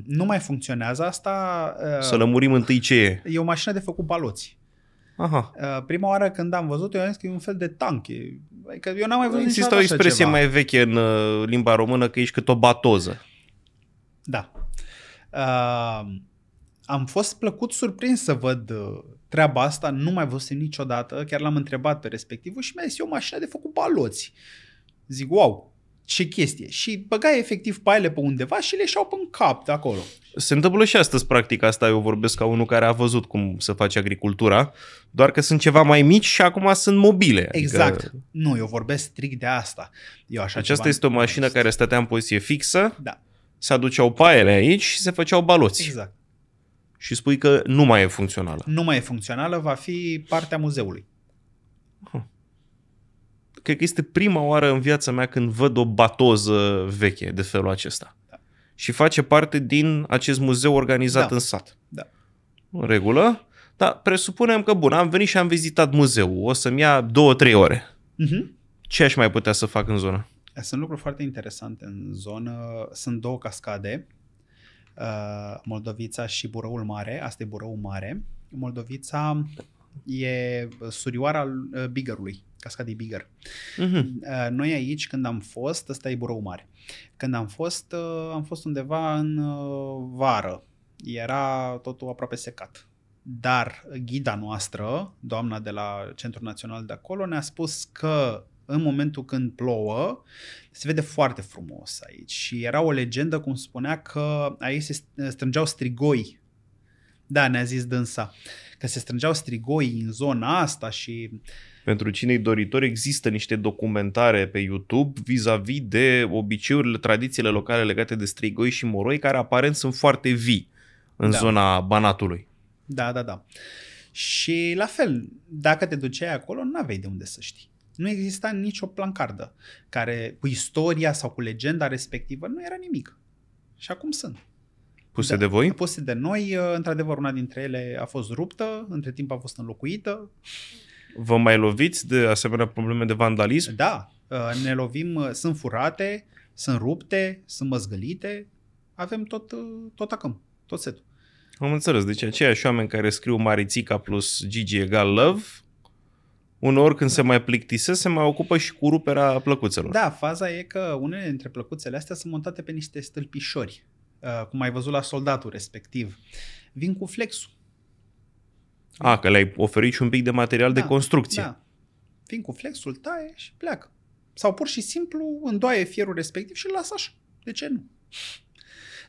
nu mai funcționează asta. Uh, Să lămurim întâi ce e. E o mașină de făcut baloți. Aha. Uh, prima oară când am văzut-o, eu am zis că e un fel de tank. E, adică eu n-am mai văzut Există o expresie mai veche în uh, limba română că ești cât o batoză. Da. Uh, am fost plăcut surprins să văd uh, treaba asta, nu mai văzusem niciodată, chiar l-am întrebat pe respectivul și mi-a zis, e o mașină de făcut baloți. Zic, wow, ce chestie. Și băgai efectiv paiele pe undeva și le șau pe în cap de acolo. Se întâmplă și astăzi, practic, asta eu vorbesc ca unul care a văzut cum se face agricultura, doar că sunt ceva mai mici și acum sunt mobile. Adică... Exact. Nu, eu vorbesc strict de asta. Eu așa Aceasta este o mașină care stătea în poziție fixă, da. se aduceau paiele aici și se făceau baloți. Exact. Și spui că nu mai e funcțională. Nu mai e funcțională, va fi partea muzeului. Huh cred că este prima oară în viața mea când văd o batoză veche de felul acesta. Da. Și face parte din acest muzeu organizat da. în sat. Da. În regulă. Dar presupunem că, bun, am venit și am vizitat muzeul. O să-mi ia două, trei ore. Uh-huh. Ce aș mai putea să fac în zonă? Sunt lucruri foarte interesante în zonă. Sunt două cascade, uh, Moldovița și Burăul Mare. Asta e Burăul Mare. Moldovița e surioara uh, Bigărului. Casca de Bigger. Mm-hmm. Eh, noi aici, când am fost, ăsta e Burou Mare, când am fost, eh, am fost undeva în eh, vară. Era totul aproape secat. Dar ghida noastră, doamna de la Centrul Național de acolo, ne-a spus că în momentul când plouă, se vede foarte frumos aici. Și era o legendă cum spunea că aici se strângeau strigoi. Da, ne-a zis dânsa. Că se strângeau strigoi în zona asta și uh, pentru cine-i doritor, există niște documentare pe YouTube vis-a-vis de obiceiurile, tradițiile locale legate de strigoi și moroi, care aparent sunt foarte vii în da. zona Banatului. Da, da, da. Și la fel, dacă te duceai acolo, nu aveai de unde să știi. Nu exista nicio plancardă care cu istoria sau cu legenda respectivă nu era nimic. Și acum sunt. Puse da, de voi? Puse de noi. Într-adevăr, una dintre ele a fost ruptă, între timp a fost înlocuită. Vă mai loviți de asemenea probleme de vandalism? Da, uh, ne lovim, uh, sunt furate, sunt rupte, sunt măzgălite, avem tot, uh, tot acum, tot setul. Am înțeles, deci aceiași oameni care scriu Marițica plus Gigi egal love, uneori când se mai plictisesc, se mai ocupă și cu ruperea plăcuțelor. Da, faza e că unele dintre plăcuțele astea sunt montate pe niște stâlpișori, cum ai văzut la soldatul respectiv. Vin cu flexul a, că le-ai oferit și un pic de material da, de construcție. Da. Vin cu flexul, taie și pleacă. Sau pur și simplu îndoaie fierul respectiv și îl lasă așa. De ce nu?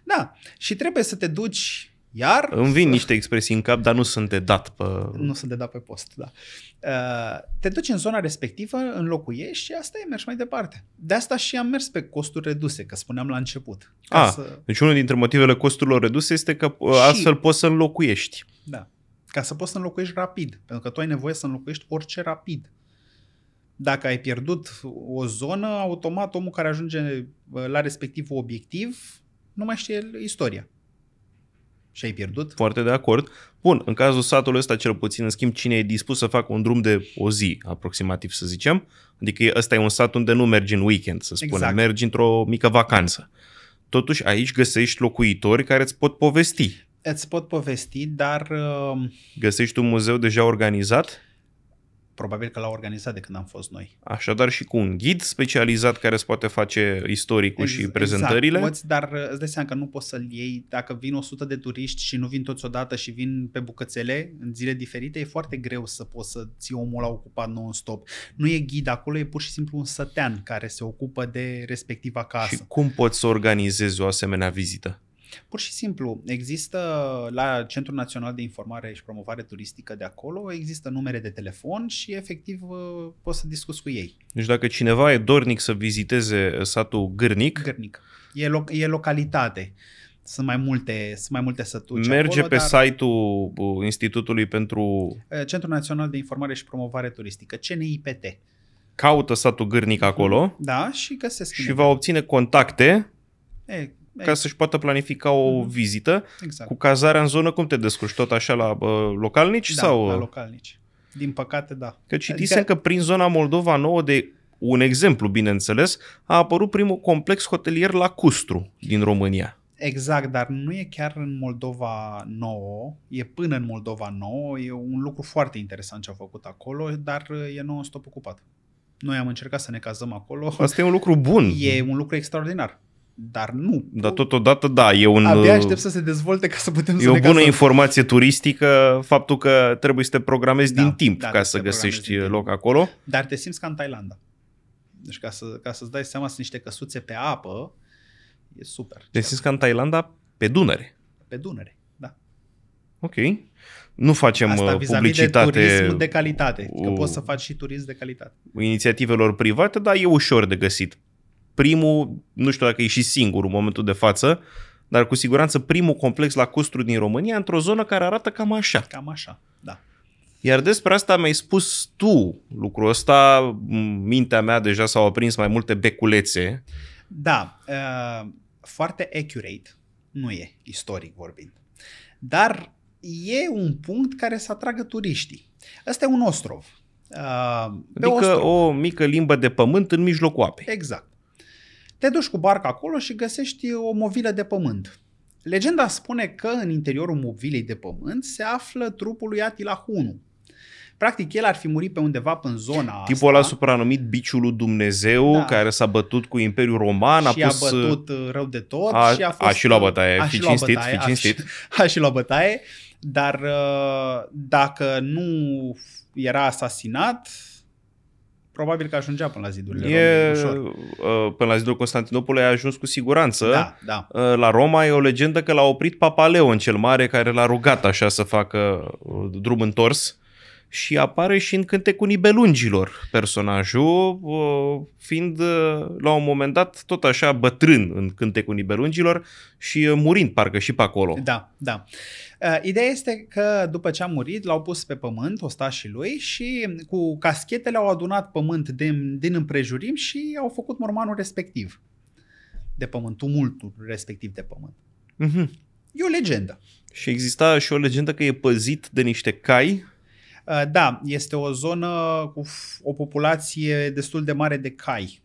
Da, și trebuie să te duci iar... Îmi vin niște expresii în cap, dar nu sunt de dat pe... Nu sunt de dat pe post, da. Uh, te duci în zona respectivă, înlocuiești și asta e, mergi mai departe. De asta și am mers pe costuri reduse, că spuneam la început. Ca A, ah, să... deci unul dintre motivele costurilor reduse este că uh, și... astfel poți să înlocuiești. Da. Ca să poți să înlocuiești rapid, pentru că tu ai nevoie să înlocuiești orice rapid. Dacă ai pierdut o zonă, automat omul care ajunge la respectivul obiectiv nu mai știe istoria. Și ai pierdut? Foarte de acord. Bun, în cazul satului ăsta cel puțin, în schimb, cine e dispus să facă un drum de o zi, aproximativ să zicem, adică ăsta e un sat unde nu mergi în weekend, să spunem, exact. mergi într-o mică vacanță. Totuși aici găsești locuitori care îți pot povesti îți pot povesti, dar... Uh, Găsești un muzeu deja organizat? Probabil că l-au organizat de când am fost noi. Așadar și cu un ghid specializat care îți poate face istoricul exact, și prezentările? Exact, poți, dar uh, îți dai seama că nu poți să-l iei. Dacă vin 100 de turiști și nu vin toți odată și vin pe bucățele în zile diferite, e foarte greu să poți să ții omul la ocupat non-stop. Nu e ghid acolo, e pur și simplu un sătean care se ocupă de respectiva casă. Și cum poți să organizezi o asemenea vizită? Pur și simplu, există la Centrul Național de Informare și Promovare Turistică de acolo, există numere de telefon și efectiv uh, poți să discuți cu ei. Deci dacă cineva e dornic să viziteze satul Gârnic... Gârnic. E, lo- e localitate sunt mai multe, sunt mai multe sătuci Merge acolo, pe dar... site-ul uh, Institutului pentru... Uh, Centrul Național de Informare și Promovare Turistică, CNIPT. Caută satul Gârnic acolo. Da, și găsesc. Și va obține contacte. E, Exact. ca să-și poată planifica o mhm. vizită exact. cu cazarea în zonă, cum te descurci? Tot așa la uh, localnici? Da, sau? la localnici. Din păcate, da. Că citisem adică... că prin zona Moldova Nouă de un exemplu, bineînțeles, a apărut primul complex hotelier la Custru din România. Exact, dar nu e chiar în Moldova nouă, e până în Moldova nouă, e un lucru foarte interesant ce a făcut acolo, dar e non-stop ocupat. Noi am încercat să ne cazăm acolo. Asta e un lucru bun. E un lucru extraordinar dar nu. Dar totodată, da, e un... Abia aștept să se dezvolte ca să putem să E o bună casă. informație turistică, faptul că trebuie să te programezi da, din timp da, ca să găsești loc acolo. Dar te simți ca în Thailanda. Deci ca, să, ca să-ți dai seama, sunt niște căsuțe pe apă, e super. Te simți ca în Thailanda pe Dunăre. Pe Dunăre, da. Ok. Nu facem Asta uh, publicitate. de turism de calitate, că o... poți să faci și turism de calitate. Inițiativelor private, dar e ușor de găsit primul, nu știu dacă e și singurul în momentul de față, dar cu siguranță primul complex la costru din România într-o zonă care arată cam așa. Cam așa, da. Iar despre asta mi-ai spus tu lucrul ăsta, mintea mea deja s-au aprins mai multe beculețe. Da, uh, foarte accurate nu e, istoric vorbind. Dar e un punct care să atragă turiștii. Ăsta e un ostrov. Uh, adică ostrov. o mică limbă de pământ în mijlocul apei. Exact. Te duci cu barca acolo și găsești o movilă de pământ. Legenda spune că în interiorul movilei de pământ se află trupul lui Atila Hunu. Practic, el ar fi murit pe undeva în zona Tipul asta. ăla supranumit Biciul lui Dumnezeu, da. care s-a bătut cu Imperiul Roman. Și a, pus... a bătut uh, rău de tot. A, și a, fost... a și luat bătaie, a fi cinstit, bătaie, fi cinstit. A, a și luat bătaie, dar uh, dacă nu era asasinat, probabil că ajungea până la zidurile e, Romei, uh, Până la zidul Constantinopolului a ajuns cu siguranță. Da, da. Uh, la Roma e o legendă că l-a oprit în cel Mare, care l-a rugat așa să facă uh, drum întors. Și apare și în Cântecul Nibelungilor personajul, fiind la un moment dat tot așa bătrân în Cântecul Nibelungilor și murind parcă și pe acolo. Da, da. Uh, ideea este că după ce a murit, l-au pus pe pământ ostașii lui și mm, cu caschetele au adunat pământ din, din împrejurim și au făcut mormanul respectiv de pământ, tumultul respectiv de pământ. Mm-hmm. E o legendă. Și exista și o legendă că e păzit de niște cai uh, da, este o zonă cu o populație destul de mare de cai.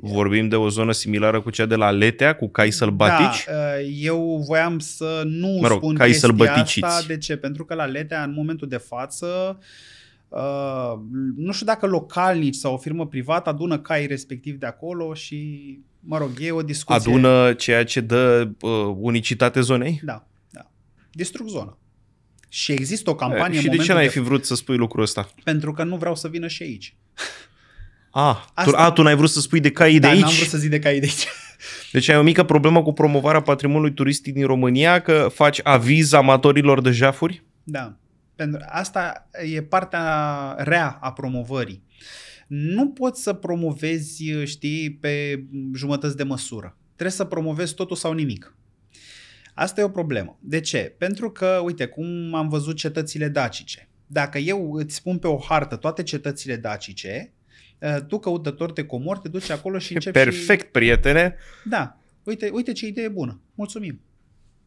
Vorbim de o zonă similară cu cea de la Letea, cu cai sălbatici? Da, uh, eu voiam să nu mă rog, spun cai sălbăticiți. asta. De ce? Pentru că la Letea, în momentul de față, uh, nu știu dacă localnici sau o firmă privată adună cai respectiv de acolo și, mă rog, e o discuție. Adună ceea ce dă uh, unicitate zonei? Da, da. Distrug zona. Și există o campanie... E, și de ce n-ai de... fi vrut să spui lucrul ăsta? Pentru că nu vreau să vină și aici. A, ah, tu, a, tu n-ai vrut să spui de cai da, de aici? n-am vrut să zic de cai de aici. Deci ai o mică problemă cu promovarea patrimoniului turistic din România, că faci aviz amatorilor de jafuri? Da. Pentru asta e partea rea a promovării. Nu poți să promovezi, știi, pe jumătăți de măsură. Trebuie să promovezi totul sau nimic. Asta e o problemă. De ce? Pentru că, uite, cum am văzut cetățile dacice. Dacă eu îți spun pe o hartă toate cetățile dacice, Eh, tu căutător de comori, te duci acolo și începi Perfect, și... prietene! Da, uite, uite ce idee bună, mulțumim!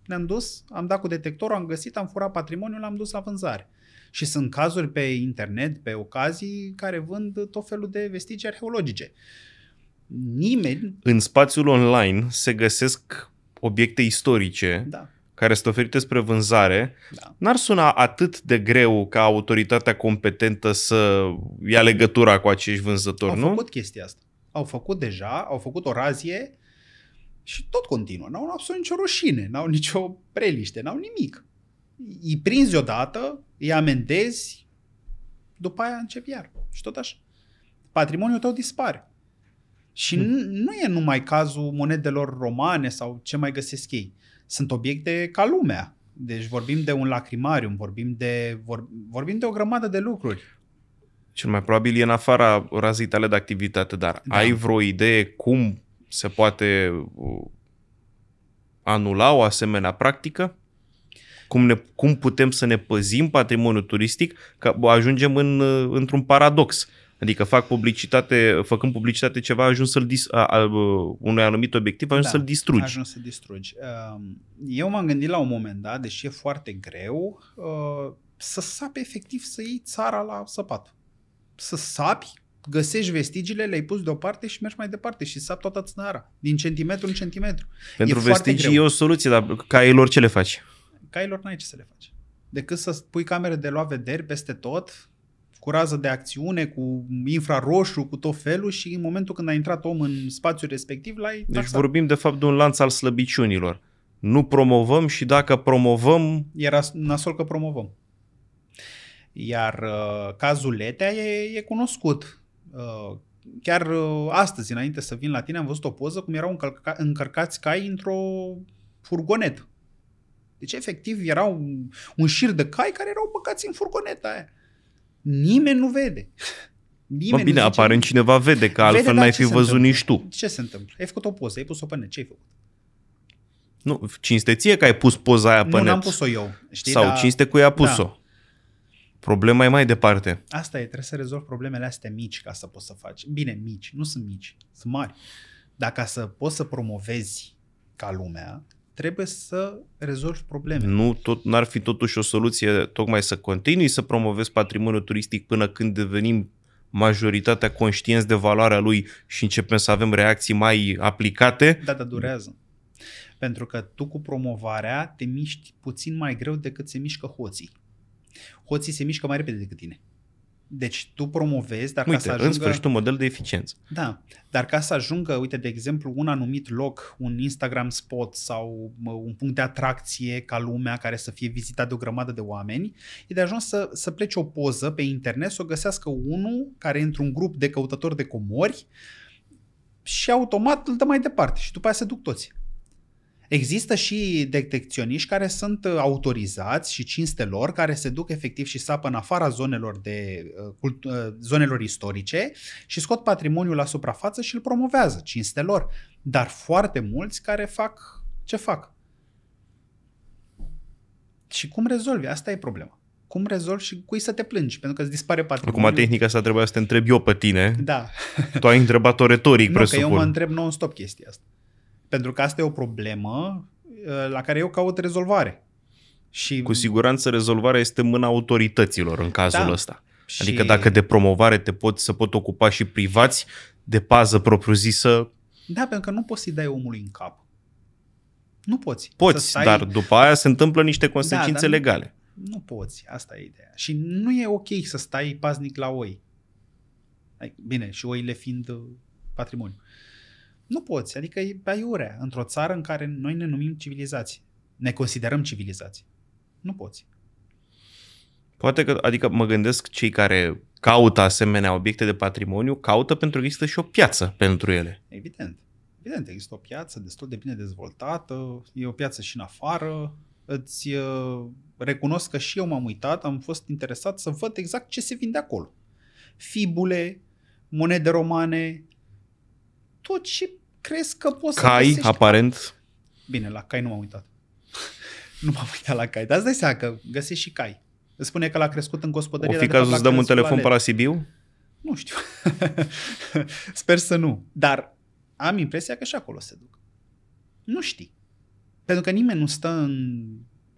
Ne-am dus, am dat cu detectorul, am găsit, am furat patrimoniul, l-am dus la vânzare. Și sunt cazuri pe internet, pe ocazii, care vând tot felul de vestigii arheologice. Nimeni... În spațiul online se găsesc obiecte istorice da care sunt oferite spre vânzare, da. n-ar suna atât de greu ca autoritatea competentă să ia legătura cu acești vânzători, au nu? Au făcut chestia asta. Au făcut deja, au făcut o razie și tot continuă. N-au absolut nicio rușine, n-au nicio preliște, n-au nimic. Îi prinzi odată, îi amendezi, după aia începi iar. Și tot așa. Patrimoniul tău dispare. Și hmm. nu e numai cazul monedelor romane sau ce mai găsesc ei sunt obiecte ca lumea. Deci vorbim de un lacrimarium, vorbim de, vor, vorbim de o grămadă de lucruri. Cel mai probabil e în afara razei tale de activitate, dar da. ai vreo idee cum se poate uh, anula o asemenea practică? Cum, ne, cum putem să ne păzim patrimoniul turistic? Că ajungem în, uh, într-un paradox. Adică fac publicitate, făcând publicitate ceva, ajuns să-l dis- a, a, unui anumit obiectiv, ajuns da, să-l distrugi. Ajungi să distrugi. Ehm, eu m-am gândit la un moment dat, deși e foarte greu, uh, să sapi efectiv să iei țara la săpat. Să sapi, găsești vestigiile, le-ai pus deoparte și mergi mai departe și sapi toată țara, din centimetru în centimetru. Pentru e vestigii e o soluție, dar cailor ce le faci? Cailor n-ai ce să le faci. Decât să pui camere de luat vederi peste tot, cu rază de acțiune, cu infraroșu, cu tot felul și în momentul când a intrat om în spațiul respectiv l-ai Deci vorbim de fapt de un lanț al slăbiciunilor. Nu promovăm și dacă promovăm... Era nasol că promovăm. Iar uh, cazul Letea e, e cunoscut. Uh, chiar uh, astăzi, înainte să vin la tine, am văzut o poză cum erau încărca- încărcați cai într-o furgonetă. Deci, efectiv, erau un, un șir de cai care erau băgați în furgoneta aia. Nimeni nu vede. Nimeni mă, bine, apare aparent cineva vede, că altfel vede, da, n-ai fi văzut întâmplă? nici tu. Ce se întâmplă? Ai făcut o poză, ai pus-o pe net, ce ai făcut? Nu, cinsteție că ai pus poza aia pe nu, net. Nu, am pus-o eu. Știi, Sau dar... cinste cu ea a da. pus-o. Da. Problema e mai departe. Asta e, trebuie să rezolvi problemele astea mici ca să poți să faci. Bine, mici, nu sunt mici, sunt mari. Dacă ca să poți să promovezi ca lumea, trebuie să rezolvi probleme. Nu, tot, n-ar fi totuși o soluție tocmai să continui să promovezi patrimoniul turistic până când devenim majoritatea conștienți de valoarea lui și începem să avem reacții mai aplicate? Da, dar durează. Pentru că tu cu promovarea te miști puțin mai greu decât se mișcă hoții. Hoții se mișcă mai repede decât tine. Deci tu promovezi, dar uite, ca să ajungă... în sfârșit un model de eficiență. Da, dar ca să ajungă, uite, de exemplu, un anumit loc, un Instagram spot sau un punct de atracție ca lumea care să fie vizitat de o grămadă de oameni, e de ajuns să, să plece o poză pe internet, să o găsească unul care într-un grup de căutători de comori și automat îl dă mai departe și după aia se duc toți. Există și detecționiști care sunt uh, autorizați și cinste lor, care se duc efectiv și sapă în afara zonelor, de, uh, cult, uh, zonelor istorice și scot patrimoniul la suprafață și îl promovează, cinste lor. Dar foarte mulți care fac ce fac. Și cum rezolvi? Asta e problema cum rezolvi și cui să te plângi, pentru că îți dispare patrimoniul. Acum, tehnica asta trebuia să te întreb eu pe tine. Da. tu ai întrebat-o retoric, nu, presupun. că eu mă întreb non-stop chestia asta. Pentru că asta e o problemă ă, la care eu caut rezolvare. Și... Cu siguranță rezolvarea este mâna autorităților în cazul da. ăsta. Adică și... dacă de promovare te pot, să pot ocupa și privați de pază propriu-zisă. Da, pentru că nu poți să-i dai omului în cap. Nu poți. Poți, stai... dar după aia se întâmplă niște da, consecințe da, legale. Nu, nu poți, asta e ideea. Și nu e ok să stai paznic la oi. Bine, și oile fiind uh, patrimoniu. Nu poți, adică e aiurea într-o țară în care noi ne numim civilizați, Ne considerăm civilizați. Nu poți. Poate că, adică mă gândesc cei care caută asemenea obiecte de patrimoniu, caută pentru că există și o piață pentru ele. Evident. Evident, există o piață destul de bine dezvoltată, e o piață și în afară. Îți uh, recunosc că și eu m-am uitat, am fost interesat să văd exact ce se vinde acolo. Fibule, monede romane, tot ce crezi că poți cai, să găsești... aparent. Bine, la cai nu m-am uitat. nu m-am uitat la cai, dar îți dai seama că găsești și cai. Îți spune că l-a crescut în gospodărie. O fi cazul să dăm un telefon pe la Sibiu? Nu știu. Sper să nu. Dar am impresia că și acolo se duc. Nu știi. Pentru că nimeni nu stă în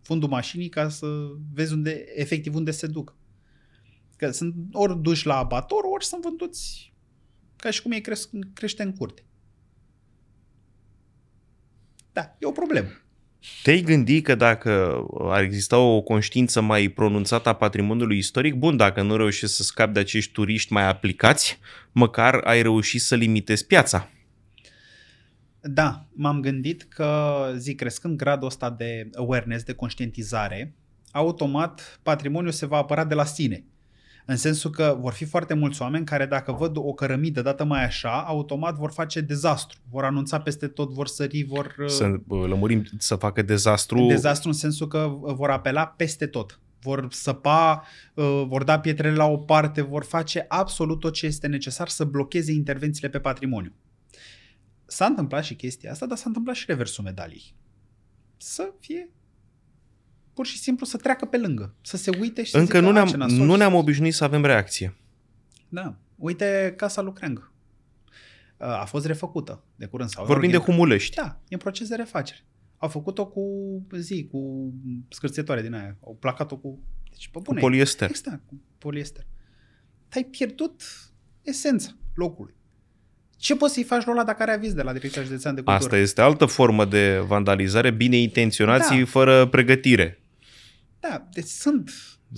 fundul mașinii ca să vezi unde, efectiv unde se duc. Că sunt ori duși la abator, ori sunt vânduți ca și cum ei cresc, crește în curte. Da, e o problemă. Te-ai gândit că dacă ar exista o conștiință mai pronunțată a patrimoniului istoric, bun, dacă nu reușești să scapi de acești turiști mai aplicați, măcar ai reușit să limitezi piața. Da, m-am gândit că, zic, crescând gradul ăsta de awareness, de conștientizare, automat patrimoniul se va apăra de la sine. În sensul că vor fi foarte mulți oameni care dacă văd o cărămidă dată mai așa, automat vor face dezastru. Vor anunța peste tot, vor sări, vor... Uh, să lămurim să facă dezastru... Dezastru în sensul că uh, vor apela peste tot. Vor săpa, uh, vor da pietrele la o parte, vor face absolut tot ce este necesar să blocheze intervențiile pe patrimoniu. S-a întâmplat și chestia asta, dar s-a întâmplat și reversul medaliei. Să fie pur și simplu să treacă pe lângă, să se uite și să Încă zică, nu ne-am, nu ne-am obișnuit să avem reacție. Da. Uite Casa Creng. A fost refăcută de curând. Sau Vorbim de Humulești. Da, e în proces de refacere. Au făcut-o cu zi, cu scârțitoare din aia. Au placat-o cu... Deci, bune, cu poliester. Exact, cu poliester. Ai pierdut esența locului. Ce poți să-i faci lola dacă are aviz de la Direcția Județean de Cultură? Asta este altă formă de vandalizare, bine intenționații, da. fără pregătire. Da, deci sunt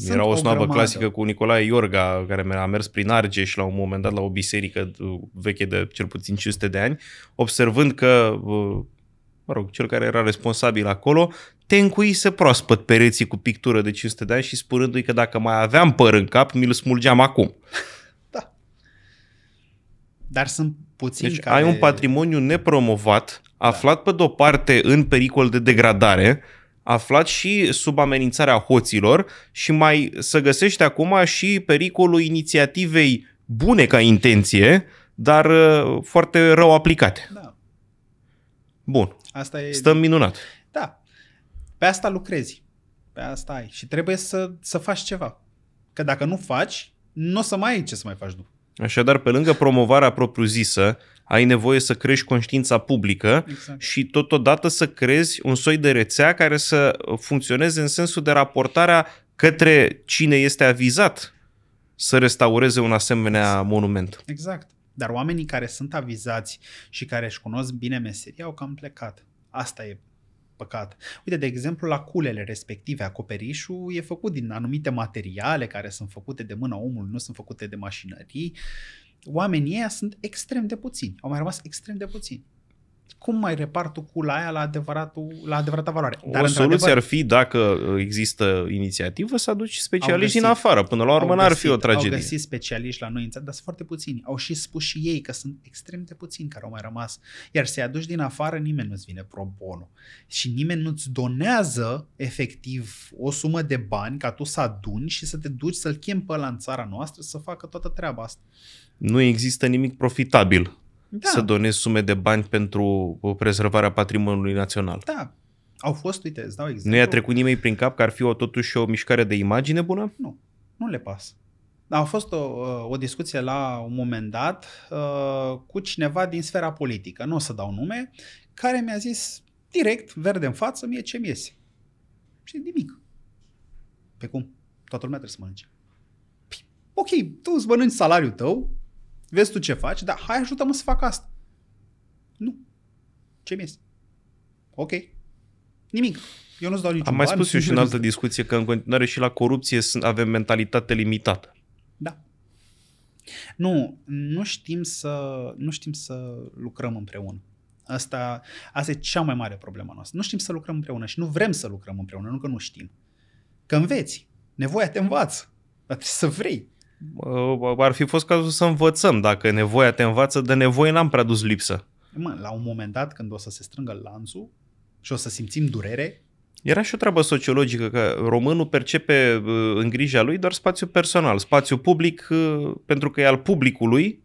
era Sunt o snoabă clasică cu Nicolae Iorga, care a mers prin Argeș la un moment dat la o biserică uh, veche de cel puțin 500 de ani, observând că, uh, mă rog, cel care era responsabil acolo, tencuise proaspăt pereții cu pictură de 500 de ani și spunându-i că dacă mai aveam păr în cap, mi-l smulgeam acum. Da. Dar sunt puțini deci care... ai un patrimoniu nepromovat, da. aflat da. pe de-o parte în pericol de degradare, aflat și sub amenințarea hoților și mai să găsești acum și pericolul inițiativei bune ca intenție, dar uh, foarte rău aplicate. Da. Bun. Asta e... Stăm minunat. Da. Pe asta lucrezi. Pe asta ai. Și trebuie să, să faci ceva. Că dacă nu faci, nu o să mai ai ce să mai faci după. Așadar, pe lângă promovarea propriu-zisă, ai nevoie să crești conștiința publică exact. și totodată să crezi un soi de rețea care să funcționeze în sensul de raportarea către cine este avizat să restaureze un asemenea exact. monument. Exact. Dar oamenii care sunt avizați și care își cunosc bine meseria au cam plecat. Asta e păcat. Uite, de exemplu, la culele respective, acoperișul e făcut din anumite materiale care sunt făcute de mâna omului, nu sunt făcute de mașinării oamenii ăia sunt extrem de puțini. Au mai rămas extrem de puțini. Cum mai repar tu cu la aia la, adevăratul, la adevărata valoare? Dar, o soluție ar fi, dacă există inițiativă, să aduci specialiști din afară. Până la urmă n-ar fi o tragedie. Au găsit specialiști la noi dar sunt foarte puțini. Au și spus și ei că sunt extrem de puțini care au mai rămas. Iar să-i aduci din afară, nimeni nu-ți vine pro bono. Și nimeni nu-ți donează efectiv o sumă de bani ca tu să aduni și să te duci să-l chem pe la în țara noastră să facă toată treaba asta nu există nimic profitabil da. să donezi sume de bani pentru prezervarea patrimoniului național. Da. Au fost, uite, îți dau exemplu. Nu i-a trecut nimeni prin cap că ar fi o, totuși o mișcare de imagine bună? Nu. Nu le pas. A fost o, uh, o discuție la un moment dat uh, cu cineva din sfera politică, nu o să dau nume, care mi-a zis direct, verde în față, mie ce-mi iese. Și nimic. Pe cum? Toată lumea trebuie să mănânce. Păi, ok, tu îți mănânci salariul tău, vezi tu ce faci, dar hai ajută-mă să fac asta. Nu. Ce mi este? Ok. Nimic. Eu nu-ți dau niciun Am mai spus eu și în altă discuție că în continuare și la corupție avem mentalitate limitată. Da. Nu, nu știm să, nu știm să lucrăm împreună. Asta, asta e cea mai mare problemă noastră. Nu știm să lucrăm împreună și nu vrem să lucrăm împreună, nu că nu știm. Că înveți. Nevoia te învață. Dar trebuie să vrei. Ă, ar fi fost cazul să învățăm. Dacă nevoia te învață, de nevoie n-am prea dus lipsă. Mă, la un moment dat, când o să se strângă lanțul și o să simțim durere, era și o treabă sociologică că românul percepe ă, în grija lui doar spațiu personal. Spațiu public, ă, pentru că e al publicului,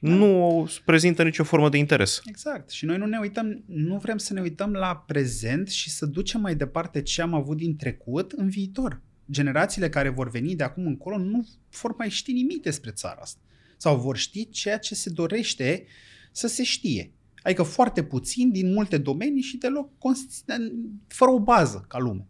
da. nu prezintă nicio formă de interes. Exact. Și noi nu ne uităm, nu vrem să ne uităm la prezent și să ducem mai departe ce am avut din trecut în viitor generațiile care vor veni de acum încolo nu vor mai ști nimic despre țara asta. Sau vor ști ceea ce se dorește să se știe. Adică foarte puțin din multe domenii și deloc fără o bază ca lume.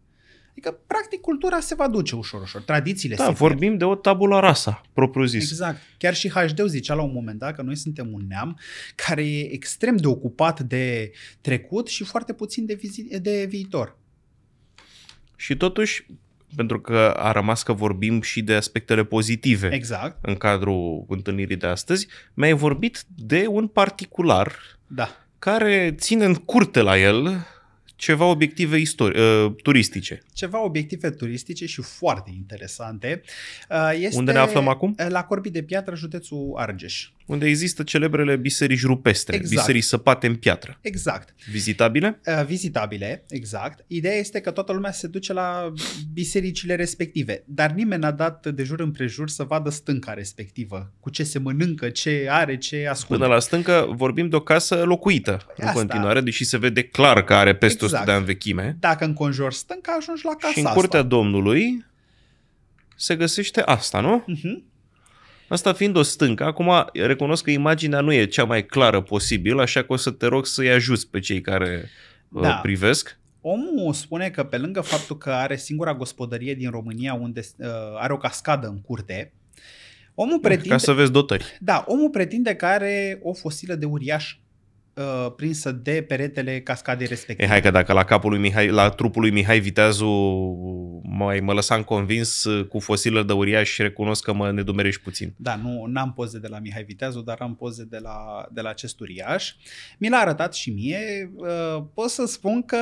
Adică, practic, cultura se va duce ușor, ușor. Tradițiile da, se vorbim pierd. de o tabula rasa, propriu zis. Exact. Chiar și HD zicea la un moment dat că noi suntem un neam care e extrem de ocupat de trecut și foarte puțin de, vizi- de viitor. Și totuși, pentru că a rămas că vorbim și de aspectele pozitive exact. în cadrul întâlnirii de astăzi, mi-ai vorbit de un particular da. care ține în curte la el ceva obiective istori- uh, turistice. Ceva obiective turistice și foarte interesante. Uh, este Unde ne aflăm acum? La Corbi de Piatră, județul Argeș unde există celebrele biserici rupestre, exact. biserici săpate în piatră. Exact. Vizitabile? Uh, vizitabile, exact. Ideea este că toată lumea se duce la bisericile respective, dar nimeni n-a dat de jur împrejur să vadă stânca respectivă, cu ce se mănâncă, ce are, ce ascunde. Până la stâncă vorbim de o casă locuită Asta. în continuare, deși se vede clar că are peste exact. 100 de ani vechime. Dacă înconjori stânca, ajungi la casa Și în curtea asta. Domnului se găsește asta, nu? Uh-huh. Asta fiind o stâncă, acum recunosc că imaginea nu e cea mai clară posibil, așa că o să te rog să-i ajuți pe cei care uh, da. privesc. Omul spune că pe lângă faptul că are singura gospodărie din România unde uh, are o cascadă în curte, omul pretinde... Ca să vezi dotări. Da, omul pretinde că are o fosilă de uriaș uh, prinsă de peretele cascadei respective. E, hai că dacă la capul lui Mihai, la trupul lui Mihai Viteazu mai mă lăsam convins uh, cu fosilă de uriaș și recunosc că mă nedumerești puțin. Da, nu am poze de la Mihai Viteazu, dar am poze de la, de la acest uriaș. Mi l-a arătat și mie. Uh, pot să spun că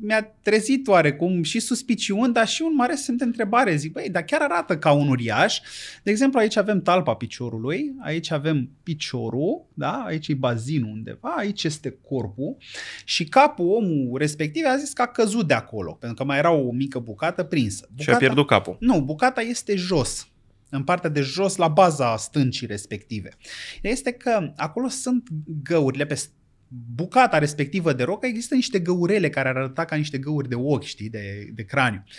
mi-a trezit oarecum și suspiciuni, dar și un mare semn de întrebare. Zic, băi, dar chiar arată ca un uriaș. De exemplu, aici avem talpa piciorului, aici avem piciorul, da? aici e bazinul undeva, aici aici este corpul și capul omul respectiv a zis că a căzut de acolo, pentru că mai era o mică bucată prinsă. Bucata, și a pierdut capul. Nu, bucata este jos, în partea de jos, la baza stâncii respective. Este că acolo sunt găurile pe bucata respectivă de rocă, există niște găurele care ar arăta ca niște găuri de ochi, știi, de, de craniu. Uh,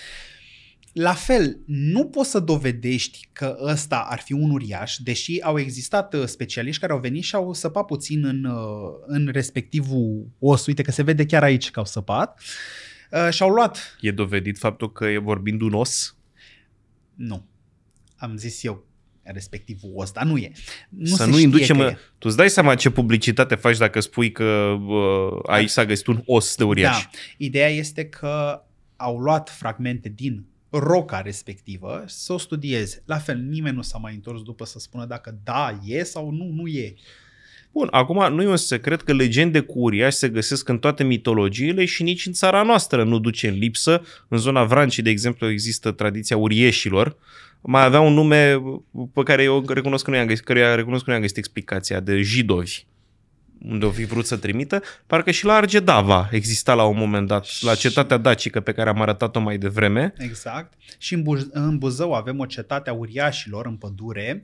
la fel, nu poți să dovedești că ăsta ar fi un uriaș, deși au existat uh, specialiști care au venit și au săpat puțin în, uh, în respectivul os. Uite că se vede chiar aici că au săpat. Uh, și au luat... E dovedit faptul că e vorbind un os? Nu. Am zis eu respectivul os, dar nu e. Nu să nu inducem... E... Tu îți dai seama ce publicitate faci dacă spui că uh, aici s-a găsit un os de uriaș. Da. Ideea este că au luat fragmente din roca respectivă, să o studiezi. La fel, nimeni nu s-a mai întors după să spună dacă da, e sau nu, nu e. Bun, acum nu e un secret că legende cu uriași se găsesc în toate mitologiile și nici în țara noastră nu duce în lipsă. În zona Vrancii, de exemplu, există tradiția urieșilor. Mai avea un nume pe care eu recunosc că nu i-am găsit, care recunosc că nu i-am găsit explicația, de jidovi unde o fi vrut să trimită, parcă și la Argedava exista la un moment dat, și... la cetatea dacică pe care am arătat-o mai devreme. Exact. Și în, Buz- în Buzău avem o cetate a uriașilor în pădure.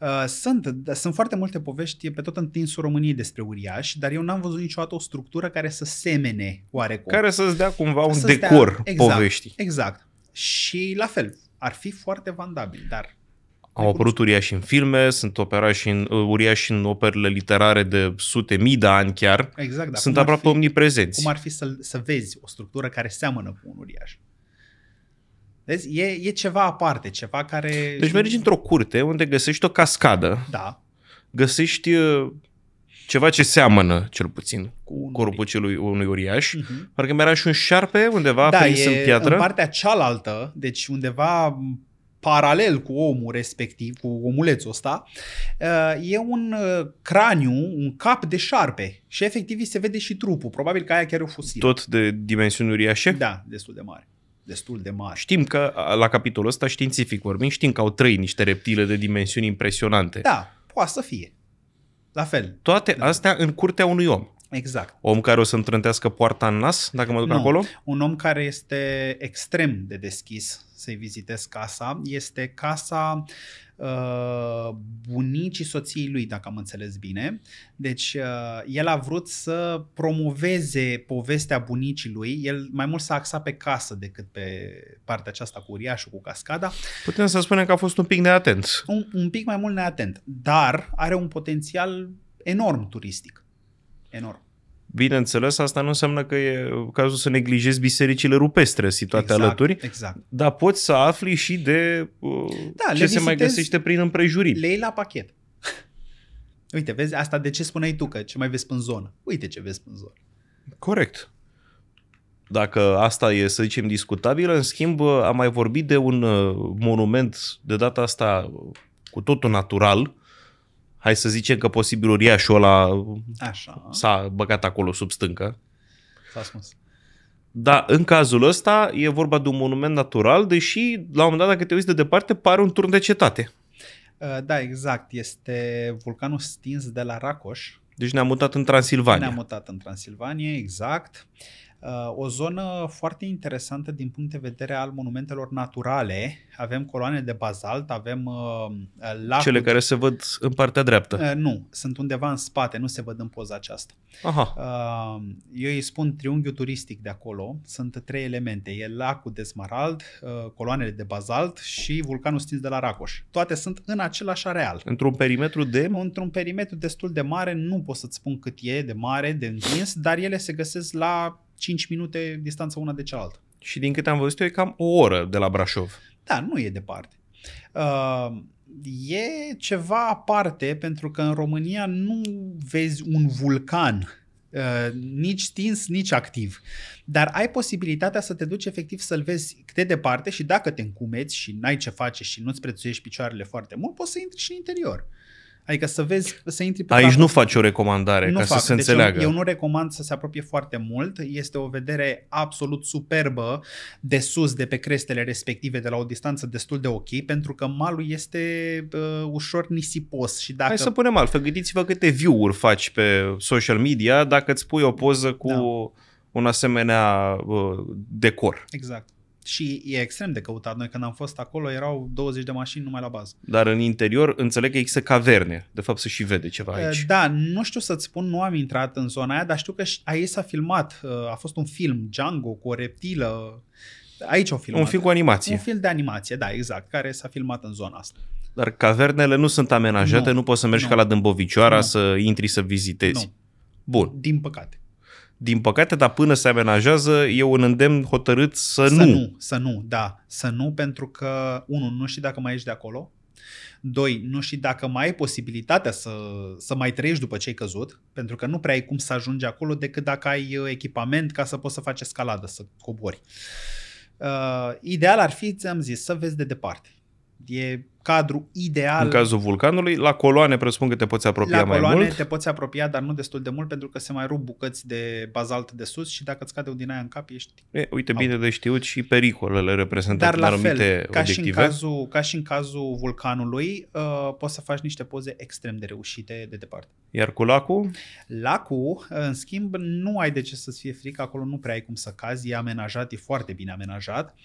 Uh, sunt, sunt foarte multe povești pe tot întinsul României despre uriași, dar eu n-am văzut niciodată o structură care să semene oarecum. Care să-ți dea cumva un să decor dea, exact, poveștii. Exact. Și la fel, ar fi foarte vandabil, dar au apărut uriași în filme, sunt operași în, uh, uriași în operele literare de sute mii de ani chiar. Exact, da. Sunt aproape fi, omniprezenți. Cum ar fi să, să vezi o structură care seamănă cu un uriaș? Vezi, e, e ceva aparte, ceva care... Deci mergi într-o curte unde găsești o cascadă. Da. Găsești uh, ceva ce seamănă, cel puțin, cu un corpul celui unui uriaș. Uh-huh. Parcă mi era și un șarpe undeva da, prins e în piatră. în partea cealaltă, deci undeva paralel cu omul respectiv, cu omulețul ăsta, uh, e un uh, craniu, un cap de șarpe și efectiv se vede și trupul, probabil că aia chiar o fusilă. Tot de dimensiuni uriașe? Da, destul de mare destul de mare. Știm că, la capitolul ăsta, științific vorbim, știm că au trăit niște reptile de dimensiuni impresionante. Da, poate să fie. La fel. Toate da. astea în curtea unui om. Exact. Om care o să-mi trântească poarta în nas dacă mă duc nu. acolo? Un om care este extrem de deschis să-i vizitez casa este casa uh, bunicii soției lui, dacă am înțeles bine. Deci, uh, el a vrut să promoveze povestea bunicii lui. El mai mult s-a axat pe casă decât pe partea aceasta cu uriașul, cu cascada. Putem să spunem că a fost un pic neatent. Un, un pic mai mult neatent, dar are un potențial enorm turistic enorm. Bineînțeles, asta nu înseamnă că e cazul să neglijezi bisericile rupestre situate exact, alături, exact. dar poți să afli și de uh, da, ce se mai găsește prin împrejuriri. Le la pachet. Uite, vezi, asta de ce spuneai tu, că ce mai vezi în zonă. Uite ce vezi în zonă. Corect. Dacă asta e, să zicem, discutabil, în schimb am mai vorbit de un uh, monument de data asta cu totul natural, hai să zicem că posibil uriașul ăla Așa. s-a băgat acolo sub stâncă. S-a ascuns. Da, în cazul ăsta e vorba de un monument natural, deși la un moment dat dacă te uiți de departe pare un turn de cetate. Uh, da, exact. Este vulcanul stins de la Racoș. Deci ne-am mutat în Transilvania. Ne-am mutat în Transilvania, exact. Uh, o zonă foarte interesantă din punct de vedere al monumentelor naturale. Avem coloane de bazalt, avem uh, lacuri. Cele care se văd în partea dreaptă. Uh, nu, sunt undeva în spate, nu se văd în poza aceasta. Aha. Eu îi spun triunghiul turistic de acolo. Sunt trei elemente. E lacul de smarald, coloanele de bazalt și vulcanul stins de la Racoș. Toate sunt în același areal. Într-un perimetru de? Într-un perimetru destul de mare. Nu pot să-ți spun cât e de mare, de întins, dar ele se găsesc la 5 minute distanță una de cealaltă. Și din câte am văzut eu, e cam o oră de la Brașov. Da, nu e departe. Uh, e ceva aparte pentru că în România nu vezi un vulcan uh, nici stins, nici activ. Dar ai posibilitatea să te duci efectiv să-l vezi cât de departe și dacă te încumeți și n-ai ce face și nu-ți prețuiești picioarele foarte mult, poți să intri și în interior. Uh, Adică să vezi, să intri pe Aici nu faci o recomandare, nu ca fac. să se deci înțeleagă. Eu, eu nu recomand să se apropie foarte mult. Este o vedere absolut superbă de sus, de pe crestele respective, de la o distanță destul de ok, pentru că malul este uh, ușor nisipos. Și dacă... Hai să punem altfel. Gândiți-vă câte view-uri faci pe social media dacă îți pui o poză cu da. un asemenea uh, decor. Exact. Și e extrem de căutat. Noi când am fost acolo erau 20 de mașini numai la bază. Dar în interior înțeleg că există caverne. De fapt se și vede ceva eh, aici. Da, nu știu să-ți spun, nu am intrat în zona aia, dar știu că aici s-a filmat. Eh, a fost un film, Django, cu o reptilă. Aici o filmat. Un film cu animație. Un film de animație, da, exact, care s-a filmat în zona asta. Dar cavernele nu sunt amenajate, nu, nu poți să mergi nu. ca la Dâmbovicioara nu. să intri să vizitezi. Nu. Bun. Din păcate din păcate, dar până se amenajează, eu un îndemn hotărât să, să nu. nu. Să nu, da. Să nu, pentru că, unul, nu știi dacă mai ești de acolo. Doi, nu știi dacă mai ai posibilitatea să, să mai trăiești după ce ai căzut, pentru că nu prea ai cum să ajungi acolo decât dacă ai uh, echipament ca să poți să faci escaladă, să cobori. Uh, ideal ar fi, ți-am zis, să vezi de departe. E cadru ideal. În cazul vulcanului, la coloane presupun că te poți apropia la mai mult. La coloane te poți apropia, dar nu destul de mult, pentru că se mai rup bucăți de bazalt de sus și dacă îți cade un din aia în cap, ești... E, uite, bine de știut și pericolele reprezentate dar la în anumite ca obiective. Și în cazul, ca și în cazul vulcanului, uh, poți să faci niște poze extrem de reușite de departe. Iar cu lacul? Lacul, în schimb, nu ai de ce să-ți fie frică, acolo nu prea ai cum să cazi, e amenajat, e foarte bine amenajat. Uh,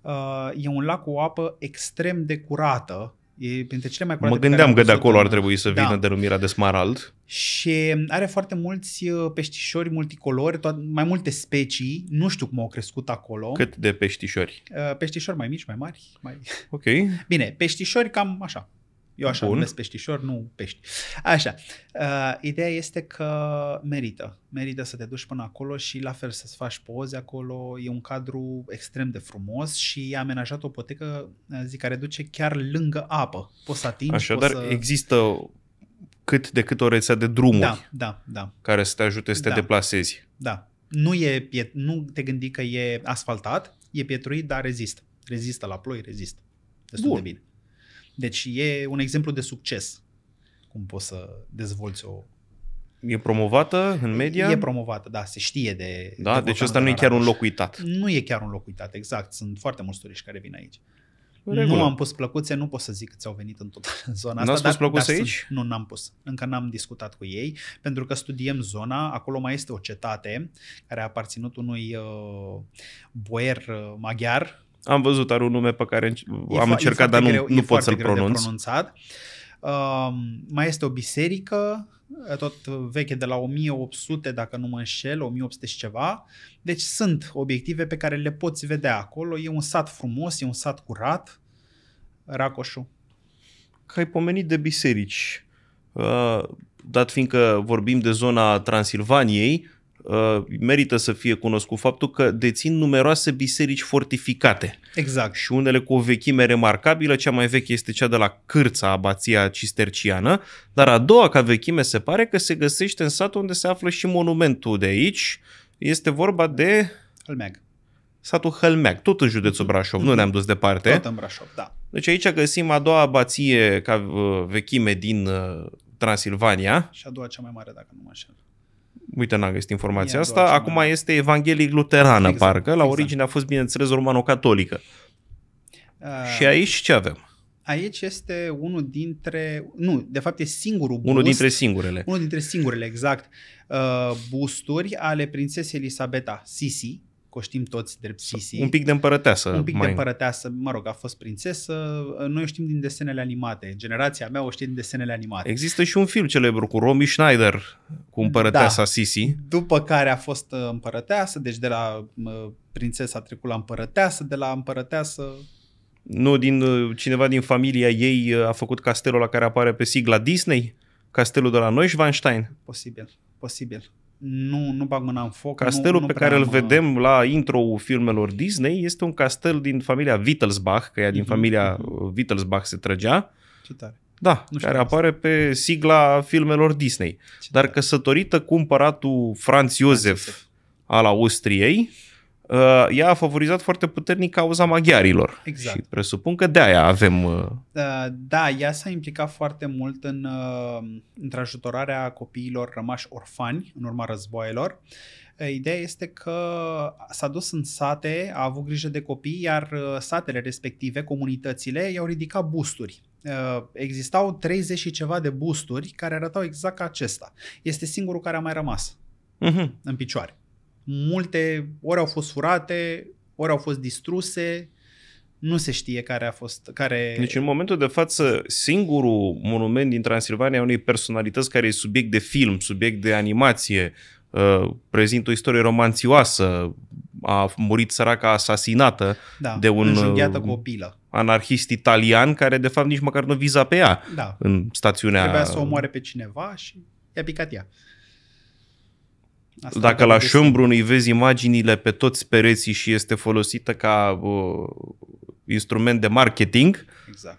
Uh, e un lac cu apă extrem de curată, E printre cele mai curate Mă gândeam că de acolo ar trebui să vină da. denumirea de smarald. Și are foarte mulți uh, peștișori multicolori, to- mai multe specii. Nu știu cum au crescut acolo. Cât de peștișori? Uh, peștișori mai mici, mai mari. Mai... Ok. Bine, peștișori cam așa, eu așa Bun. numesc peștișor, nu pești. Așa. Uh, ideea este că merită. Merită să te duci până acolo și la fel să-ți faci poze acolo. E un cadru extrem de frumos și e amenajat o potecă, uh, zic, care duce chiar lângă apă. Poți să atingi, Așadar, poți să... există cât de cât o rețea de drumuri da, da, da. care să te ajute să te da. deplasezi. Da. Nu, e, nu te gândi că e asfaltat, e pietruit, dar rezistă. Rezistă la ploi, rezistă. Destul Bun. de bine. Deci e un exemplu de succes cum poți să dezvolți o... E promovată în media? E promovată, da, se știe de... Da, de deci ăsta nu e chiar un loc uitat. Nu e chiar un loc uitat, exact. Sunt foarte mulți turiști care vin aici. Regulă. Nu am pus plăcuțe, nu pot să zic că ți-au venit în total în zona ați asta. N-ați pus plăcuțe aici? Sunt, nu, n-am pus. Încă n-am discutat cu ei, pentru că studiem zona. Acolo mai este o cetate care a aparținut unui uh, boier uh, maghiar am văzut, are un nume pe care e am încercat, dar nu, greu, nu pot să-l pronunț. pronunțat. Uh, mai este o biserică, tot veche de la 1800, dacă nu mă înșel, 1800 și ceva. Deci sunt obiective pe care le poți vedea acolo. E un sat frumos, e un sat curat, Racoșu. Că ai pomenit de biserici. Uh, dat fiindcă vorbim de zona Transilvaniei, Uh, merită să fie cunoscut faptul că dețin numeroase biserici fortificate. Exact. Și unele cu o vechime remarcabilă, cea mai veche este cea de la Cârța, abația cisterciană, dar a doua ca vechime se pare că se găsește în satul unde se află și monumentul de aici. Este vorba de... Hălmeag. Satul Hălmeag, tot în județul mhm. Brașov, mm-hmm. nu mhm. ne-am dus departe. Tot în Brașov, da. Deci aici găsim a doua abație ca uh, vechime din uh, Transilvania. Și a doua cea mai mare, dacă nu mă înșel uite, n-am găsit informația asta, acum mai... este Evanghelic Luterană, exact, parcă, la exact. origine a fost, bineînțeles, romano-catolică. Uh, și aici ce avem? Aici este unul dintre, nu, de fapt e singurul bust. Unul dintre singurele. Unul dintre singurele, exact, uh, busturi ale prințesei Elisabeta Sisi, că o știm toți drept Sisi. Un pic de împărăteasă. Un pic mai... de împărăteasă, mă rog, a fost prințesă. Noi o știm din desenele animate. Generația mea o știe din desenele animate. Există și un film celebru cu Romy Schneider, cu împărăteasa da. Sisi. După care a fost uh, împărăteasă, deci de la uh, prințesa a trecut la împărăteasă, de la împărăteasă nu, din uh, cineva din familia ei a făcut castelul la care apare pe sigla Disney? Castelul de la Neuschwanstein? Posibil, posibil nu, nu bag mâna în foc. Castelul nu, nu pe care îl uh, vedem la intro filmelor Disney este un castel din familia Wittelsbach, că ea din mm-hmm. familia uh, Wittelsbach se trăgea. Ce tare. Da, nu care apare asta. pe sigla filmelor Disney. Ce Dar tare. căsătorită cu împăratul Franz Iosef al Austriei, Uh, ea a favorizat foarte puternic cauza maghiarilor. Exact. Și presupun că de aia avem... Uh, da, da, ea s-a implicat foarte mult în, uh, ajutorarea copiilor rămași orfani în urma războaielor. Uh, ideea este că s-a dus în sate, a avut grijă de copii, iar satele respective, comunitățile, i-au ridicat busturi existau 30 și ceva de busturi care arătau exact ca acesta. Este singurul care a mai rămas uh-huh. în picioare multe ori au fost furate, ori au fost distruse, nu se știe care a fost. Care... Deci în momentul de față, singurul monument din Transilvania unei personalități care e subiect de film, subiect de animație, uh, prezintă o istorie romanțioasă, a murit săraca asasinată da, de un uh, cu o pilă. anarhist italian care de fapt nici măcar nu viza pe ea da. în stațiunea. Trebuia să omoare pe cineva și i-a picat ea. Asta Dacă la șombru îi vezi imaginile pe toți pereții și este folosită ca uh, instrument de marketing, exact.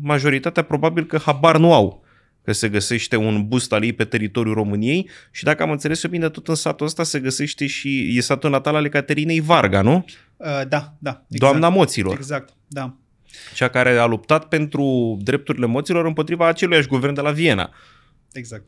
majoritatea probabil că habar nu au că se găsește un bust al ei pe teritoriul României și dacă am înțeles bine, tot în satul ăsta se găsește și e satul natal al Ecaterinei Varga, nu? Uh, da, da. Exact. Doamna moților. Exact, da. Cea care a luptat pentru drepturile moților împotriva aceluiași guvern de la Viena. Exact.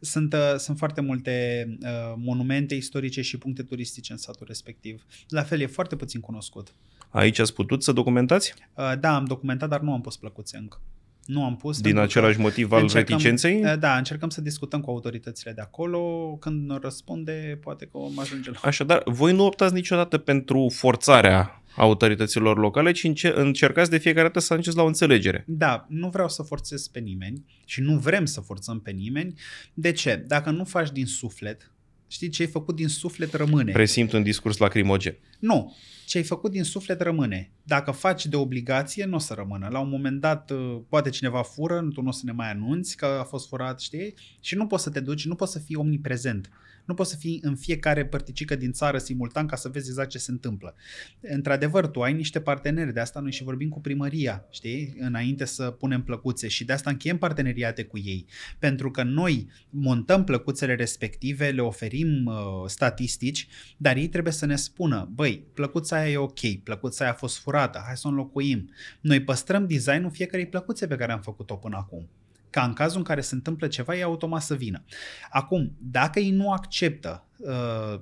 Sunt, uh, sunt foarte multe uh, monumente istorice și puncte turistice în satul respectiv. La fel, e foarte puțin cunoscut. Aici ați putut să documentați? Uh, da, am documentat, dar nu am pus plăcuțe încă. Nu am pus. Din același motiv al încercăm, reticenței? Uh, da, încercăm să discutăm cu autoritățile de acolo. Când ne răspunde, poate că o ajunge la... Așadar, voi nu optați niciodată pentru forțarea autorităților locale, ci înce- încercați de fiecare dată să ajungeți la o înțelegere. Da, nu vreau să forțez pe nimeni și nu vrem să forțăm pe nimeni. De ce? Dacă nu faci din suflet, știi ce ai făcut din suflet rămâne. Presimt un discurs lacrimogen. Nu, ce ai făcut din suflet rămâne. Dacă faci de obligație, nu o să rămână. La un moment dat, uh, poate cineva fură, tu nu o să ne mai anunți că a fost furat, știi? Și nu poți să te duci, nu poți să fii omniprezent. Nu poți să fii în fiecare părticică din țară simultan ca să vezi exact ce se întâmplă. Într-adevăr, tu ai niște parteneri, de asta noi și vorbim cu primăria, știi? Înainte să punem plăcuțe și de asta încheiem parteneriate cu ei. Pentru că noi montăm plăcuțele respective, le oferim uh, statistici, dar ei trebuie să ne spună, băi, plăcuța aia e ok, plăcuța aia a fost furată, hai să o înlocuim. Noi păstrăm designul fiecarei plăcuțe pe care am făcut-o până acum ca în cazul în care se întâmplă ceva, e automat să vină. Acum, dacă ei nu acceptă, uh,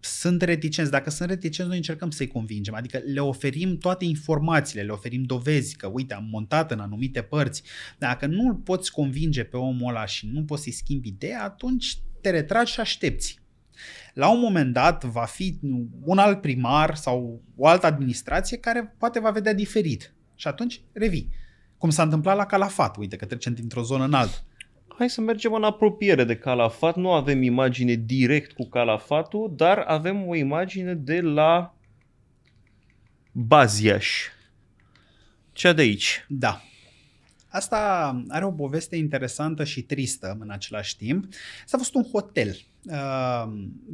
sunt reticenți, dacă sunt reticenți, noi încercăm să-i convingem, adică le oferim toate informațiile, le oferim dovezi că, uite, am montat în anumite părți. Dacă nu îl poți convinge pe omul ăla și nu poți să-i schimbi ideea, atunci te retragi și aștepți. La un moment dat va fi un alt primar sau o altă administrație care poate va vedea diferit. Și atunci revii. Cum s-a întâmplat la Calafat, uite că trecem dintr-o zonă în altă hai să mergem în apropiere de calafat. Nu avem imagine direct cu calafatul, dar avem o imagine de la Baziaș. Cea de aici. Da. Asta are o poveste interesantă și tristă în același timp. S-a fost un hotel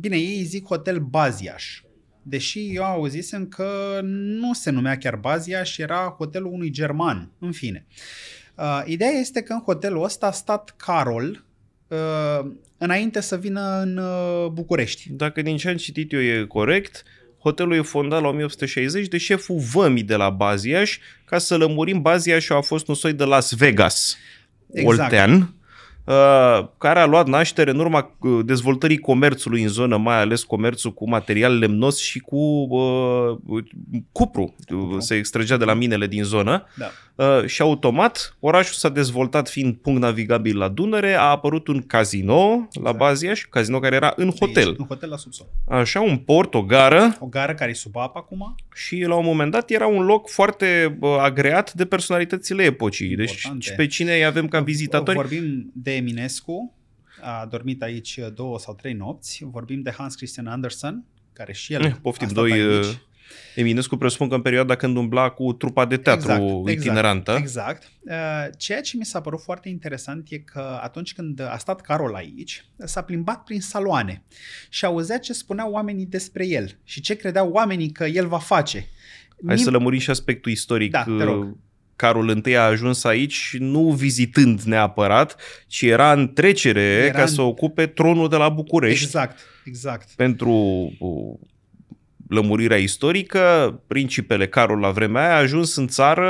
bine, ei zic Hotel Baziaș. Deși eu auzisem că nu se numea chiar Baziaș, era hotelul unui german, în fine. Ideea este că în hotelul ăsta a stat Carol, înainte să vină în București. Dacă din ce am citit eu e corect, hotelul e fondat la 1860 de șeful Vămii de la Baziaș, ca să lămurim, Baziașul a fost un soi de Las Vegas exact. oltean Uh, care a luat naștere în urma uh, dezvoltării comerțului în zonă, mai ales comerțul cu material lemnos și cu uh, cupru. Uh, cupru. Se extragea de la minele din zonă. Da. Uh, și automat orașul s-a dezvoltat fiind punct navigabil la Dunăre, a apărut un casino exact. la Bazia și casino care era în hotel. un hotel la subsol. Așa, un port, o gară. O gară care e sub apă acum. Și la un moment dat era un loc foarte agreat de personalitățile epocii. Deci și pe cine îi avem ca vizitatori? Vorbim de Eminescu, a dormit aici două sau trei nopți. Vorbim de Hans Christian Andersen, care și el... Eh, a poftim, doi... Aici eh, Eminescu cu presupun că în perioada când umbla cu trupa de teatru exact, exact itinerantă. Exact, exact. Ceea ce mi s-a părut foarte interesant e că atunci când a stat Carol aici, s-a plimbat prin saloane și auzea ce spuneau oamenii despre el și ce credeau oamenii că el va face. Hai Nim- să lămurim și aspectul istoric. Da, te rog. Uh, Carol I a ajuns aici nu vizitând neapărat, ci era în trecere era ca în... să ocupe tronul de la București. Exact, exact. Pentru uh, lămurirea istorică, principele Carol la vremea aia a ajuns în țară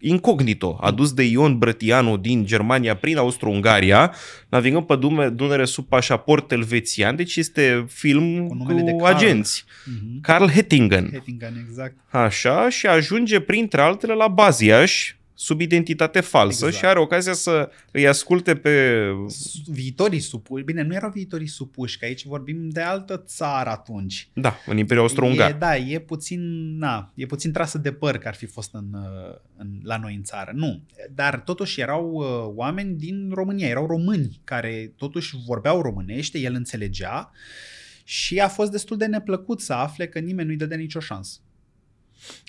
incognito, adus de Ion Brătianu din Germania prin Austro-Ungaria, navigând pe Dunăre sub pașaport elvețian, deci este film cu, cu de Carl. agenți. Mm-hmm. Carl Hettingen. Hettingen, exact. Așa, și ajunge printre altele la Baziaș, sub identitate falsă exact. și are ocazia să îi asculte pe... Viitorii supuși, bine, nu erau viitorii supuși, că aici vorbim de altă țară atunci. Da, în Imperiul Austro-Ungar. E, da, e puțin, na, e puțin trasă de păr că ar fi fost în, în, la noi în țară, nu. Dar totuși erau uh, oameni din România, erau români care totuși vorbeau românește, el înțelegea și a fost destul de neplăcut să afle că nimeni nu-i dădea nicio șansă.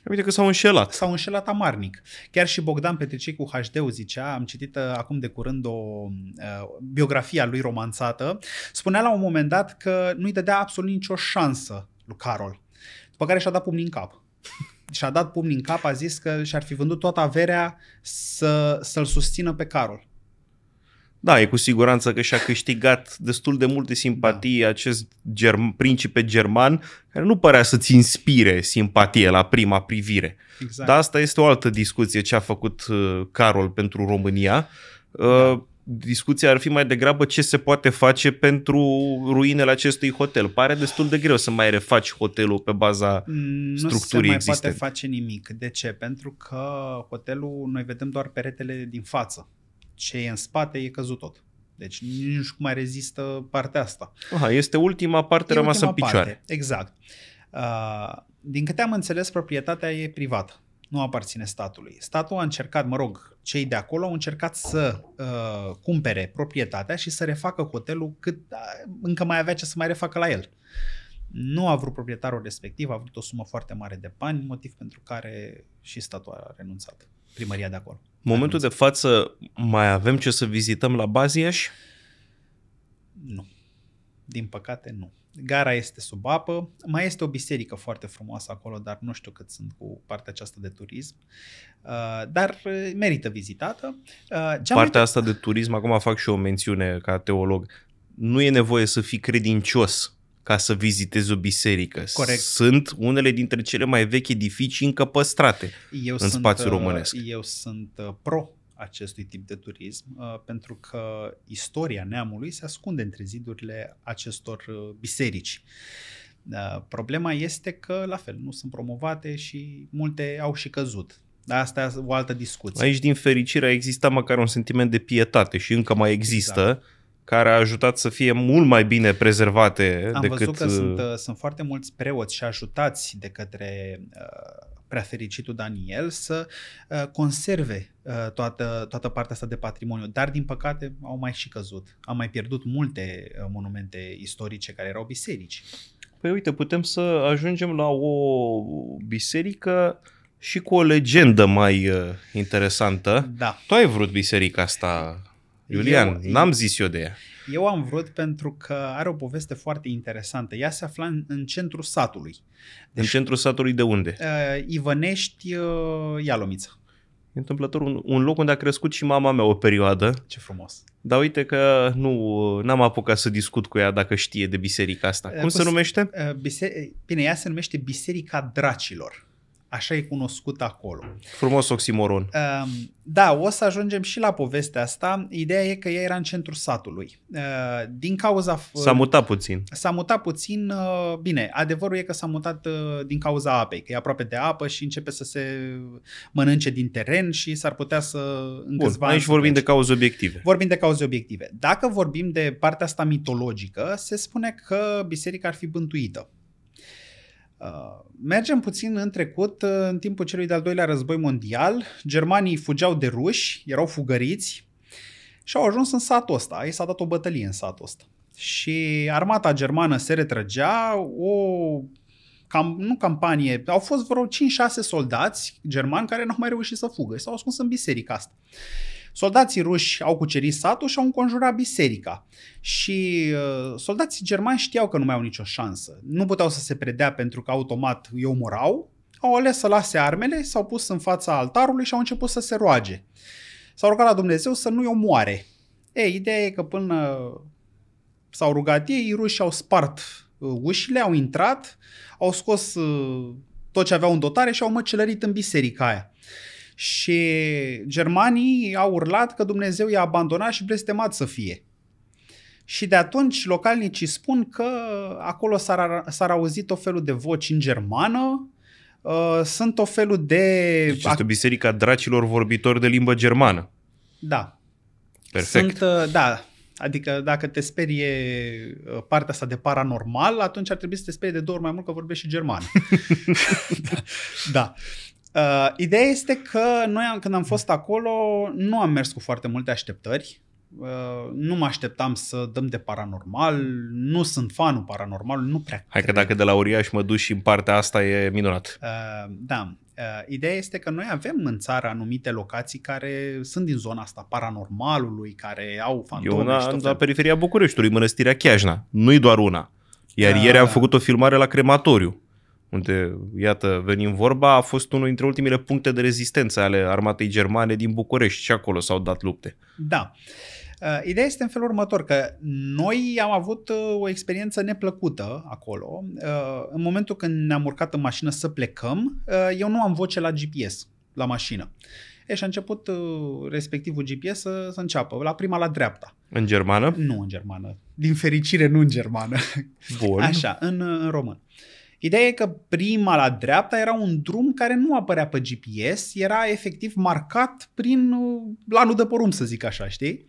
Uite că s-au înșelat. S-au înșelat amarnic. Chiar și Bogdan Petricei cu HD zicea, am citit uh, acum de curând o uh, a lui romanțată, spunea la un moment dat că nu-i dădea absolut nicio șansă lui Carol. După care și-a dat pumnii în cap. și-a dat pumnii în cap, a zis că și-ar fi vândut toată averea să, să-l susțină pe Carol. Da, e cu siguranță că și-a câștigat destul de multe simpatii da. acest germ, principe german, care nu părea să-ți inspire simpatie la prima privire. Exact. Dar asta este o altă discuție ce a făcut uh, Carol pentru România. Uh, da. Discuția ar fi mai degrabă ce se poate face pentru ruinele acestui hotel. Pare destul de greu să mai refaci hotelul pe baza nu mm, structurii Nu se mai existente. poate face nimic. De ce? Pentru că hotelul, noi vedem doar peretele din față ce e în spate e căzut tot. Deci nici nu știu cum mai rezistă partea asta. Aha, este ultima parte e rămasă ultima în picioare. Parte, exact. Uh, din câte am înțeles, proprietatea e privată. Nu aparține statului. Statul a încercat, mă rog, cei de acolo au încercat să uh, cumpere proprietatea și să refacă hotelul cât uh, încă mai avea ce să mai refacă la el. Nu a vrut proprietarul respectiv, a vrut o sumă foarte mare de bani, motiv pentru care și statul a renunțat primăria de acolo. Momentul de față, mai avem ce să vizităm la Baziaș? Nu. Din păcate, nu. Gara este sub apă, mai este o biserică foarte frumoasă acolo, dar nu știu cât sunt cu partea aceasta de turism, uh, dar uh, merită vizitată. Uh, Cea partea asta de turism, acum fac și o mențiune ca teolog, nu e nevoie să fii credincios ca să vizitezi o biserică. Corect. Sunt unele dintre cele mai vechi edificii încă păstrate eu în sunt, spațiul uh, românesc. Eu sunt uh, pro acestui tip de turism, uh, pentru că istoria neamului se ascunde între zidurile acestor biserici. Problema este că, la fel, nu sunt promovate și multe au și căzut. Dar asta e o altă discuție. Aici, din fericire, a existat măcar un sentiment de pietate și încă mai există. Exact care a ajutat să fie mult mai bine prezervate Am decât... văzut că uh, sunt, uh, sunt foarte mulți preoți și ajutați de către uh, prea fericitul Daniel să conserve toată, toată partea asta de patrimoniu, dar din păcate au mai și căzut. Am mai pierdut multe monumente istorice care erau biserici. Păi uite, putem să ajungem la o biserică și cu o legendă mai interesantă. Da. Tu ai vrut biserica asta Iulian, eu, n-am zis eu de ea. Eu am vrut pentru că are o poveste foarte interesantă. Ea se afla în, în centrul satului. Deci, în centrul satului de unde? Uh, Ivănești, uh, Ialomiță. E întâmplător un, un loc unde a crescut și mama mea o perioadă. Ce frumos. Dar uite că nu n-am apucat să discut cu ea dacă știe de biserica asta. Uh, Cum se numește? Uh, bise- Bine, ea se numește Biserica Dracilor. Așa e cunoscut acolo. Frumos oximoron. Ehm, da, o să ajungem și la povestea asta. Ideea e că ea era în centrul satului. Ehm, din cauza... S-a mutat puțin. S-a mutat puțin. Ehm, bine, adevărul e că s-a mutat din cauza apei, că e aproape de apă și începe să se mănânce din teren și s-ar putea să... În Bun, câțiva aici vorbim de cauze obiective. Vorbim de cauze obiective. Dacă vorbim de partea asta mitologică, se spune că biserica ar fi bântuită Uh, mergem puțin în trecut, uh, în timpul celui de-al doilea război mondial, germanii fugeau de ruși, erau fugăriți și au ajuns în satul ăsta. Ei s-a dat o bătălie în satul ăsta. Și armata germană se retrăgea, o cam, nu campanie, au fost vreo 5-6 soldați germani care n-au mai reușit să fugă și s-au ascuns în biserica asta. Soldații ruși au cucerit satul și au înconjurat biserica. Și uh, soldații germani știau că nu mai au nicio șansă. Nu puteau să se predea pentru că automat îi omorau. Au ales să lase armele, s-au pus în fața altarului și au început să se roage. S-au rugat la Dumnezeu să nu-i omoare. Ei, ideea e că până s-au rugat ei, rușii au spart uh, ușile, au intrat, au scos uh, tot ce aveau în dotare și au măcelărit în biserica aia. Și germanii au urlat că Dumnezeu i-a abandonat și blestemat să fie. Și de atunci localnicii spun că acolo s-ar, s-ar auzit o felul de voci în germană, uh, sunt o felul de... Deci este biserica dracilor vorbitori de limbă germană. Da. Perfect. Sunt, uh, da, Adică dacă te sperie ă, partea asta de paranormal, atunci ar trebui să te sperie de două ori mai mult că vorbești și german. da. da. Uh, ideea este că noi am, când am fost acolo nu am mers cu foarte multe așteptări. Uh, nu mă așteptam să dăm de paranormal, nu sunt fanul paranormal, nu prea. Hai că dacă de la uriaș mă duci și în partea asta e minunat. Uh, da, uh, ideea este că noi avem în țară anumite locații care sunt din zona asta paranormalului, care au fantome. Eu una, la periferia Bucureștiului, Mănăstirea Chiajna, nu-i doar una. Iar uh, ieri am făcut o filmare la crematoriu unde, iată, venim vorba, a fost unul dintre ultimele puncte de rezistență ale armatei germane din București și acolo s-au dat lupte. Da. Uh, ideea este în felul următor, că noi am avut uh, o experiență neplăcută acolo. Uh, în momentul când ne-am urcat în mașină să plecăm, eu nu am voce la GPS, la mașină. E, și a început respectivul GPS să, să înceapă, la prima, la dreapta. În germană? Nu în germană. Din fericire, nu în germană. Bun. Așa, în, în român. Uh, Ideea e că prima la dreapta era un drum care nu apărea pe GPS, era efectiv marcat prin uh, lanul de porumb, să zic așa, știi?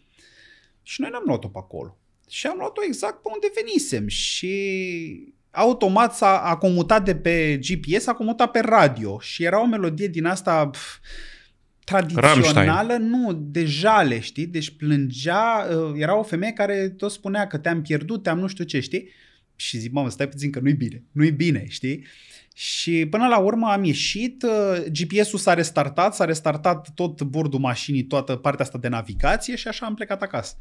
Și noi n-am luat-o pe acolo. Și am luat-o exact pe unde venisem și automat s-a a comutat de pe GPS, a comutat pe radio și era o melodie din asta pf, tradițională, Rammstein. nu, de jale, știi? Deci plângea, uh, era o femeie care tot spunea că te-am pierdut, te-am nu știu ce, știi? și zic, mamă, stai puțin că nu-i bine, nu-i bine, știi? Și până la urmă am ieșit, uh, GPS-ul s-a restartat, s-a restartat tot bordul mașinii, toată partea asta de navigație și așa am plecat acasă.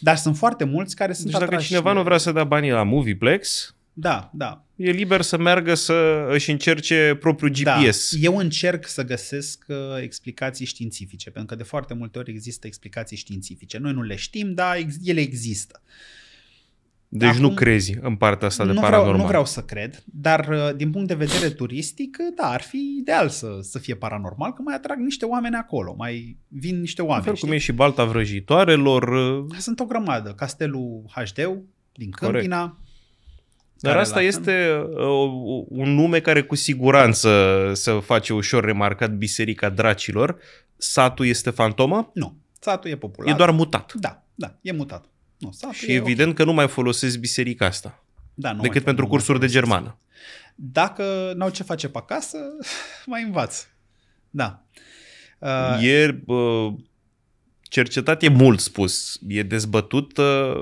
Dar sunt foarte mulți care sunt deci dacă cineva nu vrea să dea banii la Movieplex, da, da. E liber să meargă să își încerce propriul GPS. Da. Eu încerc să găsesc uh, explicații științifice, pentru că de foarte multe ori există explicații științifice. Noi nu le știm, dar ele există. Uh, deci Acum, nu crezi în partea asta de nu paranormal. Vreau, nu vreau să cred, dar uh, din punct de vedere turistic, uh, da, ar fi ideal să, să fie paranormal, că mai atrag niște oameni acolo, mai vin niște oameni. Fel cum e și Balta Vrăjitoarelor. Uh, sunt o grămadă. Castelul HD din Câmpina. Dar asta este uh, un nume care cu siguranță se face ușor remarcat, Biserica Dracilor. Satul este fantomă? Nu. Satul e popular. E doar mutat. Da, da, e mutat. Nu, și evident okay. că nu mai folosesc biserica asta. Da, nu decât pentru cursuri de germană. Dacă n-au ce face pe acasă, mai învaț. Da. Uh, e uh, cercetat, e mult spus. E dezbătut uh,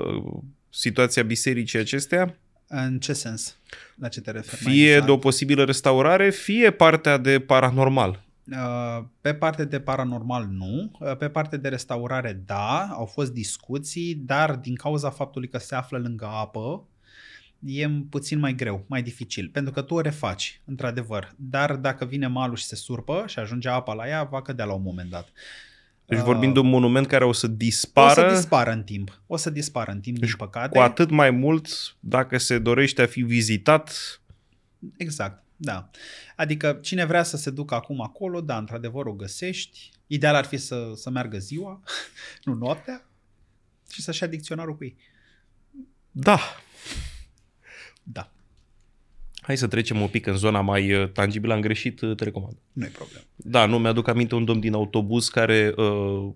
situația bisericii acestea. În ce sens? La ce te referi? Fie exact? de o posibilă restaurare, fie partea de paranormal. Uh, pe parte de paranormal nu, uh, pe parte de restaurare da, au fost discuții, dar din cauza faptului că se află lângă apă, e puțin mai greu, mai dificil, pentru că tu o refaci, într-adevăr, dar dacă vine malul și se surpă și ajunge apa la ea, va cădea la un moment dat. Deci vorbim de un monument care o să dispară. O să dispară în timp. O să dispară în timp, deci din păcate. Cu atât mai mult dacă se dorește a fi vizitat. Exact. Da. Adică cine vrea să se ducă acum acolo, da, într-adevăr o găsești. Ideal ar fi să, să meargă ziua, nu noaptea, și să-și ia dicționarul cu ei. Da. Da. Hai să trecem un pic în zona mai uh, tangibilă. Am greșit, uh, te recomand. nu e problemă. Da, nu, mi-aduc aminte un domn din autobuz care uh,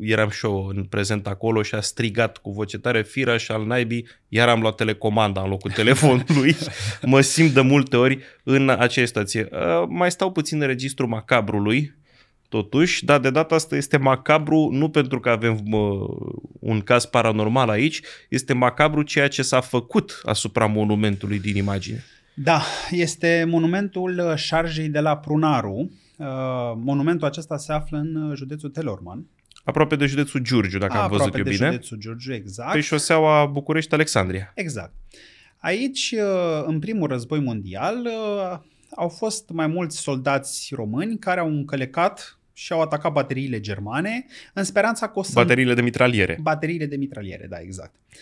eram și eu în prezent acolo și a strigat cu voce tare, fira și al naibii, iar am luat telecomanda în locul telefonului. mă simt de multe ori în aceeași stație. Uh, mai stau puțin în registru macabrului, totuși, dar de data asta este macabru nu pentru că avem uh, un caz paranormal aici, este macabru ceea ce s-a făcut asupra monumentului din imagine. Da, este monumentul șarjei de la Prunaru. Uh, monumentul acesta se află în uh, județul Telorman, Aproape de județul Giurgiu, dacă A, am văzut eu bine. Aproape de județul Giurgiu, exact. Pe șoseaua București-Alexandria. Exact. Aici, uh, în primul război mondial, au fost mai mulți soldați români care au încălecat și au atacat bateriile germane în speranța că o să... Bateriile de mitraliere. Bateriile de mitraliere, da, exact. Uh,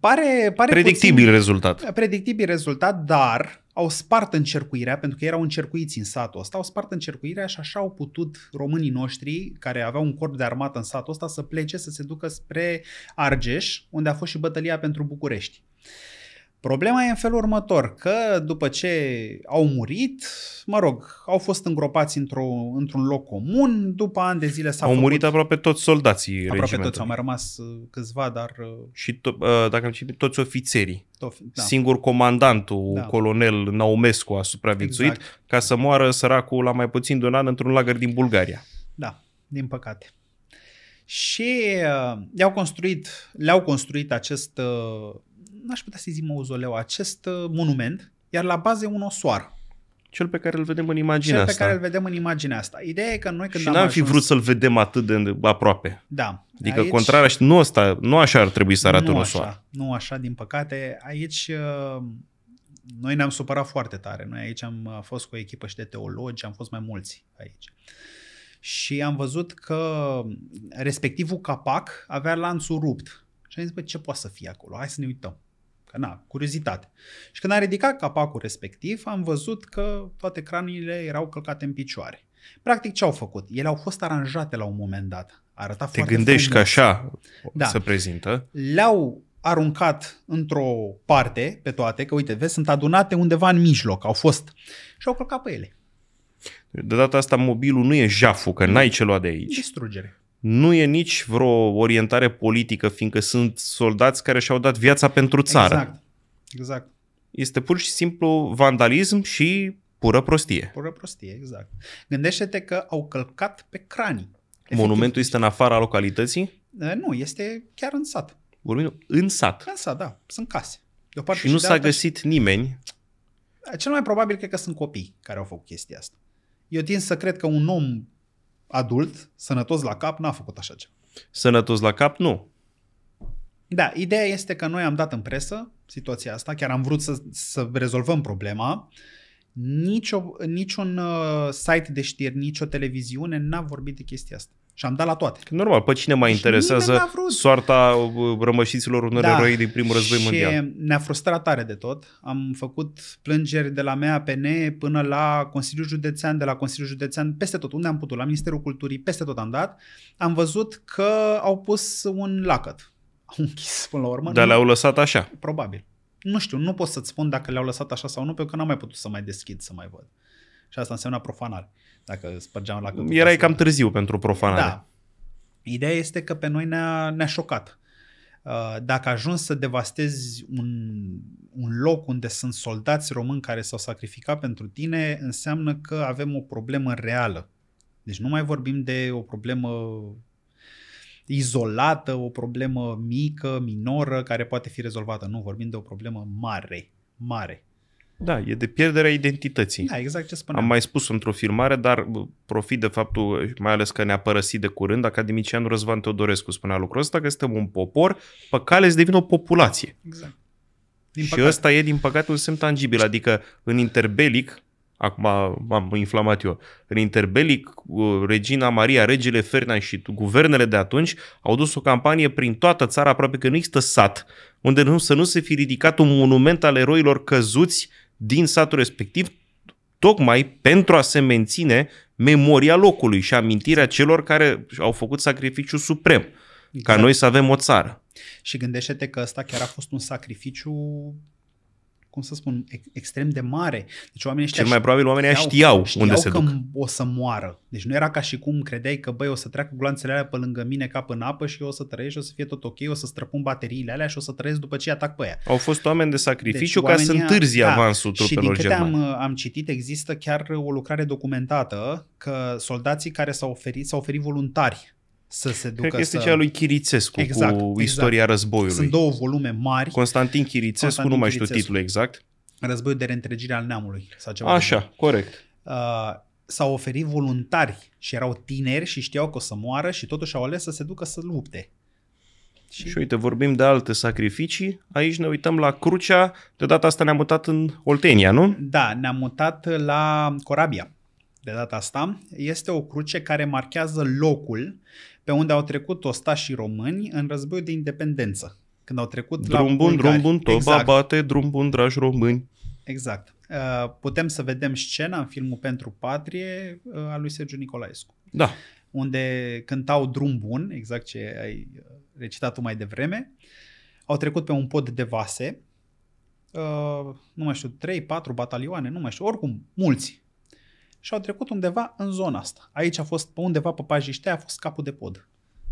Pare, pare predictibil puțin, rezultat. Da, predictibil rezultat, dar au spart încercuirea, pentru că erau încercuiți în satul ăsta, au spart încercuirea și așa au putut românii noștri, care aveau un corp de armată în satul ăsta, să plece, să se ducă spre Argeș, unde a fost și bătălia pentru București. Uh, Problema e în felul următor, că după ce au murit, mă rog, au fost îngropați într-o, într-un loc comun, după ani de zile s-au Au făcut, murit aproape toți soldații Aproape toți, au mai rămas uh, câțiva, dar... Uh, Și to- uh, dacă am citit, toți ofițerii. Tof, da. Singur comandantul, da. colonel Naumescu a supraviețuit exact. ca să moară săracul la mai puțin de un an într-un lagăr din Bulgaria. Da, din păcate. Și uh, le-au construit, le-au construit acest uh, n-aș putea să-i zic mauzoleu, acest uh, monument, iar la bază e un osoar. Cel pe care îl vedem în imaginea Cel asta. Cel pe care îl vedem în imaginea asta. Ideea e că noi când Și am n-am ajuns... fi vrut să-l vedem atât de aproape. Da. Adică aici... contrar, nu, asta, nu așa ar trebui să arate nu un osoar. Așa, nu așa, din păcate. Aici uh, noi ne-am supărat foarte tare. Noi aici am uh, fost cu o echipă și de teologi, am fost mai mulți aici. Și am văzut că respectivul capac avea lanțul rupt. Și am zis, bă, ce poate să fie acolo? Hai să ne uităm. Că na, curiozitate. Și când am ridicat capacul respectiv, am văzut că toate craniile erau călcate în picioare. Practic ce au făcut? Ele au fost aranjate la un moment dat. Arăta Te gândești frumos. că așa da. se prezintă? Le-au aruncat într-o parte pe toate, că uite, vezi, sunt adunate undeva în mijloc, au fost și au călcat pe ele. De data asta mobilul nu e jaful, că n-ai ce lua de aici. Distrugere nu e nici vreo orientare politică, fiindcă sunt soldați care și-au dat viața pentru țară. Exact, exact. Este pur și simplu vandalism și pură prostie. Pură prostie, exact. Gândește-te că au călcat pe cranii. Efectiv. Monumentul este în afara localității? Nu, este chiar în sat. Vorbim în sat? În sat, da. Sunt case. De o parte și, și nu s-a găsit și... nimeni? Cel mai probabil cred că sunt copii care au făcut chestia asta. Eu tind să cred că un om adult, sănătos la cap, n-a făcut așa ceva. Sănătos la cap, nu. Da, ideea este că noi am dat în presă situația asta, chiar am vrut să, să rezolvăm problema. Nicio, niciun uh, site de știri, nicio televiziune n-a vorbit de chestia asta. Și am dat la toate. Normal, pe cine mai și interesează soarta rămășiților unor da. eroi din primul război și mondial? ne-a frustrat tare de tot. Am făcut plângeri de la mea PN până la Consiliul Județean, de la Consiliul Județean, peste tot, unde am putut, la Ministerul Culturii, peste tot am dat. Am văzut că au pus un lacăt. Au închis până la urmă. Dar le-au lăsat așa. Probabil. Nu știu, nu pot să-ți spun dacă le-au lăsat așa sau nu, pentru că n-am mai putut să mai deschid, să mai văd. Și asta înseamnă profanare dacă spărgeam la cătuca. Erai cam târziu pentru profanare. Da. Ideea este că pe noi ne-a, ne șocat. Uh, dacă ajungi să devastezi un, un loc unde sunt soldați români care s-au sacrificat pentru tine, înseamnă că avem o problemă reală. Deci nu mai vorbim de o problemă izolată, o problemă mică, minoră, care poate fi rezolvată. Nu, vorbim de o problemă mare, mare. Da, e de pierderea identității. Da, exact ce spuneam. Am mai spus într-o filmare, dar profit de faptul, mai ales că ne-a părăsit de curând, academicianul Răzvan Teodorescu spunea lucrul ăsta, că suntem un popor pe care să devină o populație. Exact. Din și păcate. ăsta e, din păcate, un semn tangibil. Adică, în interbelic, acum m-am inflamat eu, în interbelic, uh, regina Maria, regele Ferdinand și guvernele de atunci au dus o campanie prin toată țara, aproape că nu există sat, unde nu, să nu se fi ridicat un monument al eroilor căzuți din satul respectiv, tocmai pentru a se menține memoria locului și amintirea celor care au făcut sacrificiu suprem, exact. ca noi să avem o țară. Și gândește-te că ăsta chiar a fost un sacrificiu cum să spun, extrem de mare. Deci oamenii ăștia Cel mai probabil oamenii știau, știau, știau unde se duc. că o să moară. Deci nu era ca și cum credeai că, băi, o să treacă gloanțele alea pe lângă mine cap în apă și eu o să trăiesc, o să fie tot ok, o să străpun bateriile alea și o să trăiesc după ce atac pe aia. Au fost oameni de sacrificiu deci, ca să întârzi da, avansul trupelor germane. Și din câte am, am citit, există chiar o lucrare documentată că soldații care s-au oferit, s-au oferit voluntari să se ducă Cred că este să... cea lui Chirițescu exact, cu exact. istoria exact. războiului. Sunt două volume mari. Constantin Chirițescu, Constantin nu mai știu titlul exact. Războiul de reîntregire al neamului. Sau ceva Așa, de corect. Uh, s-au oferit voluntari și erau tineri și știau că o să moară și totuși au ales să se ducă să lupte. Și... și uite, vorbim de alte sacrificii. Aici ne uităm la Crucea. De data asta ne-am mutat în Oltenia, nu? Da, ne-am mutat la Corabia de data asta, este o cruce care marchează locul pe unde au trecut ostașii români în războiul de independență. Când au trecut drum la bun, drum bun, toba exact. bate, drum bun, dragi români. Exact. Uh, putem să vedem scena în filmul Pentru Patrie uh, a lui Sergiu Nicolaescu. Da. Unde cântau drum bun, exact ce ai uh, recitat tu mai devreme, au trecut pe un pod de vase, nu mai știu, 3-4 batalioane, nu mai știu, oricum, mulți și au trecut undeva în zona asta. Aici a fost, pe undeva pe pajiște, a fost capul de pod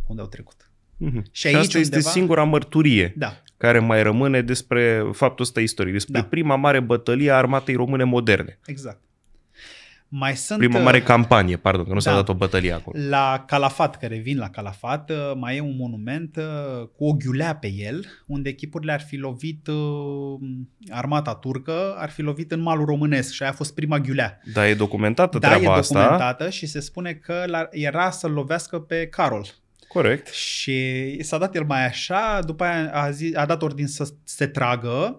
unde au trecut. Mm-hmm. Și, aici și asta undeva... este singura mărturie da. care mai rămâne despre faptul ăsta istoric, despre da. prima mare bătălie a armatei române moderne. Exact. Mai sunt, Prima uh, mare campanie, pardon, că nu da, s-a dat o bătălie acolo. La Calafat, care vin la Calafat, uh, mai e un monument uh, cu o ghiulea pe el, unde echipurile ar fi lovit, armata turcă ar fi lovit în malul românesc și aia a fost prima ghiulea. Da, e documentată da, treaba asta. Da, e documentată asta. și se spune că era să lovească pe Carol, Corect. Și s-a dat el mai așa, după aia a, zis, a dat ordin să se tragă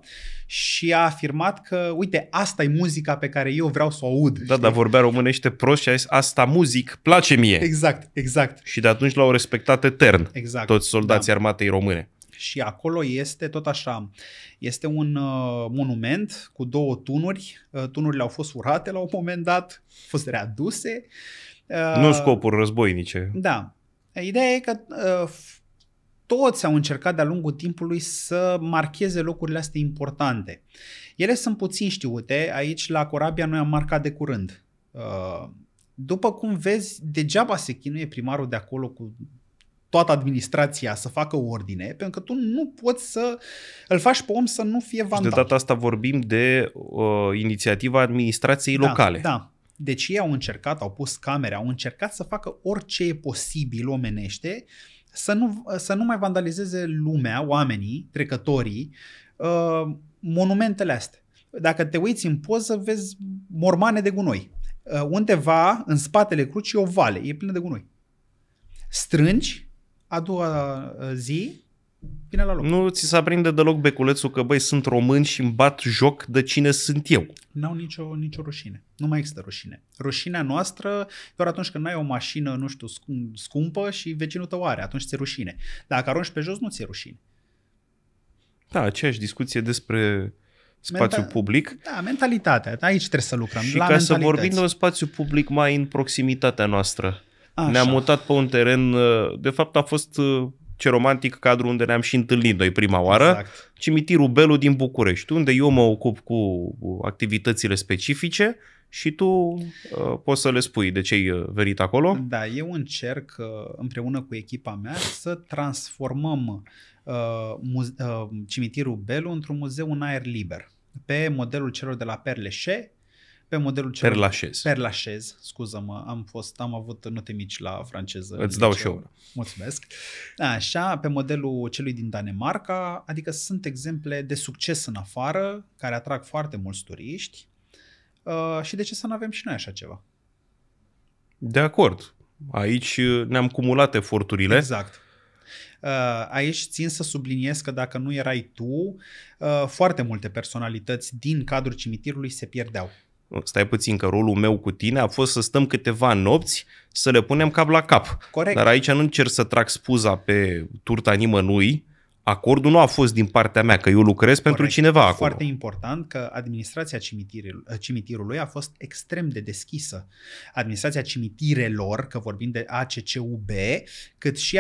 și a afirmat că, uite, asta e muzica pe care eu vreau să o aud. Da, știi? dar vorbea românește prost și a zis, asta muzic, place mie. Exact, exact. Și de atunci l-au respectat etern exact. toți soldații da. armatei române. Și acolo este tot așa, este un uh, monument cu două tunuri, uh, tunurile au fost furate la un moment dat, au fost readuse. Uh, nu scopuri războinice. Da. Ideea e că uh, toți au încercat de-a lungul timpului să marcheze locurile astea importante. Ele sunt puțin știute, aici la Corabia noi am marcat de curând. Uh, după cum vezi, degeaba se chinuie primarul de acolo cu toată administrația să facă ordine, pentru că tu nu poți să îl faci pe om să nu fie vandal. Și de data asta vorbim de uh, inițiativa administrației da, locale. Da, deci ei au încercat, au pus camere, au încercat să facă orice e posibil omenește să nu, să nu mai vandalizeze lumea, oamenii, trecătorii, uh, monumentele astea. Dacă te uiți în poză, vezi mormane de gunoi. Uh, undeva, în spatele crucii, o vale, e plină de gunoi. Strângi, a doua uh, zi, bine la loc. Nu ți se aprinde deloc beculețul că, băi, sunt român și îmi bat joc de cine sunt eu. N-au nicio, nicio rușine. Nu mai există rușine. Rușinea noastră doar atunci când ai o mașină, nu știu, scumpă și vecinul tău are. Atunci ți-e rușine. Dacă arunci pe jos, nu ți-e rușine. Da, aceeași discuție despre spațiu Menta- public. Da, mentalitatea. Aici trebuie să lucrăm. Și la ca să vorbim de un spațiu public mai în proximitatea noastră. Așa. Ne-am mutat pe un teren, uh, de fapt a fost uh, ce romantic cadru unde ne-am și întâlnit noi prima oară, exact. cimitirul Belu din București, unde eu mă ocup cu activitățile specifice și tu uh, poți să le spui de ce ai uh, venit acolo. Da, eu încerc uh, împreună cu echipa mea să transformăm uh, muze- uh, cimitirul Belu într-un muzeu în aer liber, pe modelul celor de la Perleșe, pe modelul cel Perlașez. Perlașez, scuză-mă, am fost, am avut note mici la franceză. Îți dau și eu. Mulțumesc. Așa, pe modelul celui din Danemarca, adică sunt exemple de succes în afară, care atrag foarte mulți turiști uh, și de ce să nu avem și noi așa ceva? De acord. Aici ne-am cumulat eforturile. Exact. Uh, aici țin să subliniez că dacă nu erai tu, uh, foarte multe personalități din cadrul cimitirului se pierdeau stai puțin că rolul meu cu tine a fost să stăm câteva nopți să le punem cap la cap. Corect. Dar aici nu încerc să trag spuza pe turta nimănui, acordul nu a fost din partea mea, că eu lucrez Corect. pentru cineva acolo. Foarte important că administrația cimitirului, a fost extrem de deschisă. Administrația cimitirelor, că vorbim de ACCUB, cât și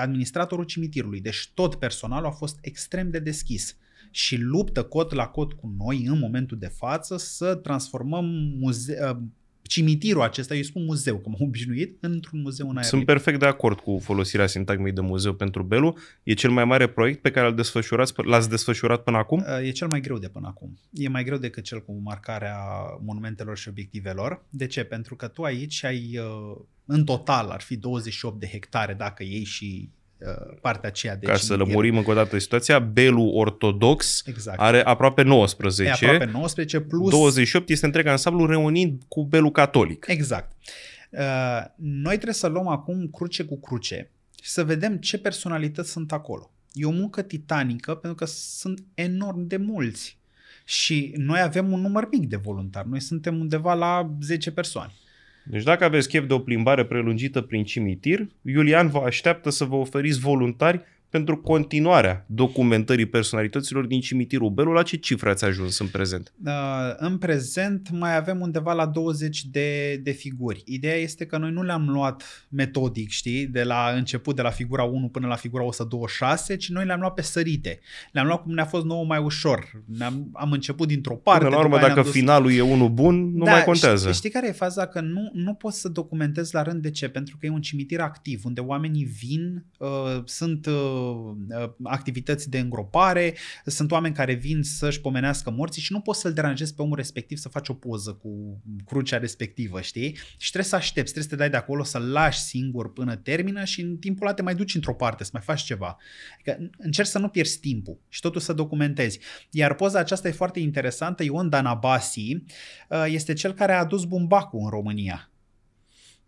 administratorul cimitirului. Deci tot personalul a fost extrem de deschis și luptă cot la cot cu noi în momentul de față să transformăm muze- uh, cimitirul acesta, eu spun muzeu, că m-am obișnuit, într-un muzeu în aer Sunt perfect de acord cu folosirea sintagmei de muzeu pentru Belu. E cel mai mare proiect pe care l-ați desfășurat, l-ați desfășurat până acum? Uh, e cel mai greu de până acum. E mai greu decât cel cu marcarea monumentelor și obiectivelor. De ce? Pentru că tu aici ai, uh, în total, ar fi 28 de hectare dacă iei și Uh, partea aceea de Ca cimitir. să lămurim încă o dată situația, Belu ortodox exact. are aproape 19. E aproape 19 plus... 28 este întreg ansamblu reunit cu Belu catolic. Exact. Uh, noi trebuie să luăm acum cruce cu cruce și să vedem ce personalități sunt acolo. E o muncă titanică pentru că sunt enorm de mulți și noi avem un număr mic de voluntari. Noi suntem undeva la 10 persoane. Deci dacă aveți chef de o plimbare prelungită prin cimitir, Iulian vă așteaptă să vă oferiți voluntari pentru continuarea documentării personalităților din cimitirul Belu. La ce cifre ați ajuns în prezent? Da, în prezent mai avem undeva la 20 de, de figuri. Ideea este că noi nu le-am luat metodic, știi, de la început, de la figura 1 până la figura 126, ci noi le-am luat pe sărite. Le-am luat cum ne-a fost nouă mai ușor. Ne-am, am început dintr-o parte. Până la urmă, dacă dus... finalul e unul bun, nu da, mai contează. Știi, știi care e faza? Că nu, nu poți să documentezi la rând de ce? Pentru că e un cimitir activ, unde oamenii vin, uh, sunt uh, Uh, activități de îngropare, sunt oameni care vin să-și pomenească morții și nu poți să-l deranjezi pe omul respectiv să faci o poză cu crucea respectivă, știi? Și trebuie să aștepți, trebuie să te dai de acolo, să-l lași singur până termină și în timpul ăla te mai duci într-o parte, să mai faci ceva. Adică încerci să nu pierzi timpul și totul să documentezi. Iar poza aceasta e foarte interesantă, Ion Danabasi uh, este cel care a adus bumbacul în România.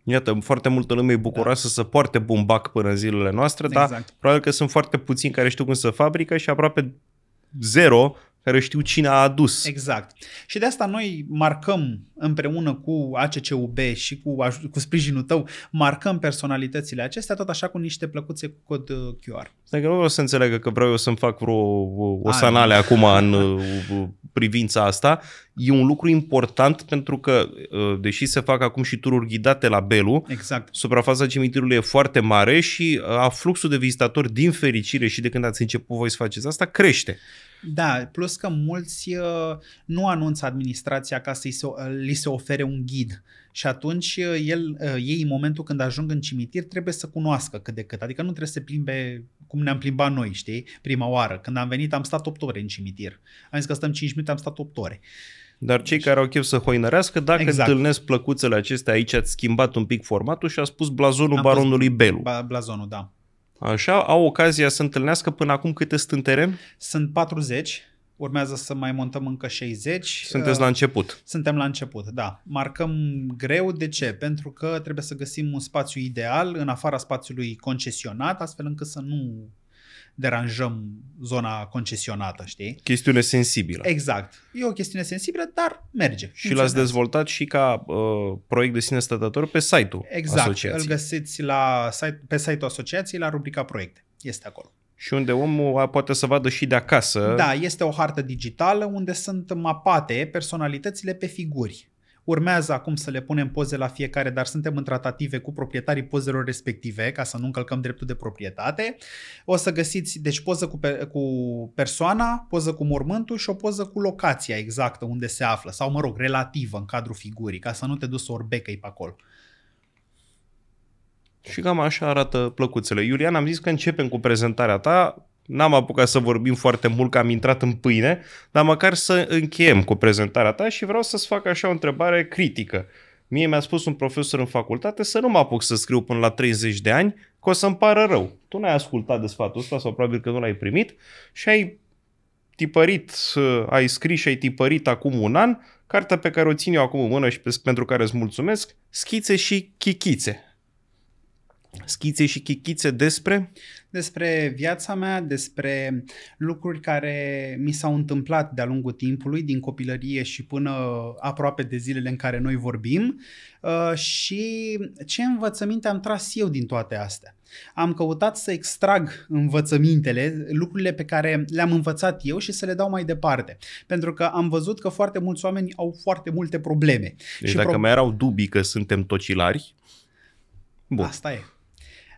Iată, foarte multă lume e da. bucuroasă da. să poarte bumbac până în zilele noastre, exact. dar probabil că sunt foarte puțini care știu cum să fabrică și aproape zero care știu cine a adus. Exact. Și de asta noi marcăm împreună cu ACCUB și cu, cu sprijinul tău, marcăm personalitățile acestea, tot așa cu niște plăcuțe cu cod uh, QR. Stai că nu vreau să înțeleagă că vreau eu să-mi fac vreo o, o sanale acum în uh, uh, privința asta. E un lucru important pentru că, deși se fac acum și tururi ghidate la Belu, exact. suprafața cimitirului e foarte mare și afluxul de vizitatori, din fericire și de când ați început voi să faceți asta, crește. Da, plus că mulți uh, nu anunță administrația ca să uh, li se ofere un ghid. Și atunci uh, el, ei, în momentul când ajung în cimitir, trebuie să cunoască cât de cât. Adică nu trebuie să plimbe cum ne-am plimbat noi, știi, prima oară. Când am venit, am stat 8 ore în cimitir. Am zis că stăm 5 minute, am stat 8 ore. Dar cei care au chef să hoinărească, dacă exact. întâlnesc plăcuțele acestea, aici ați schimbat un pic formatul și a spus blazonul am baronului Belu. Blazonul, da. Așa, au ocazia să întâlnească până acum câte sunt în teren? Sunt 40, urmează să mai montăm încă 60. Sunteți uh, la început. Suntem la început, da. Marcăm greu, de ce? Pentru că trebuie să găsim un spațiu ideal în afara spațiului concesionat, astfel încât să nu deranjăm zona concesionată, știi? Chestiune sensibilă. Exact. E o chestiune sensibilă, dar merge. Și l-ați dezvoltat și ca uh, proiect de sine stătător pe site-ul exact. asociației. Exact. Îl găsiți la site, pe site-ul asociației la rubrica proiecte. Este acolo. Și unde omul poate să vadă și de acasă. Da, este o hartă digitală unde sunt mapate personalitățile pe figuri. Urmează acum să le punem poze la fiecare, dar suntem în tratative cu proprietarii pozelor respective, ca să nu încălcăm dreptul de proprietate. O să găsiți, deci, poză cu, pe, cu persoana, poză cu mormântul și o poză cu locația exactă unde se află, sau, mă rog, relativă în cadrul figurii, ca să nu te duci să orbecăi pe acolo. Și cam așa arată plăcuțele. Iulian, am zis că începem cu prezentarea ta. N-am apucat să vorbim foarte mult, că am intrat în pâine, dar măcar să încheiem cu prezentarea ta și vreau să-ți fac așa o întrebare critică. Mie mi-a spus un profesor în facultate să nu mă apuc să scriu până la 30 de ani, că o să-mi pară rău. Tu n-ai ascultat de sfatul ăsta sau probabil că nu l-ai primit și ai tipărit, uh, ai scris și ai tipărit acum un an cartea pe care o țin eu acum în mână și pentru care îți mulțumesc, Schițe și Chichițe. Schițe și Chichițe despre despre viața mea, despre lucruri care mi s-au întâmplat de-a lungul timpului, din copilărie și până aproape de zilele în care noi vorbim uh, și ce învățăminte am tras eu din toate astea. Am căutat să extrag învățămintele, lucrurile pe care le-am învățat eu și să le dau mai departe. Pentru că am văzut că foarte mulți oameni au foarte multe probleme. Deci și dacă pro... mai erau dubii că suntem tocilari, bun. Asta e.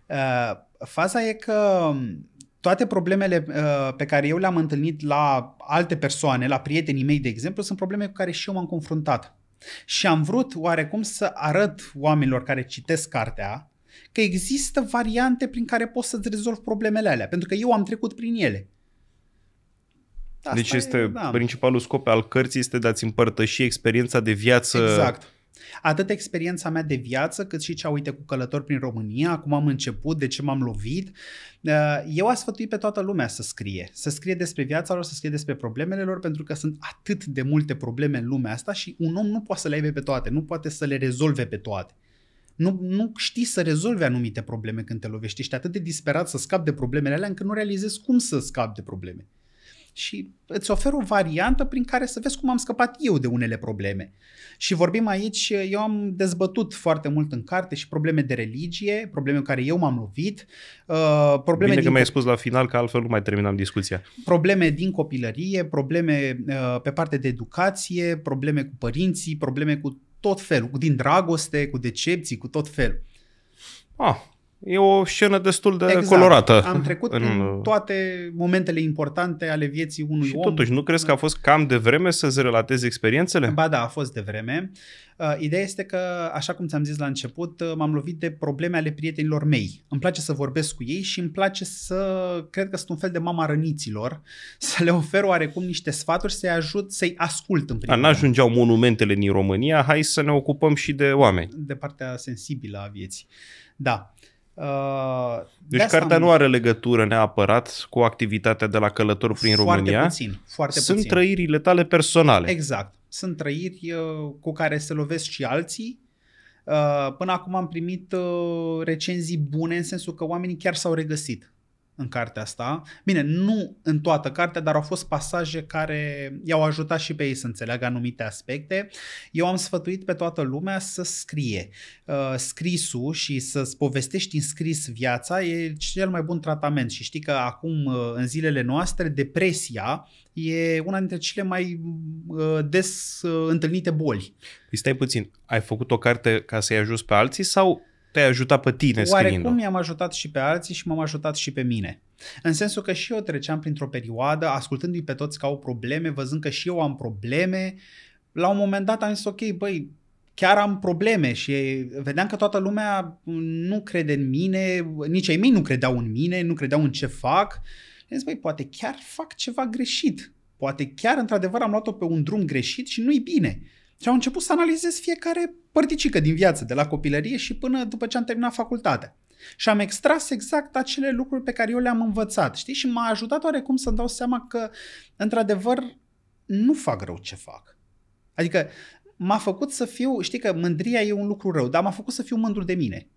Uh, faza e că mm, toate problemele uh, pe care eu le-am întâlnit la alte persoane, la prietenii mei, de exemplu, sunt probleme cu care și eu m-am confruntat. Și am vrut oarecum să arăt oamenilor care citesc cartea că există variante prin care poți să-ți rezolvi problemele alea, pentru că eu am trecut prin ele. Asta deci este e, da. principalul scop al cărții este de a-ți împărtăși experiența de viață exact Atât experiența mea de viață, cât și cea, uite, cu călători prin România, cum am început, de ce m-am lovit. Eh, eu a sfătuit pe toată lumea să scrie. Să scrie despre viața lor, să scrie despre problemele lor, pentru că sunt atât de multe probleme în lumea asta și un om nu poate să le aibă pe toate, nu poate să le rezolve pe toate nu, nu știi să rezolvi anumite probleme când te lovești. Ești atât de disperat să scapi de problemele alea încât nu realizezi cum să scapi de probleme și îți ofer o variantă prin care să vezi cum am scăpat eu de unele probleme. Și vorbim aici, eu am dezbătut foarte mult în carte și probleme de religie, probleme în care eu m-am lovit. Uh, probleme Bine din că mi-ai spus la final că altfel nu mai terminam discuția. Probleme din copilărie, probleme uh, pe parte de educație, probleme cu părinții, probleme cu tot felul, din dragoste, cu decepții, cu tot felul. Ah, E o scenă destul de exact. colorată. Am trecut în... prin toate momentele importante ale vieții unui și om. Și totuși, nu crezi că a fost cam de vreme să-ți relatezi experiențele? Ba da, a fost de vreme. Uh, ideea este că, așa cum ți-am zis la început, uh, m-am lovit de probleme ale prietenilor mei. Îmi place să vorbesc cu ei și îmi place să, cred că sunt un fel de mama răniților, să le ofer oarecum niște sfaturi, să-i ajut, să-i ascult în primul rând. ajungeau monumentele din România, hai să ne ocupăm și de oameni. De partea sensibilă a vieții. Da. Uh, Uh, deci de cartea am... nu are legătură neapărat cu activitatea de la călător prin foarte România. Puțin, foarte Sunt puțin. trăirile tale personale. Exact. Sunt trăiri uh, cu care se lovesc și alții. Uh, până acum am primit uh, recenzii bune în sensul că oamenii chiar s-au regăsit în cartea asta. Bine, nu în toată cartea, dar au fost pasaje care i-au ajutat și pe ei să înțeleagă anumite aspecte. Eu am sfătuit pe toată lumea să scrie. Uh, scrisul și să-ți povestești în scris viața e cel mai bun tratament și știi că acum, uh, în zilele noastre, depresia e una dintre cele mai uh, des întâlnite boli. Păi stai puțin, ai făcut o carte ca să-i ajuți pe alții sau te-ai ajutat pe tine scriind Oarecum mi-am ajutat și pe alții și m-am ajutat și pe mine. În sensul că și eu treceam printr-o perioadă ascultându-i pe toți că au probleme, văzând că și eu am probleme. La un moment dat am zis, ok, băi, chiar am probleme și vedeam că toată lumea nu crede în mine, nici ai mei nu credeau în mine, nu credeau în ce fac. Și zis, băi, poate chiar fac ceva greșit. Poate chiar, într-adevăr, am luat-o pe un drum greșit și nu-i bine. Și au început să analizez fiecare părticică din viață, de la copilărie și până după ce am terminat facultatea. Și am extras exact acele lucruri pe care eu le-am învățat, știi? Și m-a ajutat oarecum să-mi dau seama că, într-adevăr, nu fac rău ce fac. Adică m-a făcut să fiu, știi că mândria e un lucru rău, dar m-a făcut să fiu mândru de mine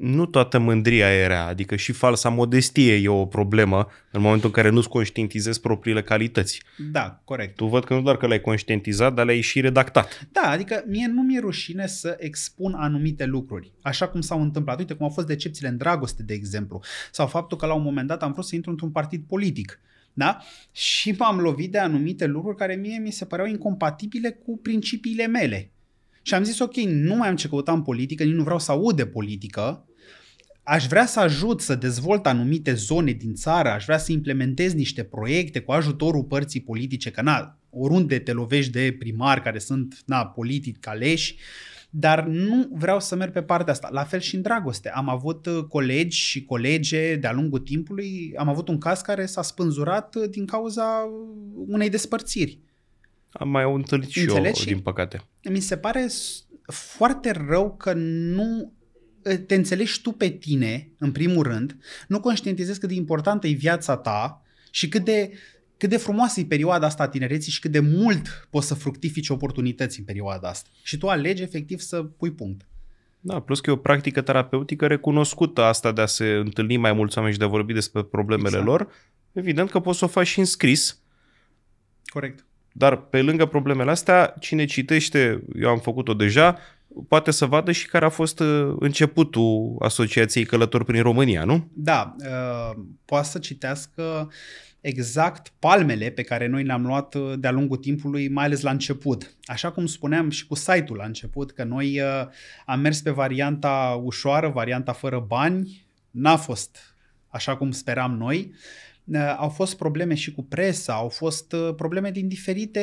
nu toată mândria era, adică și falsa modestie e o problemă în momentul în care nu-ți conștientizezi propriile calități. Da, corect. Tu văd că nu doar că le-ai conștientizat, dar le-ai și redactat. Da, adică mie nu mi-e rușine să expun anumite lucruri, așa cum s-au întâmplat. Uite cum au fost decepțiile în dragoste, de exemplu, sau faptul că la un moment dat am vrut să intru într-un partid politic. Da? Și m-am lovit de anumite lucruri care mie mi se păreau incompatibile cu principiile mele. Și am zis, ok, nu mai am ce căuta în politică, nici nu vreau să aud de politică, aș vrea să ajut să dezvolt anumite zone din țară, aș vrea să implementez niște proiecte cu ajutorul părții politice, că na, oriunde te lovești de primari care sunt na, politici, caleși, dar nu vreau să merg pe partea asta. La fel și în dragoste. Am avut uh, colegi și colege de-a lungul timpului, am avut un caz care s-a spânzurat uh, din cauza unei despărțiri. Am mai întâlnit și Înțelegi? eu, din păcate. Mi se pare foarte rău că nu te înțelegi tu pe tine, în primul rând, nu conștientizezi cât de importantă e viața ta și cât de, cât de frumoasă e perioada asta a tinereții și cât de mult poți să fructifici oportunități în perioada asta. Și tu alegi efectiv să pui punct. Da, plus că e o practică terapeutică recunoscută asta de a se întâlni mai mulți oameni și de a vorbi despre problemele exact. lor. Evident că poți să o faci și în scris. Corect. Dar pe lângă problemele astea, cine citește, eu am făcut-o deja, poate să vadă și care a fost uh, începutul Asociației Călători prin România, nu? Da, uh, poate să citească exact palmele pe care noi le-am luat uh, de-a lungul timpului, mai ales la început. Așa cum spuneam și cu site-ul la început, că noi am mers pe varianta ușoară, varianta fără bani, n-a fost așa cum speram noi, Uh, au fost probleme și cu presa, au fost uh, probleme din diferite,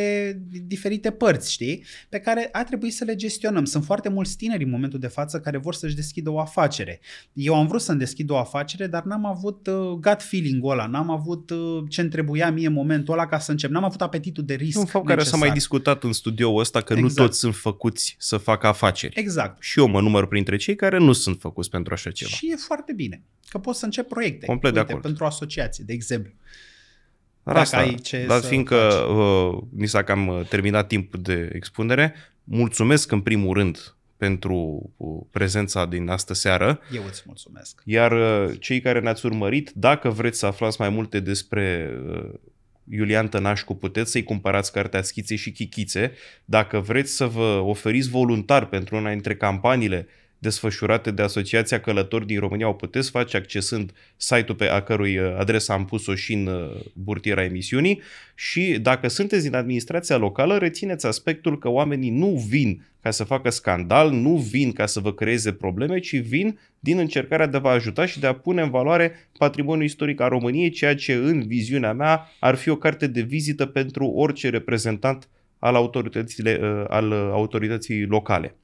din diferite părți, știi, pe care a trebuit să le gestionăm. Sunt foarte mulți tineri în momentul de față care vor să-și deschidă o afacere. Eu am vrut să-mi deschid o afacere, dar n-am avut uh, gut feeling-ul ăla, n-am avut ce îmi trebuia mie în momentul ăla ca să încep, n-am avut apetitul de risc. Un fapt care s-a mai discutat în studioul ăsta că exact. nu toți sunt făcuți să facă afaceri. Exact. Și eu mă număr printre cei care nu sunt făcuți pentru așa ceva. Și e foarte bine. Că poți să începi proiecte. Complet Uite, de acord. Pentru asociații, de exemplu. Dar asta, ai ce dar fiindcă faci. Uh, ni s-a cam uh, terminat timpul de expunere, mulțumesc în primul rând pentru uh, prezența din astă seară. Eu îți mulțumesc. Iar cei care ne-ați urmărit, dacă vreți să aflați mai multe despre Iulian Tănașcu, puteți să-i cumpărați cartea Schițe și Chichițe. Dacă vreți să vă oferiți voluntar pentru una dintre campaniile desfășurate de Asociația Călători din România o puteți face accesând site-ul pe a cărui uh, adresa am pus-o și în uh, burtiera emisiunii și dacă sunteți din administrația locală, rețineți aspectul că oamenii nu vin ca să facă scandal, nu vin ca să vă creeze probleme, ci vin din încercarea de a vă ajuta și de a pune în valoare patrimoniul istoric al României, ceea ce în viziunea mea ar fi o carte de vizită pentru orice reprezentant al uh, al autorității locale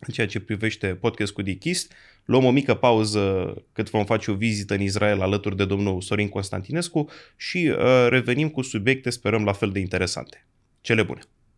în ceea ce privește podcast cu Dichist. Luăm o mică pauză cât vom face o vizită în Israel alături de domnul Sorin Constantinescu și uh, revenim cu subiecte, sperăm, la fel de interesante. Cele bune!